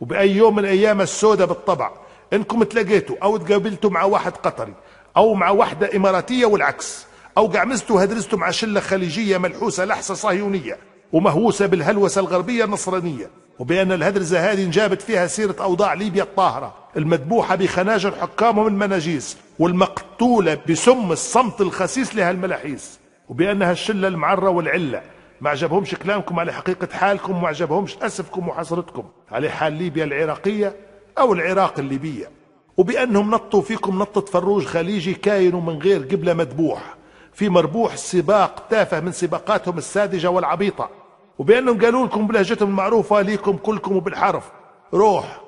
وباي يوم من الايام السوداء بالطبع انكم تلاقيتوا او تقابلتوا مع واحد قطري او مع واحده اماراتيه والعكس او قعمزتوا هدرستوا مع شله خليجيه ملحوسه لحسه صهيونيه ومهووسة بالهلوسة الغربية النصرانية وبأن الهدرزة هذه انجابت فيها سيرة أوضاع ليبيا الطاهرة المذبوحة بخناجر حكامهم المناجيس والمقتولة بسم الصمت الخسيس لها الملاحيس وبأنها الشلة المعرة والعلة ما عجبهمش كلامكم على حقيقة حالكم وما عجبهمش أسفكم وحسرتكم على حال ليبيا العراقية أو العراق الليبية وبأنهم نطوا فيكم نطة فروج خليجي كاين ومن غير قبلة مذبوح في مربوح سباق تافه من سباقاتهم الساذجة والعبيطة وبأنهم قالوا لكم بلهجتهم المعروفة ليكم كلكم وبالحرف روح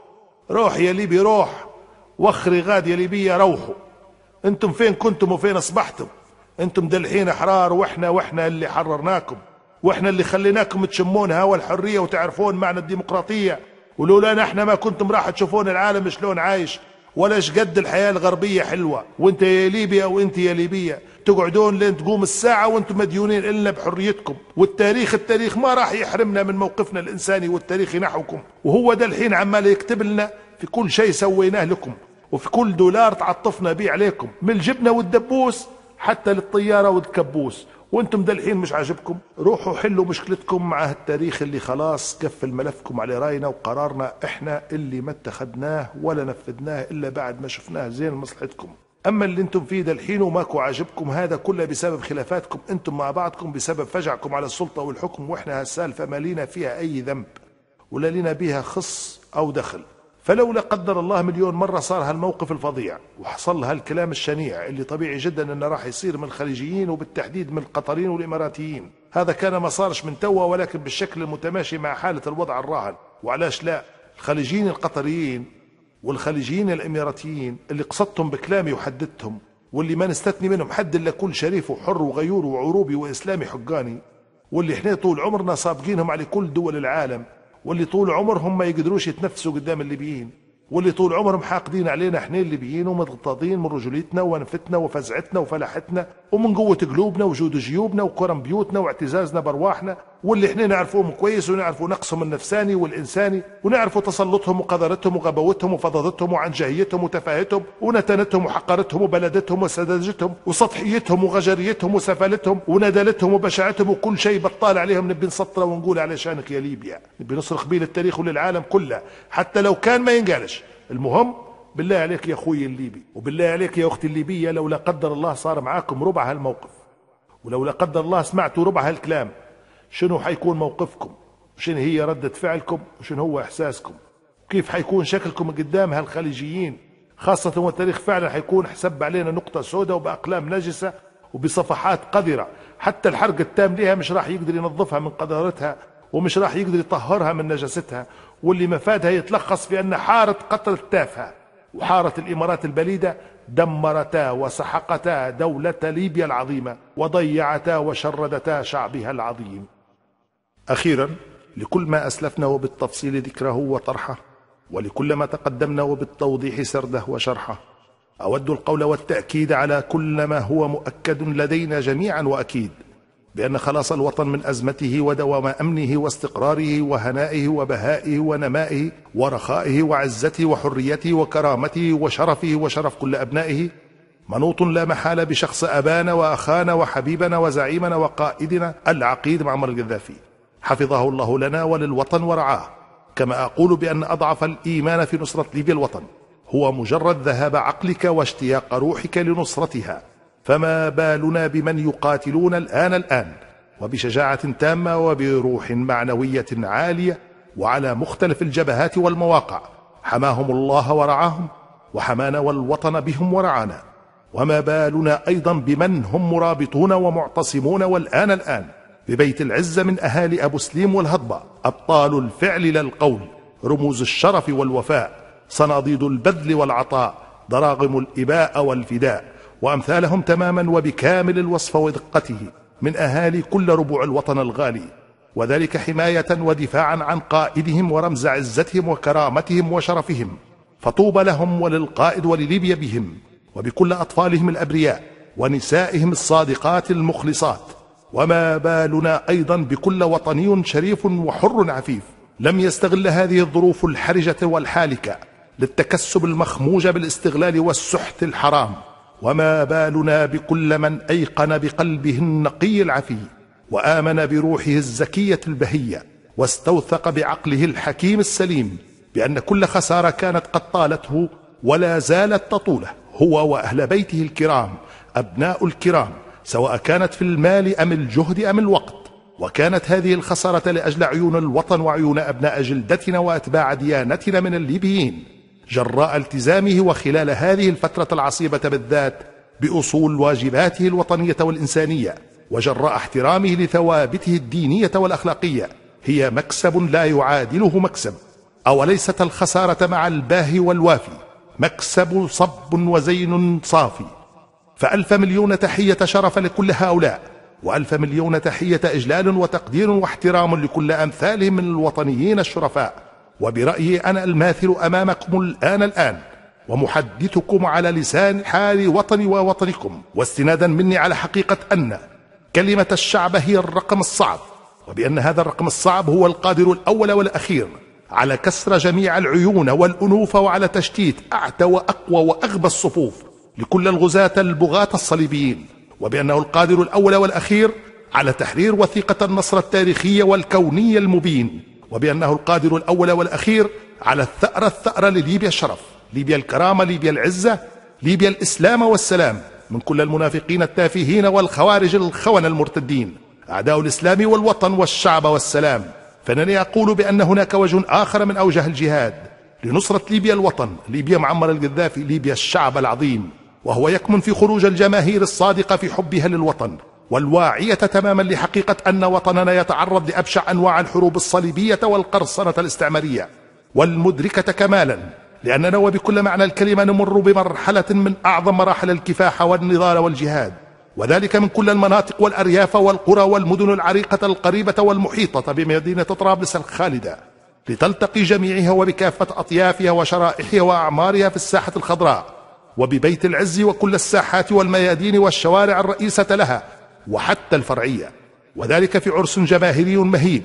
روح يا ليبي روح وخري غاد يا ليبي روحوا انتم فين كنتم وفين اصبحتم انتم دلحين احرار واحنا واحنا اللي حررناكم واحنا اللي خليناكم تشمون هوا الحرية وتعرفون معنى الديمقراطية ولولا احنا ما كنتم راح تشوفون العالم شلون عايش ولاش قد الحياة الغربية حلوة وانت يا ليبيا وانت يا ليبية تقعدون لين تقوم الساعة وانتم مديونين إلا بحريتكم والتاريخ التاريخ ما راح يحرمنا من موقفنا الإنساني والتاريخي نحوكم وهو ده الحين عمال يكتب لنا في كل شيء سويناه لكم وفي كل دولار تعطفنا بيه عليكم من الجبنة والدبوس حتى للطيارة والكبوس وانتم الحين مش عاجبكم روحوا حلوا مشكلتكم مع التاريخ اللي خلاص كفل ملفكم على راينا وقرارنا احنا اللي ما اتخذناه ولا نفذناه الا بعد ما شفناه زين لمصلحتكم اما اللي انتم فيه الحين وماكو عاجبكم هذا كله بسبب خلافاتكم انتم مع بعضكم بسبب فجعكم على السلطه والحكم واحنا هالسالفه ما لينا فيها اي ذنب ولا لينا بيها خص او دخل فلولا قدر الله مليون مرة صار هالموقف الفظيع وحصل هالكلام الشنيع اللي طبيعي جدا انه راح يصير من الخليجيين وبالتحديد من القطريين والاماراتيين هذا كان ما صارش من توا ولكن بالشكل المتماشي مع حالة الوضع الراهن وعلاش لا الخليجيين القطريين والخليجيين الاماراتيين اللي قصدتهم بكلامي وحددتهم واللي ما نستثني منهم حد الا كل شريف وحر وغيور وعروبي واسلامي حقاني واللي احنا طول عمرنا سابقينهم على كل دول العالم واللي طول عمرهم ما يقدروش يتنفسوا قدام الليبيين واللي طول عمرهم حاقدين علينا احنا الليبيين ومضغطين من رجوليتنا وانفتنا وفزعتنا وفلاحتنا ومن قوة قلوبنا وجود جيوبنا وكرم بيوتنا واعتزازنا برواحنا واللي احنا نعرفوهم كويس ونعرفوا نقصهم النفساني والإنساني ونعرفوا تسلطهم وقذرتهم وغباوتهم وفضضتهم وعنجهيتهم وتفاهتهم ونتنتهم وحقرتهم وبلدتهم وسذاجتهم وسطحيتهم وغجريتهم وسفالتهم وندالتهم وبشاعتهم وكل شيء بطال عليهم نبي نسطره ونقول علشانك يا ليبيا نبي نصرخ بيه للتاريخ وللعالم كله حتى لو كان ما ينقالش المهم بالله عليك يا اخوي الليبي وبالله عليك يا اختي الليبيه لو لا قدر الله صار معاكم ربع هالموقف ولو لا قدر الله سمعتوا ربع هالكلام شنو حيكون موقفكم شنو هي ردة فعلكم وشنو هو احساسكم كيف حيكون شكلكم قدام هالخليجيين خاصة والتاريخ فعلا حيكون حسب علينا نقطة سوداء وبأقلام نجسة وبصفحات قذرة حتى الحرق التام لها مش راح يقدر ينظفها من قذارتها ومش راح يقدر يطهرها من نجاستها واللي مفادها يتلخص في أن حارة قطر التافهة وحارة الإمارات البليدة دمرتا وسحقتا دولة ليبيا العظيمة وضيعتا وشردتا شعبها العظيم أخيرا لكل ما أسلفنا وبالتفصيل ذكره وطرحه ولكل ما تقدمنا وبالتوضيح سرده وشرحه أود القول والتأكيد على كل ما هو مؤكد لدينا جميعا وأكيد بأن خلاص الوطن من أزمته ودوام أمنه واستقراره وهنائه وبهائه ونمائه ورخائه وعزته وحريته وكرامته وشرفه وشرف كل أبنائه منوط لا محالة بشخص أبانا وأخانا وحبيبنا وزعيمنا وقائدنا العقيد معمر القذافي حفظه الله لنا وللوطن ورعاه كما أقول بأن أضعف الإيمان في نصرة ليبيا الوطن هو مجرد ذهاب عقلك واشتياق روحك لنصرتها فما بالنا بمن يقاتلون الآن الآن وبشجاعة تامة وبروح معنوية عالية وعلى مختلف الجبهات والمواقع حماهم الله ورعاهم وحمانا والوطن بهم ورعانا وما بالنا أيضا بمن هم مرابطون ومعتصمون والآن الآن ببيت العزة من أهالي أبو سليم والهضبة أبطال الفعل للقول رموز الشرف والوفاء صناديد البذل والعطاء ضراغم الإباء والفداء وأمثالهم تماما وبكامل الوصف ودقته من أهالي كل ربوع الوطن الغالي وذلك حماية ودفاعا عن قائدهم ورمز عزتهم وكرامتهم وشرفهم فطوبى لهم وللقائد ولليبيا بهم وبكل أطفالهم الأبرياء ونسائهم الصادقات المخلصات وما بالنا أيضا بكل وطني شريف وحر عفيف لم يستغل هذه الظروف الحرجة والحالكة للتكسب المخموج بالاستغلال والسحت الحرام وما بالنا بكل من أيقن بقلبه النقي العفي وآمن بروحه الزكية البهية واستوثق بعقله الحكيم السليم بأن كل خسارة كانت قد طالته ولا زالت تطوله هو وأهل بيته الكرام أبناء الكرام سواء كانت في المال أم الجهد أم الوقت وكانت هذه الخسارة لأجل عيون الوطن وعيون أبناء جلدتنا وأتباع ديانتنا من الليبيين جراء التزامه وخلال هذه الفترة العصيبة بالذات بأصول واجباته الوطنية والإنسانية وجراء احترامه لثوابته الدينية والأخلاقية هي مكسب لا يعادله مكسب أوليست الخسارة مع الباهي والوافي مكسب صب وزين صافي فألف مليون تحية شرف لكل هؤلاء وألف مليون تحية إجلال وتقدير واحترام لكل أمثالهم من الوطنيين الشرفاء وبرأيي أنا الماثل أمامكم الآن الآن ومحدثكم على لسان حال وطني ووطنكم واستنادا مني على حقيقة أن كلمة الشعب هي الرقم الصعب وبأن هذا الرقم الصعب هو القادر الأول والأخير على كسر جميع العيون والأنوف وعلى تشتيت أعتى وأقوى وأغبى الصفوف لكل الغزاة البغاة الصليبيين وبأنه القادر الأول والأخير على تحرير وثيقة النصر التاريخية والكونية المبين وبأنه القادر الأول والأخير على الثأرة الثأرة لليبيا الشرف ليبيا الكرامة ليبيا العزة ليبيا الإسلام والسلام من كل المنافقين التافهين والخوارج الخون المرتدين أعداء الإسلام والوطن والشعب والسلام فإنني أقول بأن هناك وجه آخر من أوجه الجهاد لنصرة ليبيا الوطن ليبيا معمر القذافي ليبيا الشعب العظيم وهو يكمن في خروج الجماهير الصادقة في حبها للوطن والواعية تماما لحقيقة أن وطننا يتعرض لأبشع أنواع الحروب الصليبية والقرصنة الاستعمارية والمدركة كمالا لأننا وبكل معنى الكلمة نمر بمرحلة من أعظم مراحل الكفاح والنضال والجهاد وذلك من كل المناطق والأرياف والقرى والمدن العريقة القريبة والمحيطة بمدينة طرابلس الخالدة لتلتقي جميعها وبكافة أطيافها وشرائحها وأعمارها في الساحة الخضراء وببيت العز وكل الساحات والميادين والشوارع الرئيسة لها وحتى الفرعية وذلك في عرس جماهيري مهيب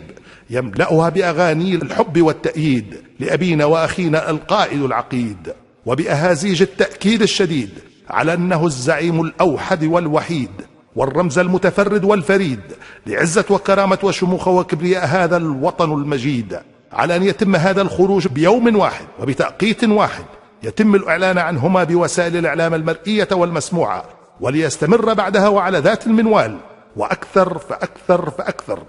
يملأها بأغاني الحب والتأييد لأبينا وأخينا القائد العقيد وبأهازيج التأكيد الشديد على أنه الزعيم الأوحد والوحيد والرمز المتفرد والفريد لعزة وكرامة وشموخ وكبرياء هذا الوطن المجيد على أن يتم هذا الخروج بيوم واحد وبتأقيت واحد يتم الإعلان عنهما بوسائل الإعلام المرئية والمسموعة وليستمر بعدها وعلى ذات المنوال وأكثر فأكثر فأكثر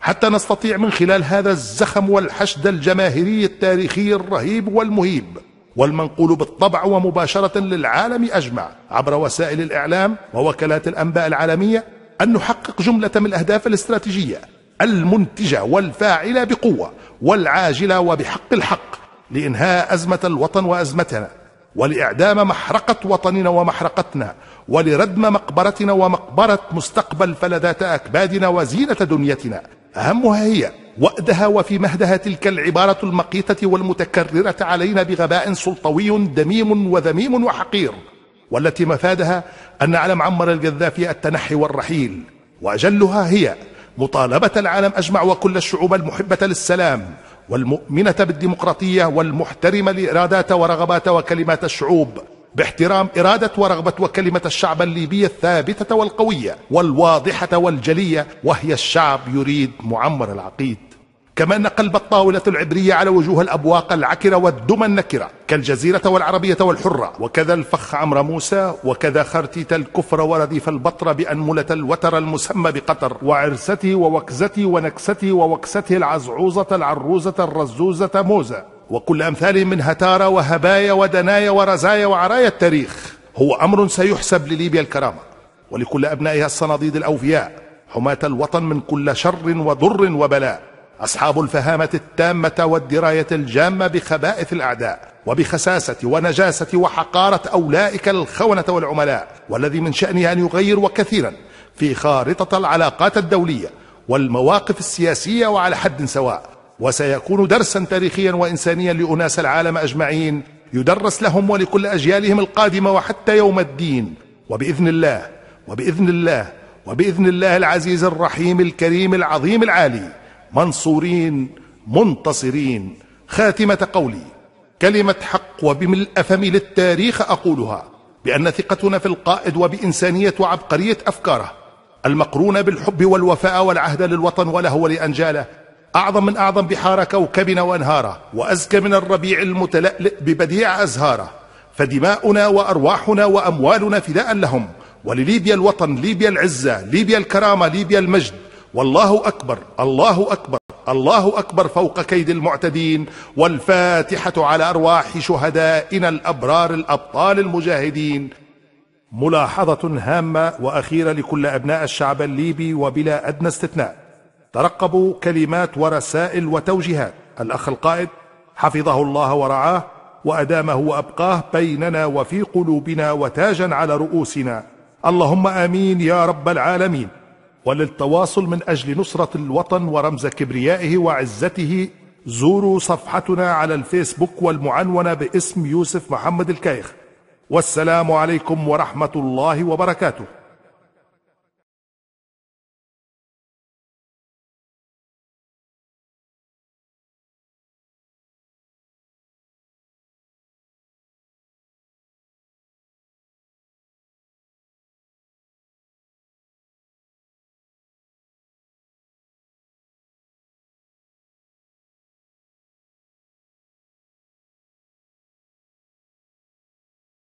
حتى نستطيع من خلال هذا الزخم والحشد الجماهيري التاريخي الرهيب والمهيب والمنقول بالطبع ومباشرة للعالم أجمع عبر وسائل الإعلام ووكالات الأنباء العالمية أن نحقق جملة من الأهداف الاستراتيجية المنتجة والفاعلة بقوة والعاجلة وبحق الحق لإنهاء أزمة الوطن وأزمتنا ولإعدام محرقة وطننا ومحرقتنا ولردم مقبرتنا ومقبرة مستقبل فلذات أكبادنا وزينة دنيتنا أهمها هي وأدها وفي مهدها تلك العبارة المقيتة والمتكررة علينا بغباء سلطوي دميم وذميم وحقير والتي مفادها أن نعلم عمر القذافي التنحي والرحيل وأجلها هي مطالبة العالم أجمع وكل الشعوب المحبة للسلام والمؤمنة بالديمقراطية والمحترمة لإرادات ورغبات وكلمات الشعوب باحترام إرادة ورغبة وكلمة الشعب الليبي الثابتة والقوية والواضحة والجلية وهي الشعب يريد معمر العقيد كما أن قلب الطاولة العبرية على وجوه الأبواق العكرة والدمى النكرة كالجزيرة والعربية والحرة وكذا الفخ عمرو موسى وكذا خرتيت الكفر ورديف البطر بأنملة الوتر المسمى بقطر وعرسته ووكزته ونكسته ووكسته العزعوزة العروزة الرزوزة موزة وكل أمثال من هتارة وهبايا ودنايا ورزايا وعرايا التاريخ هو أمر سيحسب لليبيا الكرامة ولكل أبنائها الصناديد الأوفياء حماة الوطن من كل شر وضر وبلاء أصحاب الفهامة التامة والدراية الجامة بخبائث الأعداء وبخساسة ونجاسة وحقارة أولئك الخونة والعملاء والذي من شأنه أن يغير وكثيرا في خارطة العلاقات الدولية والمواقف السياسية وعلى حد سواء وسيكون درسا تاريخيا وإنسانيا لأناس العالم أجمعين يدرس لهم ولكل أجيالهم القادمة وحتى يوم الدين وبإذن الله وبإذن الله وبإذن الله العزيز الرحيم الكريم العظيم العالي منصورين منتصرين خاتمة قولي كلمة حق وبملء فمي للتاريخ أقولها بأن ثقتنا في القائد وبإنسانية وعبقرية أفكاره المقرونة بالحب والوفاء والعهد للوطن وله ولأنجاله أعظم من أعظم بحار كوكبنا وأنهاره وأزكى من الربيع المتلألئ ببديع أزهاره فدماؤنا وأرواحنا وأموالنا فداء لهم ولليبيا الوطن ليبيا العزة ليبيا الكرامة ليبيا المجد والله أكبر الله أكبر الله أكبر فوق كيد المعتدين والفاتحة على أرواح شهدائنا الأبرار الأبطال المجاهدين ملاحظة هامة وأخيرة لكل أبناء الشعب الليبي وبلا أدنى استثناء ترقبوا كلمات ورسائل وتوجيهات الأخ القائد حفظه الله ورعاه وأدامه وأبقاه بيننا وفي قلوبنا وتاجا على رؤوسنا اللهم آمين يا رب العالمين وللتواصل من أجل نصرة الوطن ورمز كبريائه وعزته زوروا صفحتنا على الفيسبوك والمعنونة باسم يوسف محمد الكايخ والسلام عليكم ورحمة الله وبركاته